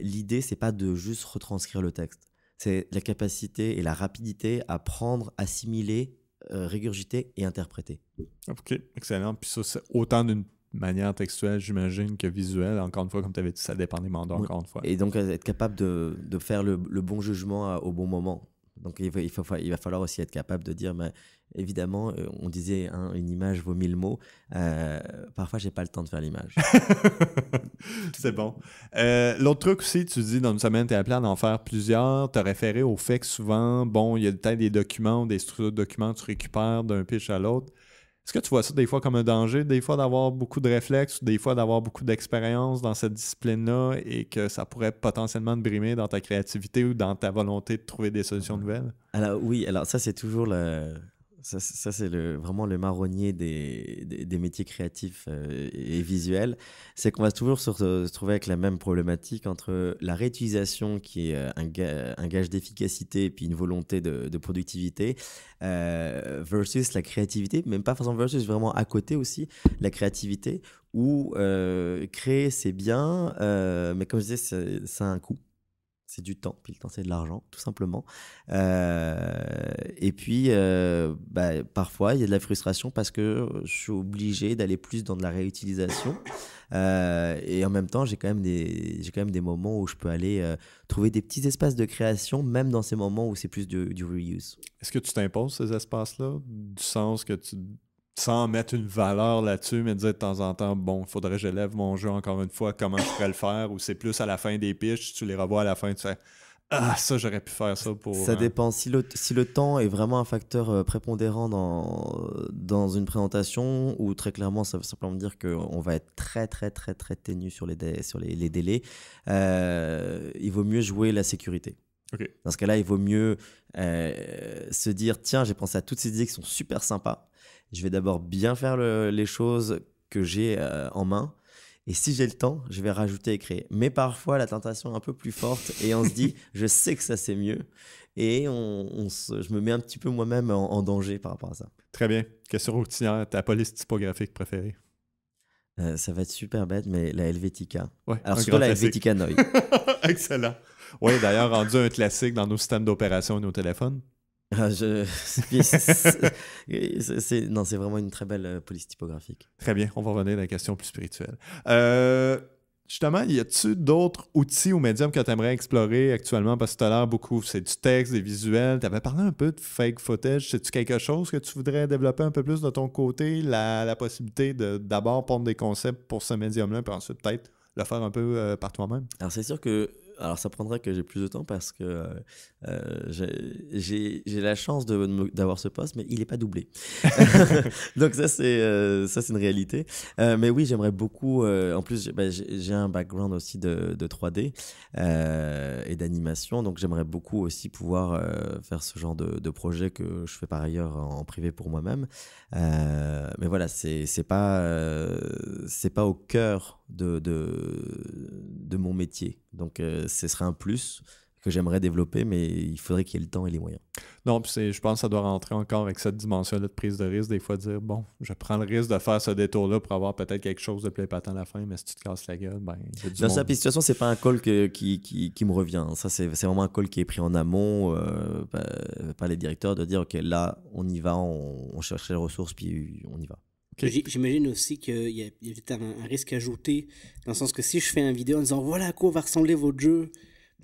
C: L'idée, c'est pas de juste retranscrire le texte. C'est la capacité et la rapidité à prendre, assimiler,
A: régurgiter et interpréter. Ok, excellent. Puis ça, c'est autant d'une manière textuelle, j'imagine, que visuelle. Encore une fois, comme tu avais dit, ça dépend des mandats, encore une fois. Et donc, être capable
C: de, faire le, bon jugement au bon moment. Donc, il, faut, il, va falloir aussi être capable de dire, mais évidemment, euh, on disait hein, une image vaut mille mots. Euh, parfois, parfois, n'ai pas
A: le temps de faire l'image. [LAUGHS] c'est bon. Euh, l'autre truc aussi, tu dis dans une semaine, tu es appelé à en faire plusieurs. Tu as référé au fait que souvent, bon, il y a peut-être des documents des structures de documents que tu récupères d'un pitch à l'autre. Est-ce que tu vois ça des fois comme un danger, des fois d'avoir beaucoup de réflexes, des fois d'avoir beaucoup d'expérience dans cette discipline-là et que ça pourrait potentiellement te brimer dans ta créativité ou dans ta volonté de trouver des solutions nouvelles? Alors oui, alors ça c'est toujours le,
C: ça, c'est le, vraiment le marronnier des, des, métiers créatifs euh, et visuels. C'est qu'on va toujours se, trouver avec la même problématique entre la réutilisation, qui est euh, un, gage d'efficacité et puis une volonté de, productivité, euh, versus la créativité, même pas forcément versus, vraiment à côté aussi, la créativité, où créer, c'est bien, mais comme je disais, c'est un coût c'est du temps, puis le temps c'est de l'argent, tout simplement. Euh, et puis, euh, bah, parfois, il y a de la frustration parce que je suis obligé d'aller plus dans de la réutilisation. [COUGHS] Euh, et en même temps, j'ai quand, même des, quand même des moments où je peux aller
A: trouver des petits espaces de création, même dans ces moments où c'est plus du, du reuse. Est-ce que tu t'imposes ces espaces-là, du sens que tu sans mettre une valeur là-dessus, mais dire de temps en temps, bon, il faudrait que j'élève mon jeu encore une fois, comment je pourrais le faire, ou c'est plus à la fin des pitches, tu les revois à la fin, tu fais Ah, ça, j'aurais pu faire ça pour. Ça hein. dépend.
C: Si le, si le temps est vraiment un facteur euh, prépondérant dans, dans une présentation, ou très clairement, ça veut simplement dire qu'on va être très, très, très, très ténu sur les, sur les, délais, euh, il vaut mieux jouer la sécurité. Dans ce cas-là, il vaut mieux euh, se dire tiens, j'ai pensé à toutes ces idées qui sont super sympas je vais d'abord bien faire les choses que j'ai euh, en main. Et si j'ai le temps, je vais rajouter et créer. Mais parfois, la tentation est un peu plus forte et on se dit, [LAUGHS] je sais que ça c'est mieux. Et je me mets un petit peu moi-même en,
A: danger par rapport à ça. Très bien. Question routinière, ta police typographique préférée euh, Ça va être super bête, mais la Helvetica. Ouais, Alors surtout la Helvetica Noy. [LAUGHS] Excellent. Oui, d'ailleurs, rendu un classique dans nos systèmes d'opération et nos téléphones. Ah, [LAUGHS] c'est... Non, c'est vraiment une très belle euh, police typographique. Très bien, on va revenir à la question plus spirituelle. Euh, justement, y a-tu d'autres outils ou médiums que tu aimerais explorer actuellement? Parce que tout à l'air beaucoup, c'est du texte, des visuels. Tu parlé un peu de fake footage. C'est-tu quelque chose que tu voudrais développer un peu plus de ton côté? La, possibilité de d'abord prendre des concepts pour ce médium-là, puis ensuite peut-être le faire un peu euh, par toi-même? Alors, c'est sûr que alors ça prendrait
C: que j'ai plus de temps parce que euh, euh, j'ai la chance d'avoir ce poste, mais il n'est pas doublé. [LAUGHS] [LAUGHS] Donc ça c'est euh, ça c'est une réalité. mais oui, j'aimerais beaucoup. en plus, ben, j'ai un background aussi de, de 3D et d'animation, donc j'aimerais beaucoup aussi pouvoir faire ce genre de, de, projet que je fais par ailleurs en, privé pour moi-même. mais voilà, c'est pas c'est pas au cœur de, de de mon métier donc, euh, ce serait un plus que j'aimerais développer, mais il faudrait qu'il y ait le temps et les moyens.
A: Non, puis je pense que ça doit rentrer encore avec cette dimension-là de prise de risque, des fois dire bon, je prends le risque de faire ce détour-là pour avoir peut-être quelque chose de plus épatant à la fin, mais si tu te casses la gueule, ben. Dans situation,
C: c'est pas un call qui, me revient. Ça, c'est vraiment un call qui est pris en amont euh, par, les directeurs de dire ok, là, on y va, on, on les ressources, puis on y va.
B: J'imagine aussi qu'il y a, un, risque ajouté, dans le sens que si je fais un vidéo en disant voilà à quoi va ressembler votre jeu,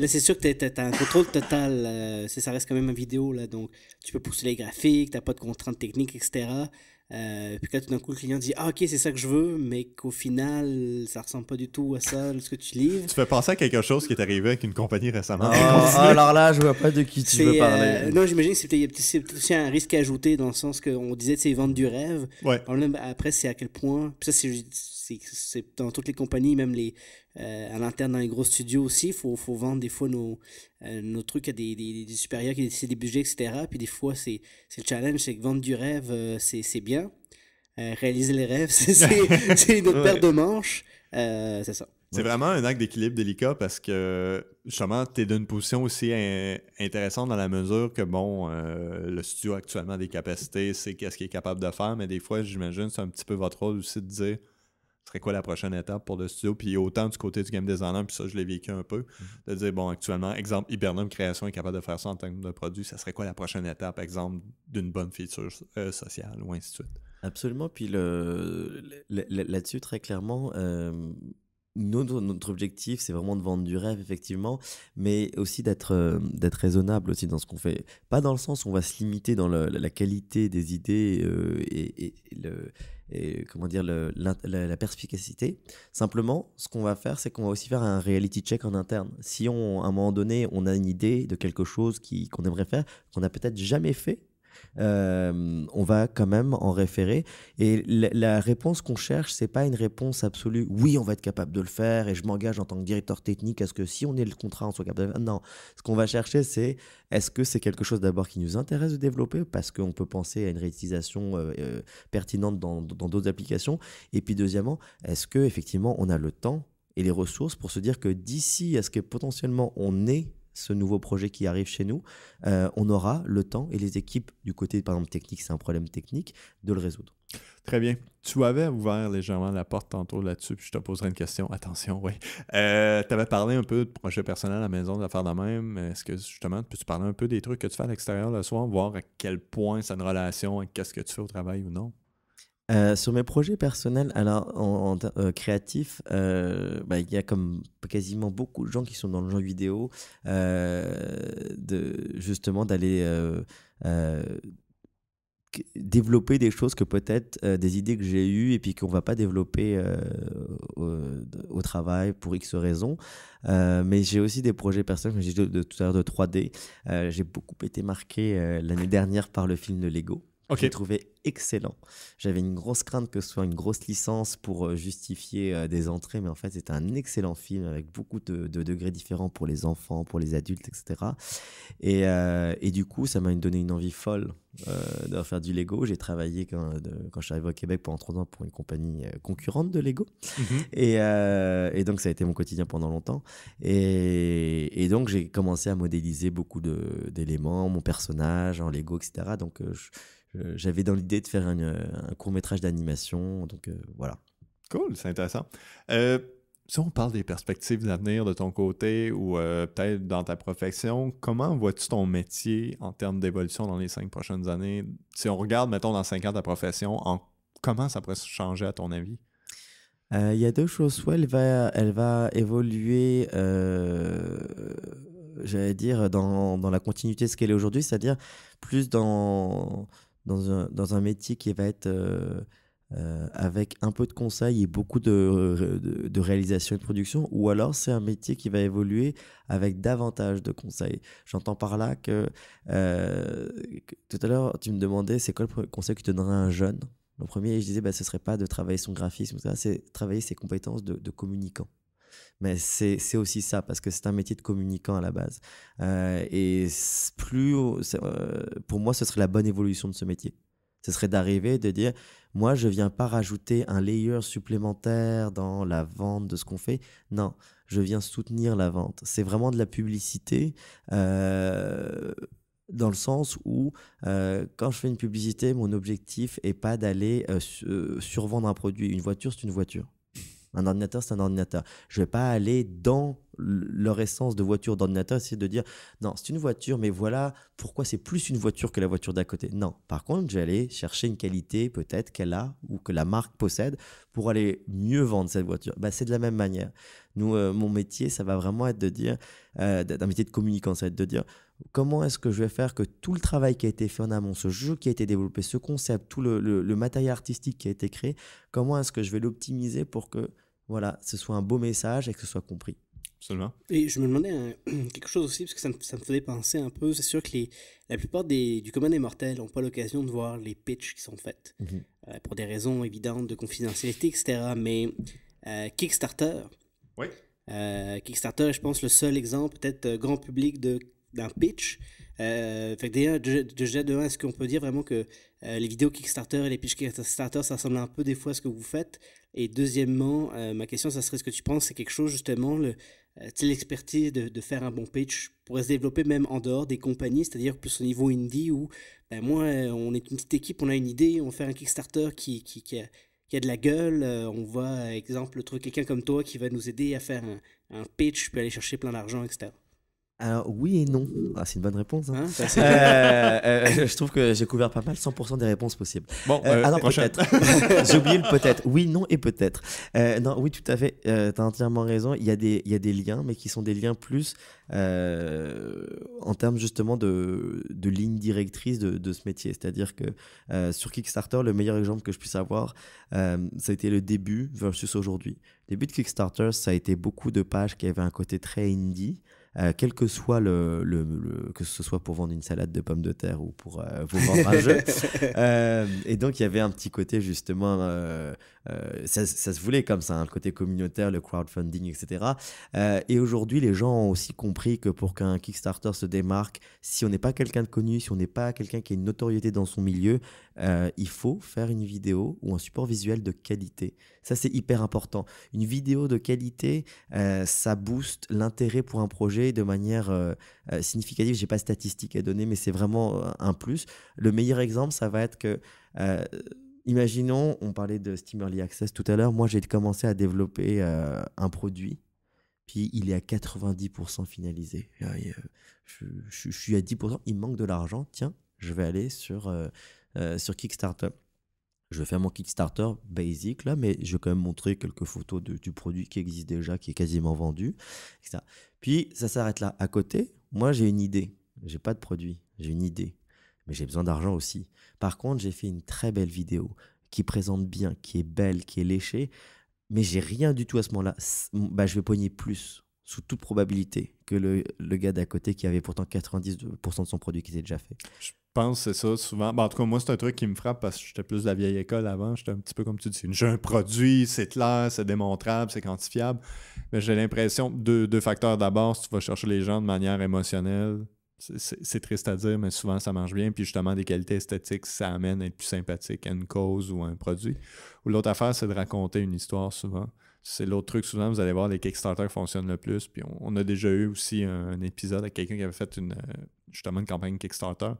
B: là c'est sûr que tu as, un contrôle total, euh, ça reste quand même une vidéo, là, donc tu peux pousser les graphiques, tu n'as pas de contraintes techniques, etc. Euh, puis quand tout d'un coup, le client dit Ah, ok, c'est ça que je veux, mais qu'au final, ça ressemble pas du tout à ça, ce que tu lis
A: Tu fais penser à quelque chose qui est arrivé avec une compagnie récemment. Ah, [LAUGHS] ah, alors là, je vois pas de qui tu veux euh, parler.
B: non, j'imagine que c'est aussi un risque ajouté dans le sens qu'on disait c'est vendre du rêve. après, c'est à quel point. Puis ça, c'est dans toutes les compagnies, même les, euh, à l'interne dans les gros studios aussi. Il faut, vendre des fois nos, euh, trucs à des, des, supérieurs qui décident des budgets, etc. Puis des fois, c'est le challenge, c'est que vendre du rêve, euh, c'est bien. réaliser les rêves, [LAUGHS] [LAUGHS] c'est une paire de manches. c'est ça. C'est vraiment
A: un acte d'équilibre délicat parce que justement, tu es d'une position aussi intéressante dans la mesure que, bon, le studio a actuellement des capacités, c'est qu'est-ce qu'il est capable de faire, mais des fois, j'imagine, c'est un petit peu votre rôle aussi de dire serait quoi la prochaine étape pour le studio? Puis autant du côté du game designer, puis ça, je l'ai vécu un peu, mhm. de dire, bon, actuellement, exemple, Hibernum Création est capable de faire ça en termes de produit, ça serait quoi la prochaine étape, exemple, d'une bonne feature euh, sociale ou ainsi de suite?
C: Absolument. Puis le, là-dessus, très clairement, euh, notre, objectif, c'est vraiment de vendre du rêve, effectivement, mais aussi d'être euh, d'être raisonnable aussi dans ce qu'on fait. Pas dans le sens où on va se limiter dans la, qualité des idées et le comment dire la, perspicacité. Simplement, ce qu'on va faire, c'est qu'on va aussi faire un reality check en interne. Si on, à un moment donné, on a une idée de quelque chose qu'on aimerait faire, qu'on n'a peut-être jamais fait, euh, on va quand même en référer. Et la, réponse qu'on cherche, c'est pas une réponse absolue. Oui, on va être capable de le faire et je m'engage en tant que directeur technique à ce que si on est le contrat, on soit capable. De... Non, ce qu'on va chercher, c'est est-ce que c'est quelque chose d'abord qui nous intéresse de développer parce qu'on peut penser à une réutilisation euh, euh, pertinente dans d'autres applications. Et puis deuxièmement, est-ce que effectivement on a le temps et les ressources pour se dire que d'ici est ce que potentiellement on est ce nouveau projet qui arrive chez nous, euh, on aura le temps et les équipes du côté, par exemple,
A: technique, c'est un problème
C: technique, de le résoudre.
A: Très bien. Tu avais ouvert légèrement la porte tantôt là-dessus, puis je te poserai une question. Attention, oui. Euh, tu avais parlé un peu de projet personnel à la maison, d'affaires de la même. Est-ce que justement, peux-tu parler un peu des trucs que tu fais à l'extérieur le soir, voir à quel point ça a une relation avec ce que tu fais au travail ou non?
C: Euh, sur mes projets personnels, alors en, euh, créatif, euh, bah, il y a comme quasiment beaucoup de gens qui sont dans le genre vidéo, de justement d'aller développer des choses que peut-être des idées que j'ai eues et puis qu'on va pas développer au, travail pour X raisons. mais j'ai aussi des projets personnels, comme j'ai dit tout à l'heure de 3D. j'ai beaucoup été marqué l'année dernière par le film de Lego. J'ai trouvé excellent. J'avais une grosse crainte que ce soit une grosse licence pour euh, justifier euh, des entrées, mais en fait, c'est un excellent film avec beaucoup de, de, degrés différents pour les enfants, pour les adultes, etc. Et, euh, et du coup, ça m'a donné une envie folle de faire du Lego. J'ai travaillé quand, quand je suis arrivé au Québec pendant trois ans pour une compagnie concurrente de Lego. Mhm. Et, et, donc, ça a été mon quotidien pendant longtemps. Et, et donc, j'ai commencé à modéliser beaucoup d'éléments, mon personnage en Lego, etc. Donc, je
A: euh, j'avais dans l'idée de faire un euh, court métrage d'animation. Donc euh, voilà. Cool, c'est intéressant. si on parle des perspectives d'avenir de ton côté ou peut-être dans ta profession, comment vois-tu ton métier en termes d'évolution dans les cinq prochaines années? Si on regarde, mettons, dans cinq ans ta profession, comment ça pourrait changer à ton avis?
C: Il y a deux choses. Soit elle va, elle va évoluer, j'allais dire, dans, dans, la continuité de ce qu'elle est aujourd'hui, c'est-à-dire plus dans, dans un, métier qui va être euh, euh, avec un peu de conseils et beaucoup de, réalisation et de production, ou alors c'est un métier qui va évoluer avec davantage de conseils. J'entends par là que, euh, tout à l'heure, tu me demandais c'est quoi le conseil que tu donnerais à un jeune. Le premier, je disais, bah, ce serait pas de travailler son graphisme, ça, c'est travailler ses compétences de communicant mais c'est aussi ça, parce que c'est un métier de communicant à la base. Euh, et plus, euh, pour moi, ce serait la bonne évolution de ce métier. Ce serait d'arriver de dire, moi, je viens pas rajouter un layer supplémentaire dans la vente de ce qu'on fait. Non, je viens soutenir la vente. C'est vraiment de la publicité. Euh, dans le sens où quand je fais une publicité, mon objectif est pas d'aller sur survendre un produit. Une voiture, c'est une voiture. Un ordinateur, c'est un ordinateur. Je ne vais pas aller dans leur essence de voiture d'ordinateur, essayer de dire non, c'est une voiture, mais voilà pourquoi c'est plus une voiture que la voiture d'à côté. Non, par contre, j'allais chercher une qualité peut-être qu'elle a ou que la marque possède pour aller mieux vendre cette voiture. Bah, c'est de la même manière. Nous, euh, mon métier, ça va vraiment être de dire, euh, d'un métier de communicant, ça va être de dire comment est-ce que je vais faire que tout le travail qui a été fait en amont, ce jeu qui a été développé, ce concept, tout le matériel artistique qui a été créé, comment est-ce que je vais l'optimiser pour que voilà, ce soit un beau message et que ce soit compris.
A: seulement
B: Et je me demandais hein, [CLEARS THROAT] quelque chose aussi, parce que ça me, faisait penser un peu. C'est sûr que la plupart des, du commun des mortels n'ont pas l'occasion de voir les pitches qui sont faites, mhm. euh, pour des raisons évidentes de confidentialité, etc. Mais euh, Kickstarter. Oui. Euh, Kickstarter, je pense, le seul exemple, peut-être grand public d'un pitch. Euh, fait déjà, de est-ce qu'on peut dire vraiment que les vidéos Kickstarter et les pitches Kickstarter, ça ressemble un peu des fois à ce que vous faites et deuxièmement, euh, ma question, ça serait ce que tu penses, c'est quelque chose justement, le, euh, l'expertise de, faire un bon pitch pourrait se développer même en dehors des compagnies, c'est-à-dire plus au niveau indie où, ben moi, euh, on est une petite équipe, on a une idée, on fait un Kickstarter qui, qui, a, de la gueule, on voit, exemple, trouver quelqu'un comme toi qui va nous aider à faire un, un pitch, puis aller chercher plein d'argent, etc.
C: Alors oui et non. Ah, c'est une bonne réponse. Hein. Hein, [LAUGHS] euh, euh, je trouve que j'ai couvert pas mal 100% des réponses possibles. Bon, euh, ah peut-être. [LAUGHS] j'ai oublié le peut-être. Oui, non et peut-être. non, oui, tout à fait. tu as entièrement raison. Il y, a des, liens, mais qui sont des liens plus en termes justement de, lignes directrices de, ce métier. C'est-à-dire que sur Kickstarter, le meilleur exemple que je puisse avoir, ça a été le début versus aujourd'hui. Le Début de Kickstarter, ça a été beaucoup de pages qui avaient un côté très indie. Euh, quel que soit le, que ce soit pour vendre une salade de pommes de terre ou pour euh, vous vendre un jeu. [LAUGHS] Euh, et donc il y avait un petit côté justement euh, ça, se voulait comme ça, hein, le côté communautaire, le crowdfunding, etc. Euh, et aujourd'hui, les gens ont aussi compris que pour qu'un Kickstarter se démarque, si on n'est pas quelqu'un de connu, si on n'est pas quelqu'un qui a une notoriété dans son milieu, euh, il faut faire une vidéo ou un support visuel de qualité. Ça, c'est hyper important. Une vidéo de qualité, ça booste l'intérêt pour un projet de manière significative. J'ai pas de statistiques à donner, mais c'est vraiment un plus. Le meilleur exemple, ça va être que Imaginons, on parlait de Steam Early Access tout à l'heure. Moi, j'ai commencé à développer euh, un produit, puis il est à 90% finalisé. Euh, euh, je, suis à 10%, il manque de l'argent. Tiens, je vais aller sur, sur Kickstarter. Je vais faire mon Kickstarter basic là, mais je vais quand même montrer quelques photos du produit qui existe déjà, qui est quasiment vendu, etc. Puis ça s'arrête là. À côté, moi j'ai une idée. J'ai pas de produit, j'ai une idée mais j'ai besoin d'argent aussi. Par contre, j'ai fait une très belle vidéo qui présente bien, qui est belle, qui est léchée, mais j'ai rien du tout à ce moment-là. Bah, je vais poigner plus, sous toute probabilité, que le, gars d'à côté qui avait pourtant 90% de son produit qui était déjà fait.
A: Je pense c'est ça souvent. Bah, en tout cas, moi, c'est un truc qui me frappe parce que j'étais plus de la vieille école avant. J'étais un petit peu comme tu dis. J'ai un produit, c'est clair, c'est démontrable, c'est quantifiable. Mais j'ai l'impression, deux, deux facteurs. D'abord, si tu vas chercher les gens de manière émotionnelle, c'est triste à dire, mais souvent ça marche bien. Puis justement, des qualités esthétiques, ça amène à être plus sympathique à une cause ou à un produit. Ou l'autre affaire, c'est de raconter une histoire souvent. C'est l'autre truc, souvent, vous allez voir, les Kickstarter fonctionnent le plus. Puis on, a déjà eu aussi un, un épisode avec quelqu'un qui avait fait une, euh, justement une campagne Kickstarter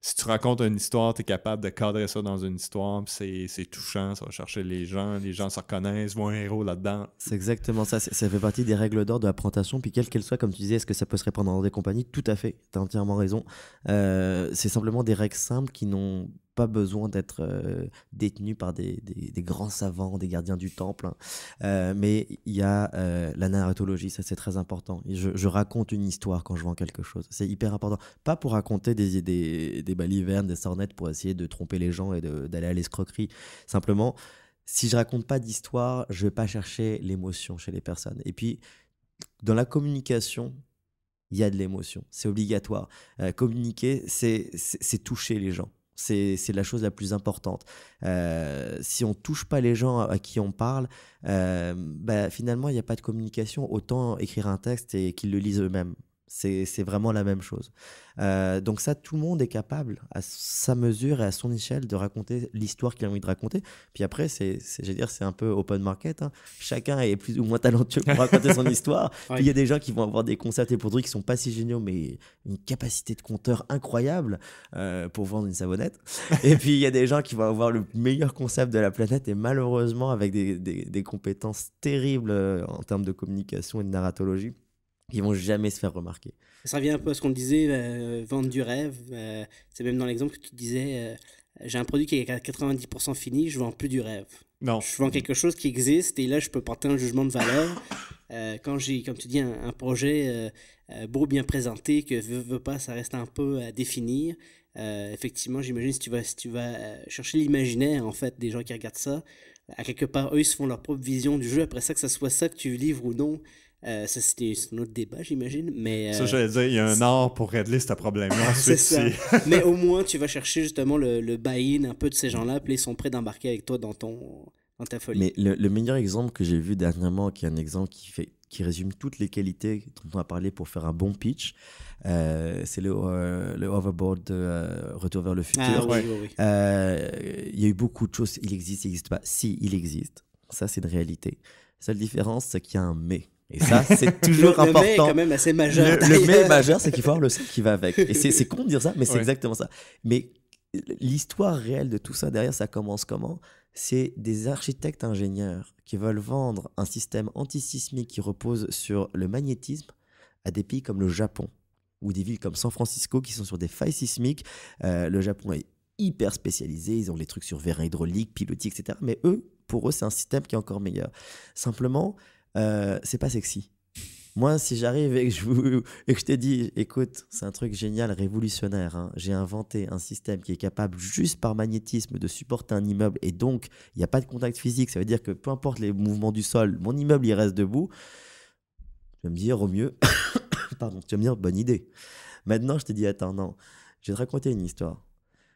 A: si tu racontes une histoire, tu es capable de cadrer ça dans une histoire, c'est touchant, ça va chercher les gens, les gens se reconnaissent, voient un héros là-dedans.
C: C'est exactement ça, ça fait partie des règles d'or de la présentation, puis quelle qu'elle soit, comme tu disais, est-ce que ça peut se répandre dans des compagnies Tout à fait, tu as entièrement raison. Euh, c'est simplement des règles simples qui n'ont pas besoin d'être euh, détenu par des, des, grands savants, des gardiens du temple. Hein. Euh, mais il y a euh, la narratologie, ça c'est très important. Je, je, raconte une histoire quand je vends quelque chose. C'est hyper important. Pas pour raconter des, des, des balivernes, des sornettes pour essayer de tromper les gens et d'aller à l'escroquerie. Simplement, si je raconte pas d'histoire, je vais pas chercher l'émotion chez les personnes. Et puis, dans la communication, il y a de l'émotion. C'est obligatoire. Communiquer, communiquer, c'est toucher les gens. C'est la chose la plus importante. Euh, si on touche pas les gens à, qui on parle, euh, bah, finalement, il n'y a pas de communication. Autant écrire un texte et qu'ils le lisent eux-mêmes. C'est vraiment la même chose. Euh, donc ça, tout le monde est capable, à sa mesure et à son échelle, de raconter l'histoire qu'il a envie de raconter. Puis après, c'est, dire, c'est un peu open market. Hein. Chacun est plus ou moins talentueux pour raconter son [LAUGHS] histoire. il y a des gens qui vont avoir des concepts et produits qui sont pas si géniaux, mais une capacité de compteur incroyable euh, pour vendre une savonnette. et puis il y a des gens qui vont avoir le meilleur concept de la planète et malheureusement avec des compétences terribles euh, en termes de communication et de narratologie qui vont jamais se faire remarquer.
B: Ça revient un peu à ce qu'on disait, euh, vendre du rêve. Euh, c'est même dans l'exemple que tu disais, euh, j'ai un produit qui est à 90% fini, je vends plus du rêve. Non. Je vends quelque chose qui existe et là, je peux porter un jugement de valeur. [LAUGHS] quand j'ai, comme tu dis, un, projet beau, bien présenté, que veut, veut, pas, ça reste un peu à définir. effectivement, j'imagine si tu vas, tu vas chercher l'imaginaire en fait des gens qui regardent ça, à quelque part, eux, ils se font leur propre vision du jeu. Après ça, que ce soit ça que tu livres ou non, euh, ça, c'est un autre débat, j'imagine. Mais, ça, euh, j'allais dire,
A: il y a un art pour régler ce problème-là. [LAUGHS]
B: [LAUGHS] mais au [LAUGHS] moins, tu vas chercher justement le, le buy-in un peu de ces gens-là, puis ils sont prêts d'embarquer avec toi dans, ton, dans ta folie. Mais
A: le, meilleur exemple que j'ai
C: vu dernièrement, qui est un exemple qui, fait, qui résume toutes les qualités dont on a parlé pour faire un bon pitch, euh, c'est le, le hoverboard de Retour vers le ah futur. Il y a eu beaucoup de choses. Il existe, il n'existe pas. Si, il existe. Ça, c'est une réalité. La seule différence, c'est qu'il y a un mais et ça, c'est [LAUGHS] toujours important. Le mais est quand même assez majeur. Le, mais majeur, c'est qu'il faut avoir le qui va avec. Et c'est con de dire ça, mais c'est exactement ça. Mais l'histoire réelle de tout ça, derrière, ça commence comment C'est des architectes ingénieurs qui veulent vendre un système antisismique qui repose sur le magnétisme à des pays comme le Japon ou des villes comme San Francisco qui sont sur des failles sismiques. Euh, le Japon est hyper spécialisé, ils ont les trucs sur vérin hydraulique, pilotis, etc. Mais eux, pour eux, c'est un système qui est encore meilleur. Simplement, euh, c'est pas sexy. Moi, si j'arrive et que je, et te dis, écoute, c'est un truc génial, révolutionnaire, hein. j'ai inventé un système qui est capable juste par magnétisme de supporter un immeuble et donc il n'y a pas de contact physique, ça veut dire que peu importe les mouvements du sol, mon immeuble il reste debout. Tu vas me dire au mieux, [COUGHS] pardon, tu vas me dire bonne idée. Maintenant, je te dis, attends, non, je vais te raconter une histoire.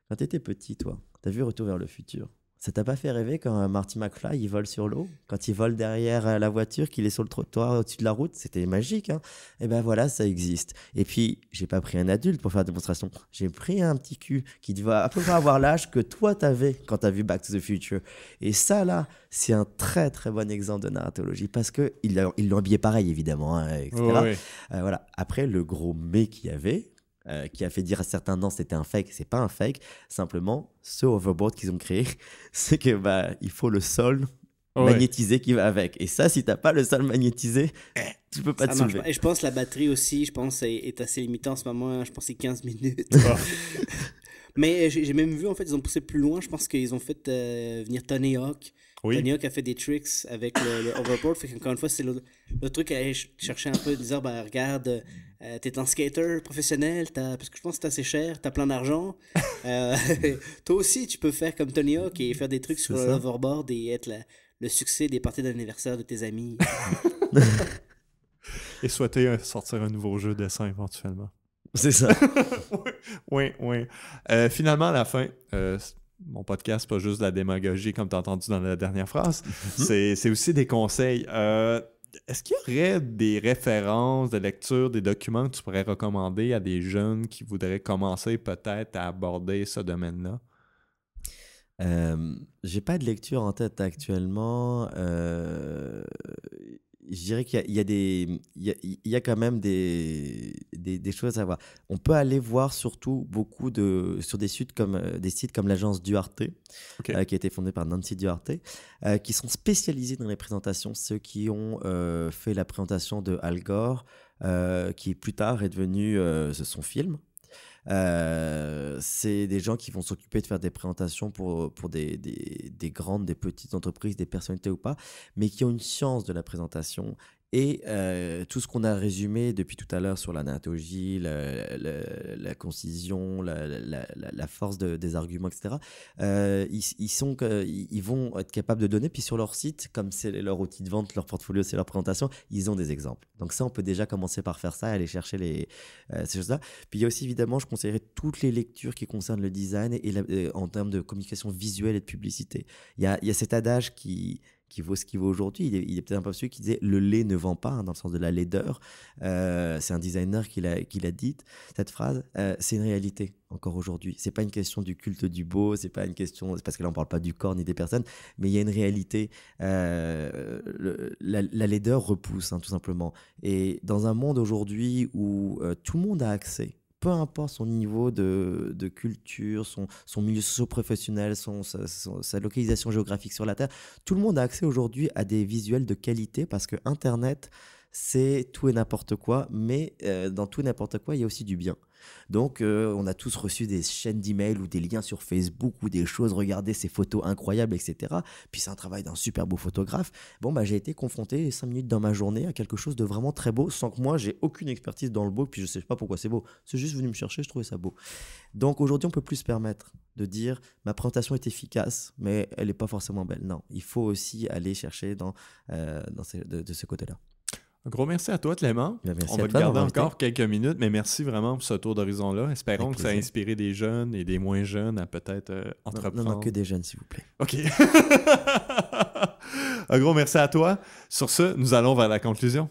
C: Quand tu étais petit, toi, tu as vu Retour vers le futur ça t'a pas fait rêver quand euh, Marty McFly il vole sur l'eau, quand il vole derrière euh, la voiture, qu'il est sur le trottoir au-dessus de la route, c'était magique. et hein. eh ben voilà, ça existe. Et puis j'ai pas pris un adulte pour faire la démonstration, j'ai pris un petit cul qui devait à peu près avoir l'âge que toi t'avais quand t'as vu Back to the Future. Et ça là, c'est un très très bon exemple de narratologie parce que il l'ont habillé pareil évidemment, hein, euh, voilà. Après le gros mais qu'il y avait, euh, qui a fait dire à certains non, c'était un fake, c'est pas un fake. Simplement, ce overboard qu'ils ont créé, [LAUGHS] c'est que bah, il faut le sol magnétisé qui va avec. Et ça, si t'as pas le sol magnétisé, tu peux pas te soulever.
B: Et je pense la batterie aussi, je pense, est, assez limitée en ce moment. Hein. Je pense c'est 15 minutes. [LAUGHS] Mais euh, j'ai même vu, en fait, ils ont poussé plus loin. Je pense qu'ils ont fait euh, venir Tony Hawk oui. a fait des tricks avec le, hoverboard. overboard. Fait qu'encore une fois, c'est le, truc à chercher un peu, de dire ben, regarde, euh, t'es un skater professionnel, as, parce que je pense que c'est assez cher, t'as plein d'argent. [LAUGHS] Euh, [LAUGHS] toi aussi, tu peux faire comme Tony Hawk et faire des trucs sur hoverboard et être le succès des parties d'anniversaire de tes amis. [LAUGHS]
A: et souhaiter euh, sortir un nouveau jeu de dessin éventuellement. C'est ça. oui, oui. finalement, à la fin, mon podcast, pas juste de la démagogie comme tu as entendu dans la dernière phrase, [LAUGHS] mhm. c'est aussi des conseils. Euh, est-ce qu'il y aurait des références, des lectures, des documents que tu pourrais recommander à des jeunes qui voudraient commencer peut-être à aborder ce domaine-là?
C: Euh, j'ai pas de lecture en tête actuellement. Euh, je dirais qu'il y, a il a, quand même des, choses à voir. On peut aller voir surtout beaucoup de sur des sites comme euh, des sites comme l'agence Duarte euh, qui a été fondée par Nancy Duarte euh, qui sont spécialisés dans les présentations, ceux qui ont fait la présentation de Al Gore qui plus tard est devenu son film euh, c'est des gens qui vont s'occuper de faire des présentations pour, pour des, des, des, grandes, des petites entreprises, des personnalités ou pas, mais qui ont une science de la présentation et euh, tout ce qu'on a résumé depuis tout à l'heure sur l'anatologie, la, concision, la, force des arguments, etc., euh, ils, sont, ils vont être capables de donner. Puis sur leur site, comme c'est leur outil de vente, leur portfolio, c'est leur présentation, ils ont des exemples. Donc ça, on peut déjà commencer par faire ça, aller chercher les, euh, ces choses-là. Puis il y a aussi, évidemment, je conseillerais toutes les lectures qui concernent le design et, en termes de communication visuelle et de publicité. Il y a, il y a cet adage qui qui vaut ce qu'il vaut aujourd'hui. Il est, peut-être un peu celui qui disait le lait ne vend pas, hein, dans le sens de la laideur. Euh, c'est un designer qui l'a, qui dite, cette phrase. Euh, c'est une réalité encore aujourd'hui. C'est pas une question du culte du beau, c'est pas une question, parce que là on parle pas du corps ni des personnes, mais il y a une réalité. Euh, la, laideur repousse, hein, tout simplement. Et dans un monde aujourd'hui où tout le monde a accès peu importe son niveau de, culture, son, milieu socio-professionnel, sa, localisation géographique sur la Terre, tout le monde a accès aujourd'hui à des visuels de qualité parce que Internet, c'est tout et n'importe quoi, mais euh, dans tout et n'importe quoi, il y a aussi du bien. Donc, euh, on a tous reçu des chaînes d'emails ou des liens sur Facebook ou des choses, regarder ces photos incroyables, etc. Puis c'est un travail d'un super beau photographe. Bon, bah, j'ai été confronté cinq minutes dans ma journée à quelque chose de vraiment très beau, sans que moi, j'ai aucune expertise dans le beau, puis je ne sais pas pourquoi c'est beau. C'est juste venu me chercher, je trouvais ça beau. Donc, aujourd'hui, on peut plus se permettre de dire ma présentation est efficace, mais elle n'est pas forcément belle. Non, il faut aussi aller chercher euh,
A: de ce côté-là. Un gros merci à toi, Clément. Ben, on va regarder garder encore quelques minutes, mais merci vraiment pour ce tour d'horizon-là. Espérons que ça a inspiré des jeunes et des moins jeunes à peut-être entreprendre. Euh, non, non, que des jeunes, s'il vous plaît. OK. [LAUGHS] Un gros merci à toi. Sur ce, nous allons vers la conclusion.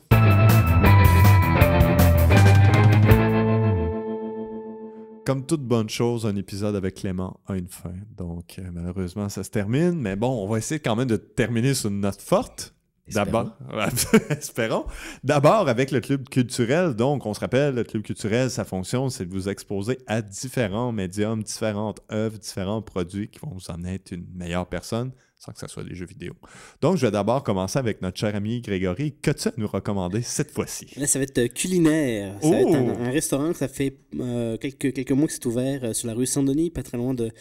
A: Comme toute bonne chose, un épisode avec Clément a une fin. Donc, euh, malheureusement, ça se termine. Mais bon, on va essayer quand même de terminer sur une note forte. D'abord, [LAUGHS] espérons. D'abord avec le club culturel. Donc, on se rappelle, le club culturel, sa fonction, c'est de vous exposer à différents médiums, différentes œuvres, différents produits qui vont vous en être une meilleure personne sans que ce soit des jeux vidéo. Donc, je vais d'abord commencer avec notre cher ami Grégory. Que tu as nous recommander cette fois-ci?
B: Là, ça va être euh, culinaire. Ça va être un, oh! restaurant que ça fait euh, quelques, mois que c'est ouvert euh, sur la rue Saint-Denis, pas très loin de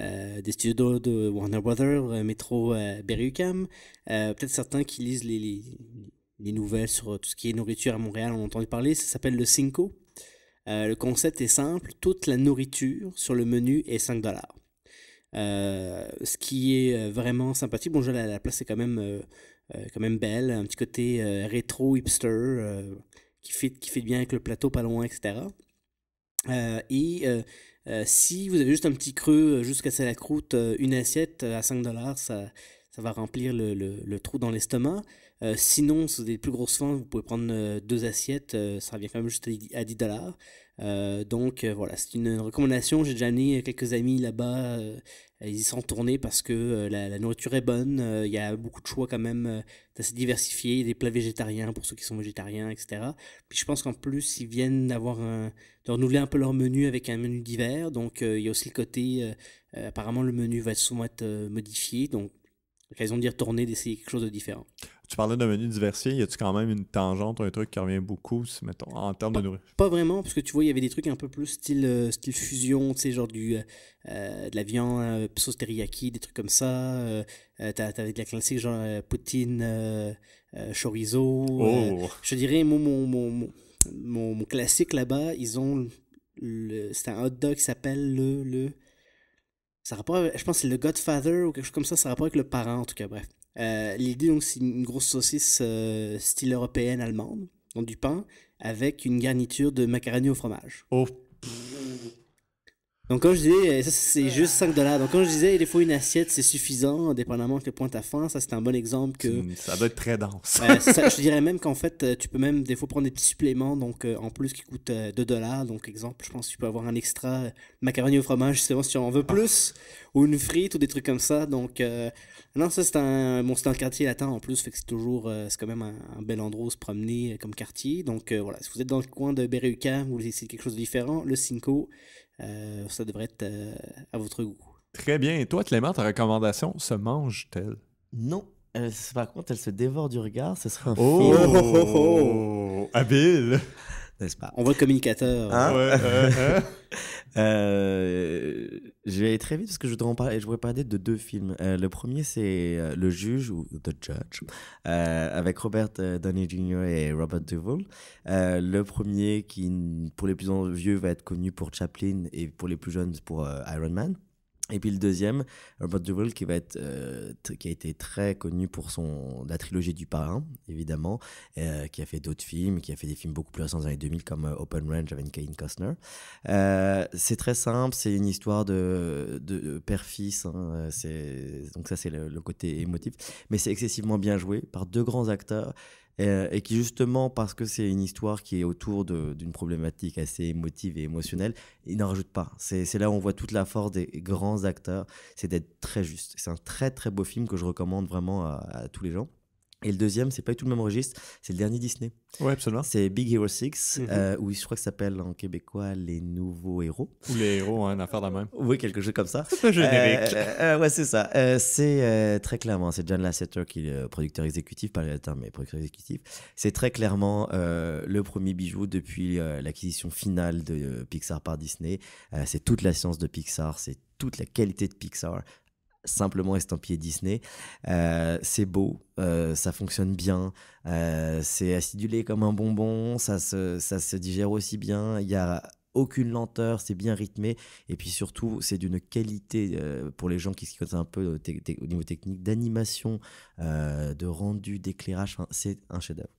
B: euh, des studios de Warner Brothers, euh, Metro euh, Berry-UQAM. Peut-être certains qui lisent les, nouvelles sur tout ce qui est nourriture à Montréal, ont entendu parler, ça s'appelle le Cinco. le concept est simple, toute la nourriture sur le menu est 5 dollars. ce qui est vraiment sympathique. Bon, la, la place est quand même, quand même belle, un petit côté rétro hipster qui fit qui fait bien avec le plateau pas loin, etc. et euh, si vous avez juste un petit creux euh, jusqu'à la croûte, euh, une assiette à 5 dollars, ça, va remplir le, trou dans l'estomac. sinon, si vous avez des plus grosses faim, vous pouvez prendre deux assiettes, ça revient quand même juste à 10 dollars. Euh, donc euh, voilà, c'est une recommandation. J'ai déjà amené euh, quelques amis là-bas. ils y sont tournés parce que la, nourriture est bonne. Il y a beaucoup de choix quand même. c'est assez diversifié. Des plats végétariens pour ceux qui sont végétariens, etc. Puis je pense qu'en plus, ils viennent d'avoir de renouveler un peu leur menu avec un menu d'hiver. Donc il y a aussi le côté... apparemment, le menu va souvent être modifié. Donc ont d'y retourner, d'essayer quelque chose de différent.
A: Tu parlais d'un menu diversifié, y a-tu quand même une tangente, ou un truc qui revient beaucoup, mettons, en termes de nourriture
B: Pas vraiment, parce que tu vois, il y avait des trucs un peu plus style, euh, style fusion, tu sais, genre euh, euh, de la viande, sauce teriyaki, des trucs comme ça. T'avais de la classique, genre poutine, chorizo. Oh. je dirais, mon, mon, classique là-bas, ils ont. C'est un hot dog qui s'appelle le ça je pense que c'est le Godfather ou quelque chose comme ça, ça rapport avec le parent en tout cas, bref. Euh, l'idée, donc, c'est une grosse saucisse euh, style européenne allemande, donc du pain, avec une garniture de macaroni au fromage. Oh! Donc, comme je disais, euh, ça, c'est juste 5 dollars. Donc, comme je disais, des fois, une assiette, c'est suffisant, dépendamment de quel point à fin. Ça, c'est un bon exemple que. Ça doit être très dense. [LAUGHS] je dirais même qu'en fait, euh, tu peux même, des fois, prendre des petits suppléments, donc, euh, en plus, qui coûtent 2 dollars. Donc, exemple, je pense que tu peux avoir un extra macaroni au fromage, justement, si tu en veux plus, ou une frite, ou des trucs comme ça. Donc, non, ça, c'est un, bon, c'est un quartier latin en plus, fait que c'est toujours, c'est quand même un, bel endroit où se promener comme quartier. Donc voilà, si vous êtes dans le coin de Bereucam vous voulez essayer quelque chose de différent, le Cinco, euh, ça devrait être euh, à votre goût. Très bien. Et
A: toi, Clément, ta recommandation se mange-t-elle?
C: Non. Euh, par contre, elle se dévore du regard. Ce sera un oh! film.
A: Habile! On voit le communicateur. Hein? [LAUGHS]
C: Euh, je vais aller très vite parce que je voudrais, en parler, je voudrais parler de deux films. Euh, le premier, c'est euh, Le Juge ou The Judge avec Robert Downey Jr. et Robert Duvall. le premier qui, pour les plus vieux, va être connu pour Chaplin et pour les plus jeunes, pour Iron Man. Et puis le deuxième, Robert Duvall, qui, euh, qui a été très connu pour son, la trilogie du parrain, évidemment, euh, qui a fait d'autres films, qui a fait des films beaucoup plus récents dans les 2000, comme euh, Open Range avec Kane Costner. c'est très simple, c'est une histoire de, de père-fils, hein, donc ça c'est le, côté émotif, mais c'est excessivement bien joué par deux grands acteurs euh, et, qui justement, parce que c'est une histoire qui est autour d'une problématique assez émotive et émotionnelle, il n'en rajoute pas. C'est là où on voit toute la force des grands acteurs, c'est d'être très juste. C'est un très très beau film que je recommande vraiment à tous les gens. Et le deuxième, c'est pas du tout le même registre, c'est le dernier Disney. Ouais, absolument. C'est Big Hero 6, mhm. euh, où je crois que ça s'appelle en québécois Les Nouveaux Héros.
A: Ou Les Héros, hein, une affaire de la même. Oui, quelque chose comme ça. [LAUGHS] C'est générique. Euh,
C: euh, euh, ouais, c'est ça. c'est très clairement, c'est John Lasseter qui est le producteur exécutif, pas le terme, mais producteur exécutif. C'est très clairement le premier bijou depuis l'acquisition finale de Pixar par Disney. c'est toute la science de Pixar, c'est toute la qualité de Pixar, simplement estampillé Disney. Euh, c'est beau, euh, ça fonctionne bien, euh, c'est acidulé comme un bonbon, ça se, digère aussi bien, il n'y a aucune lenteur, c'est bien rythmé, et puis surtout, c'est d'une qualité pour les gens qui se connaissent un peu au, niveau technique d'animation, de rendu, d'éclairage, c'est un chef-d'œuvre.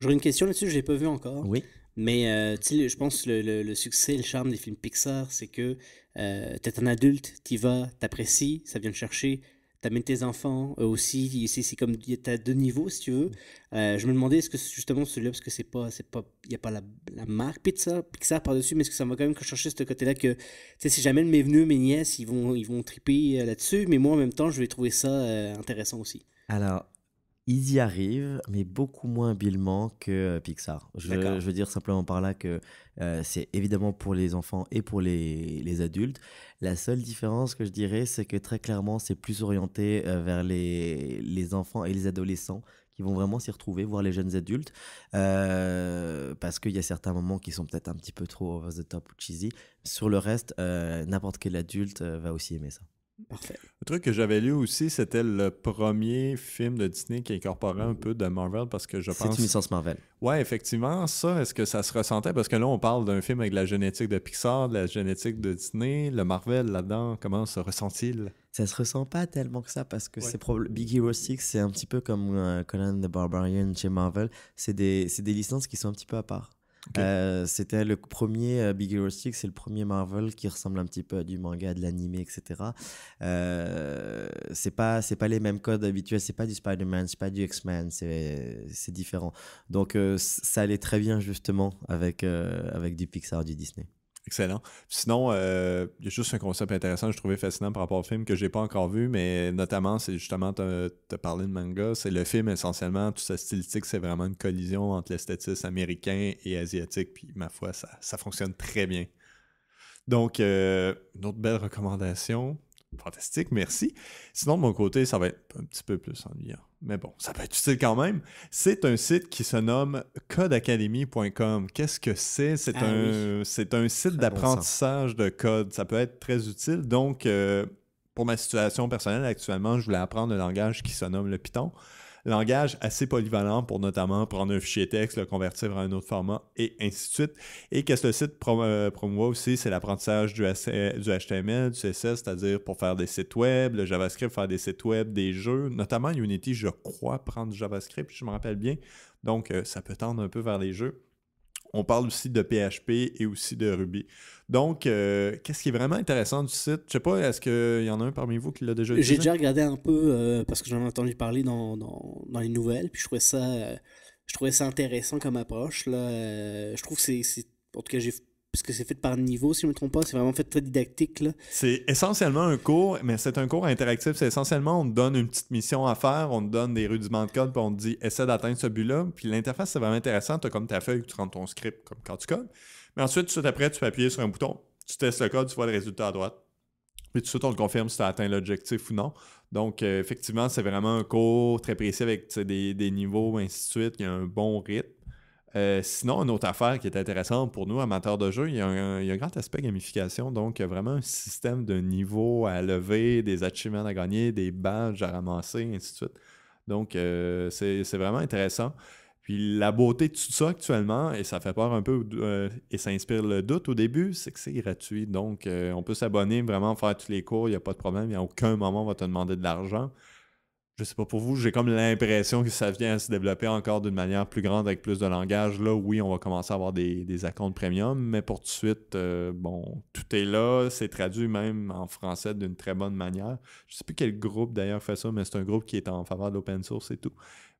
B: J'aurais une question là-dessus, je l'ai pas vu encore. Oui. Mais euh, je pense que le, succès le charme des films Pixar, c'est que euh, t'es un adulte, t'y vas, t'apprécies, ça vient te chercher, t'amènes tes enfants eux aussi. C'est comme t'as deux niveaux si tu veux. Euh, je me demandais est-ce que justement celui-là parce que c'est pas c'est pas y a pas la, marque Pixar, Pixar par dessus, mais est-ce que ça va quand même chercher ce côté-là que tu sais si jamais mes venus, mes nièces, ils vont ils vont triper euh, là-dessus, mais moi en même temps je vais trouver ça euh, intéressant aussi.
C: Alors ils y arrivent, mais beaucoup moins habilement que euh, Pixar. Je, veux dire simplement par là que euh, c'est évidemment pour les enfants et pour les, les, adultes. La seule différence que je dirais, c'est que très clairement, c'est plus orienté euh, vers les, les enfants et les adolescents qui vont vraiment s'y retrouver, voir les jeunes adultes, parce qu'il y a certains moments qui sont peut-être un petit peu trop over
A: the top ou cheesy. Sur le reste, n'importe quel adulte va aussi aimer ça. Parfait. Le truc que j'avais lu aussi, c'était le premier film de Disney qui incorporait un peu de Marvel parce que je pense. C'est une licence Marvel. Ouais, effectivement, ça, est-ce que ça se ressentait Parce que là, on parle d'un film avec la génétique de Pixar, de la génétique de Disney, le Marvel là-dedans, comment se ressent-il Ça
C: se ressent pas tellement que ça parce que c'est
A: Big Hero 6, c'est un petit peu comme euh, Conan the Barbarian
C: chez Marvel. C'est des licences qui sont un petit peu à part. Euh, c'était le premier euh, Big Hero 6, c'est le premier Marvel qui ressemble un petit peu à du manga, de l'anime, etc. Euh, c'est pas c'est pas les mêmes codes habituels, c'est pas du Spider-Man, c'est pas du X-Men, c'est
A: différent. Donc ça allait très bien justement avec avec du Pixar, du Disney. Excellent. Sinon, euh, il y a juste un concept intéressant que je trouvais fascinant par rapport au film que j'ai pas encore vu, mais notamment, c'est justement, te parler de manga, c'est le film essentiellement, toute sa stylistique, c'est vraiment une collision entre l'esthétisme américain et asiatique, puis ma foi, ça, ça fonctionne très bien. Donc, euh, une autre belle recommandation, Fantastique, merci. Sinon, de mon côté, ça va être un petit peu plus ennuyant. Mais bon, ça peut être utile quand même. C'est un site qui se nomme codeacademy.com. Qu'est-ce que c'est? C'est ah un, site d'apprentissage de code. Ça peut être très utile. Donc, euh, pour ma situation personnelle actuellement, je voulais apprendre un langage qui se nomme le Python langage assez polyvalent pour notamment prendre un fichier texte, le convertir vers un autre format et ainsi de suite. Et qu'est-ce que le site promeut aussi, c'est l'apprentissage du, HTML, euh, du CSS, c'est-à-dire pour faire des sites web, le JavaScript, faire des sites web, des jeux, notamment Unity, je crois, prendre JavaScript, je me rappelle bien. Donc, euh, ça peut tendre un peu vers les jeux. On parle aussi de PHP et aussi de Ruby. Donc, euh, qu'est-ce qui est vraiment intéressant du site? Je ne sais pas, est-ce qu'il y en a un parmi vous qui l'a déjà J'ai déjà
B: regardé un peu euh, parce que j'en ai entendu parler dans, les nouvelles, puis je trouvais ça, euh, je trouvais ça intéressant comme approche. Là. je trouve que c'est. En tout cas, j'ai puisque c'est fait par niveau, si je ne me trompe pas. C'est vraiment fait très didactique.
A: C'est essentiellement un cours, mais c'est un cours interactif. C'est essentiellement, on te donne une petite mission à faire, on te donne des rudiments de code, puis on te dit, essaie d'atteindre ce but-là. Puis l'interface, c'est vraiment intéressant. Tu as comme ta feuille, tu rentres ton script, comme quand tu codes. Mais ensuite, tout après, tu peux appuyer sur un bouton, tu testes le code, tu vois le résultat à droite. Puis tout de suite, on te confirme si tu as atteint l'objectif ou non. Donc, euh, effectivement, c'est vraiment un cours très précis avec des, des niveaux, ainsi de suite. Il y a un bon rythme. Euh, sinon, une autre affaire qui est intéressante pour nous, amateurs de jeu, il y a un, grand aspect gamification. Donc, il y a vraiment un système de niveau à lever, des achievements à gagner, des badges à ramasser, ainsi de suite. Donc, euh, c'est vraiment intéressant. Puis la beauté de tout ça actuellement, et ça fait peur un peu euh, et ça inspire le doute au début, c'est que c'est gratuit. Donc, on peut s'abonner, vraiment faire tous les cours, il n'y a pas de problème, il n'y a aucun moment on va te demander de l'argent je sais pas pour vous, j'ai comme l'impression que ça vient à se développer encore d'une manière plus grande avec plus de langage. Là, oui, on va commencer à avoir des, des accounts premium, mais pour tout de suite, euh, bon, tout est là, c'est traduit même en français d'une très bonne manière. Je sais plus quel groupe d'ailleurs fait ça, mais c'est un groupe qui est en faveur de l'open source et tout.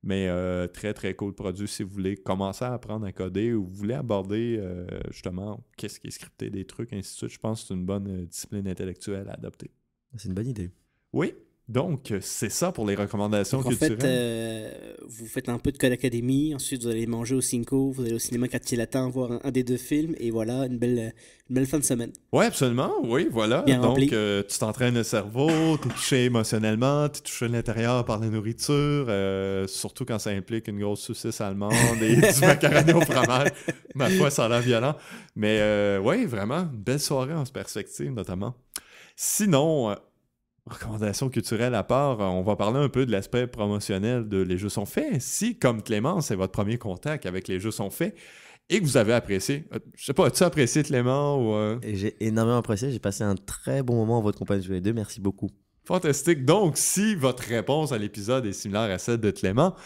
A: Mais euh, très, très cool produit si vous voulez commencer à apprendre à coder ou vous voulez aborder euh, justement qu'est-ce qui est scripté, des trucs, ainsi de suite. Je pense que c'est une bonne discipline intellectuelle à adopter. C'est une bonne idée. Oui, donc, c'est ça pour les recommandations culturelles. en Fait,
B: euh, vous faites un peu de Code Academy, ensuite vous allez manger au Cinco, vous allez au cinéma quartier latin voir un, des deux films, et voilà, une belle, belle fin de semaine.
A: Oui, absolument, oui, voilà. Donc, euh, tu t'entraînes le cerveau, tu es touché émotionnellement, tu es touché l'intérieur par la nourriture, euh, surtout quand ça implique une grosse saucisse allemande et du [LAUGHS] macaroni au fromage. Ma foi, ça a l'air violent. Mais oui, vraiment, belle soirée en perspective, notamment. Sinon, recommandations culturelle à part, euh, on va parler un peu de l'aspect promotionnel de Les Jeux sont faits. Si, comme Clément, c'est votre premier contact avec Les Jeux sont faits, et que vous avez apprécié. Euh, je sais pas, as-tu apprécié Clément ou euh? J'ai énormément apprécié, j'ai passé un très bon moment en votre compagnie tous les deux, merci beaucoup. Fantastique. Donc, si votre réponse à l'épisode est similaire à celle de Clément,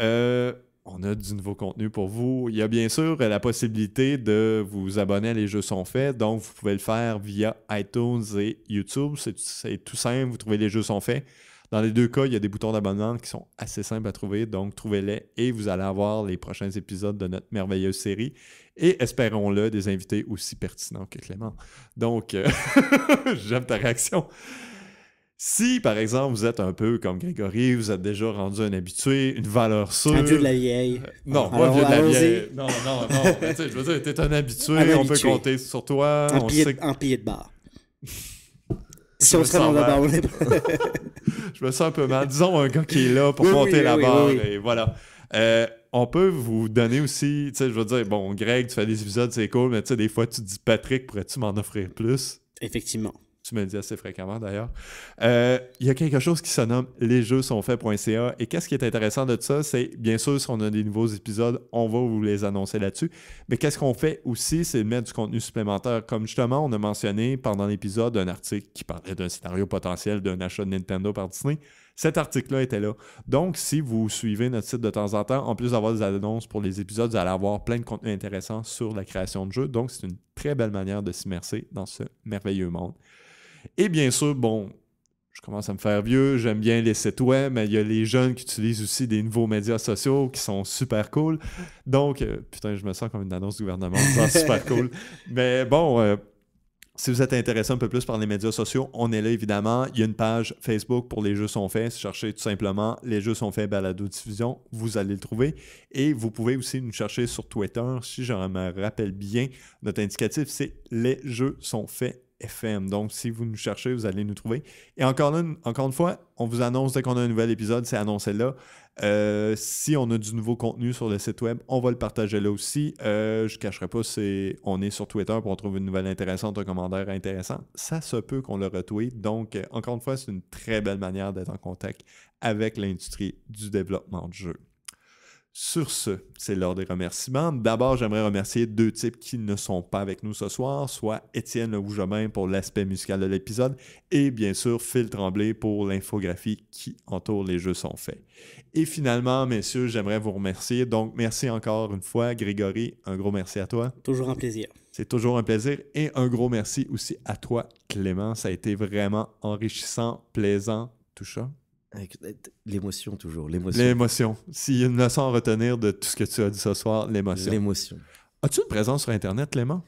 A: euh, on a du nouveau contenu pour vous. Il y a bien sûr la possibilité de vous abonner à Les Jeux sont faits. Donc, vous pouvez le faire via iTunes et YouTube. C'est tout simple. Vous trouvez Les Jeux sont faits. Dans les deux cas, il y a des boutons d'abonnement qui sont assez simples à trouver. Donc, trouvez-les et vous allez avoir les prochains épisodes de notre merveilleuse série. Et espérons-le, des invités aussi pertinents que Clément. Donc, euh, [LAUGHS] j'aime ta réaction. Si, par exemple, vous êtes un peu comme Grégory, vous êtes déjà rendu un habitué, une valeur sûre. Un vieux de la vieille. Non, pas vieux de la vieille. Non, non, non. je veux dire, t'es un habitué, on peut compter sur toi. Un pied, de barre. [LAUGHS] si on serait dans la barre, Je me sens un peu mal. Disons un gars qui est là pour monter la barre et voilà. Euh, on peut vous donner aussi, tu sais, je veux dire, bon, Greg, tu fais des épisodes, c'est cool, mais tu sais, des fois, tu dis Patrick, pourrais-tu m'en offrir plus? Effectivement. Tu me le dis assez fréquemment d'ailleurs. Euh, il y a quelque chose qui se nomme les jeux sont faits.ca. Et qu'est-ce qui est intéressant de ça? C'est bien sûr, si on a des nouveaux épisodes, on va vous les annoncer là-dessus. Mais qu'est-ce qu'on fait aussi? C'est de mettre du contenu supplémentaire. Comme justement, on a mentionné pendant l'épisode un article qui parlait d'un scénario potentiel d'un achat de Nintendo par Disney. Cet article-là était là. Donc, si vous suivez notre site de temps en temps, en plus d'avoir des annonces pour les épisodes, vous allez avoir plein de contenu intéressant sur la création de jeux. Donc, c'est une très belle manière de s'immerser dans ce merveilleux monde. Et bien sûr, bon, je commence à me faire vieux, j'aime bien les sites web, mais il y a les jeunes qui utilisent aussi des nouveaux médias sociaux qui sont super cool. Donc, euh, putain, je me sens comme une annonce du gouvernement, c'est super [LAUGHS] cool. Mais bon, euh, si vous êtes intéressé un peu plus par les médias sociaux, on est là évidemment. Il y a une page Facebook pour les jeux sont faits. Cherchez tout simplement les jeux sont faits balado diffusion, vous allez le trouver. Et vous pouvez aussi nous chercher sur Twitter. Si je me rappelle bien, notre indicatif c'est les jeux sont faits FM. Donc, si vous nous cherchez, vous allez nous trouver. Et encore, une, encore une fois, on vous annonce dès qu'on a un nouvel épisode, c'est annoncé là. Euh, si on a du nouveau contenu sur le site web, on va le partager là aussi. Euh, je ne cacherai pas, on est sur Twitter pour trouver une nouvelle intéressante, un commentaire intéressant. Ça se peut qu'on le retweet. Donc, encore une fois, c'est une très belle manière d'être en contact avec l'industrie du développement de jeu. Sur ce, c'est l'heure des remerciements. D'abord, j'aimerais remercier deux types qui ne sont pas avec nous ce soir, soit Étienne Rougemin pour l'aspect musical de l'épisode et bien sûr Phil Tremblay pour l'infographie qui entoure les jeux sont faits. Et finalement, messieurs, j'aimerais vous remercier. Donc, merci encore une fois, Grégory. Un gros merci à toi. Toujours un plaisir. C'est toujours un plaisir et un gros merci aussi à toi, Clément. Ça a été vraiment enrichissant, plaisant, touchant
C: l'émotion toujours, l'émotion. L'émotion.
A: S'il y a une leçon à retenir de tout ce que tu as dit ce soir, l'émotion. L'émotion. As-tu une présence sur Internet, Clément?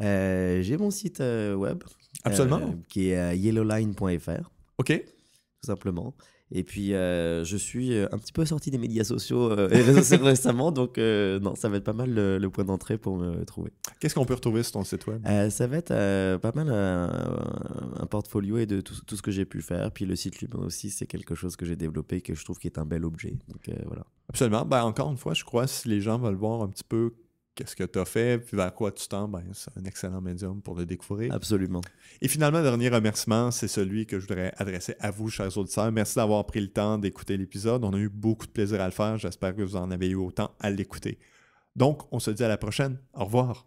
A: Euh, j'ai mon site euh, web. Absolument. Euh,
C: qui est yellowline.fr. OK.
A: Tout
C: simplement. Et puis, euh, je suis euh, un petit peu sorti des médias sociaux euh, [LAUGHS] récemment, donc non, ça va être pas mal le, point d'entrée pour me trouver.
A: Qu'est-ce qu'on peut retrouver sur ton site web
C: Ça va être pas mal un portfolio et de tout, ce que j'ai pu faire. Puis le site
A: lui-même aussi, c'est quelque chose que j'ai développé et que je trouve qui est un bel objet. Donc voilà. Absolument. Ben, encore une fois, je crois si les gens veulent voir un petit peu qu'est-ce que tu as fait, puis vers quoi tu tends, ben, c'est un excellent médium pour le découvrir. Absolument. Et finalement, dernier remerciement, c'est celui que je voudrais adresser à vous, chers auditeurs. Merci d'avoir pris le temps d'écouter l'épisode. On a eu beaucoup de plaisir à le faire. J'espère que vous en avez eu autant à l'écouter. Donc, on se dit à la prochaine. Au revoir.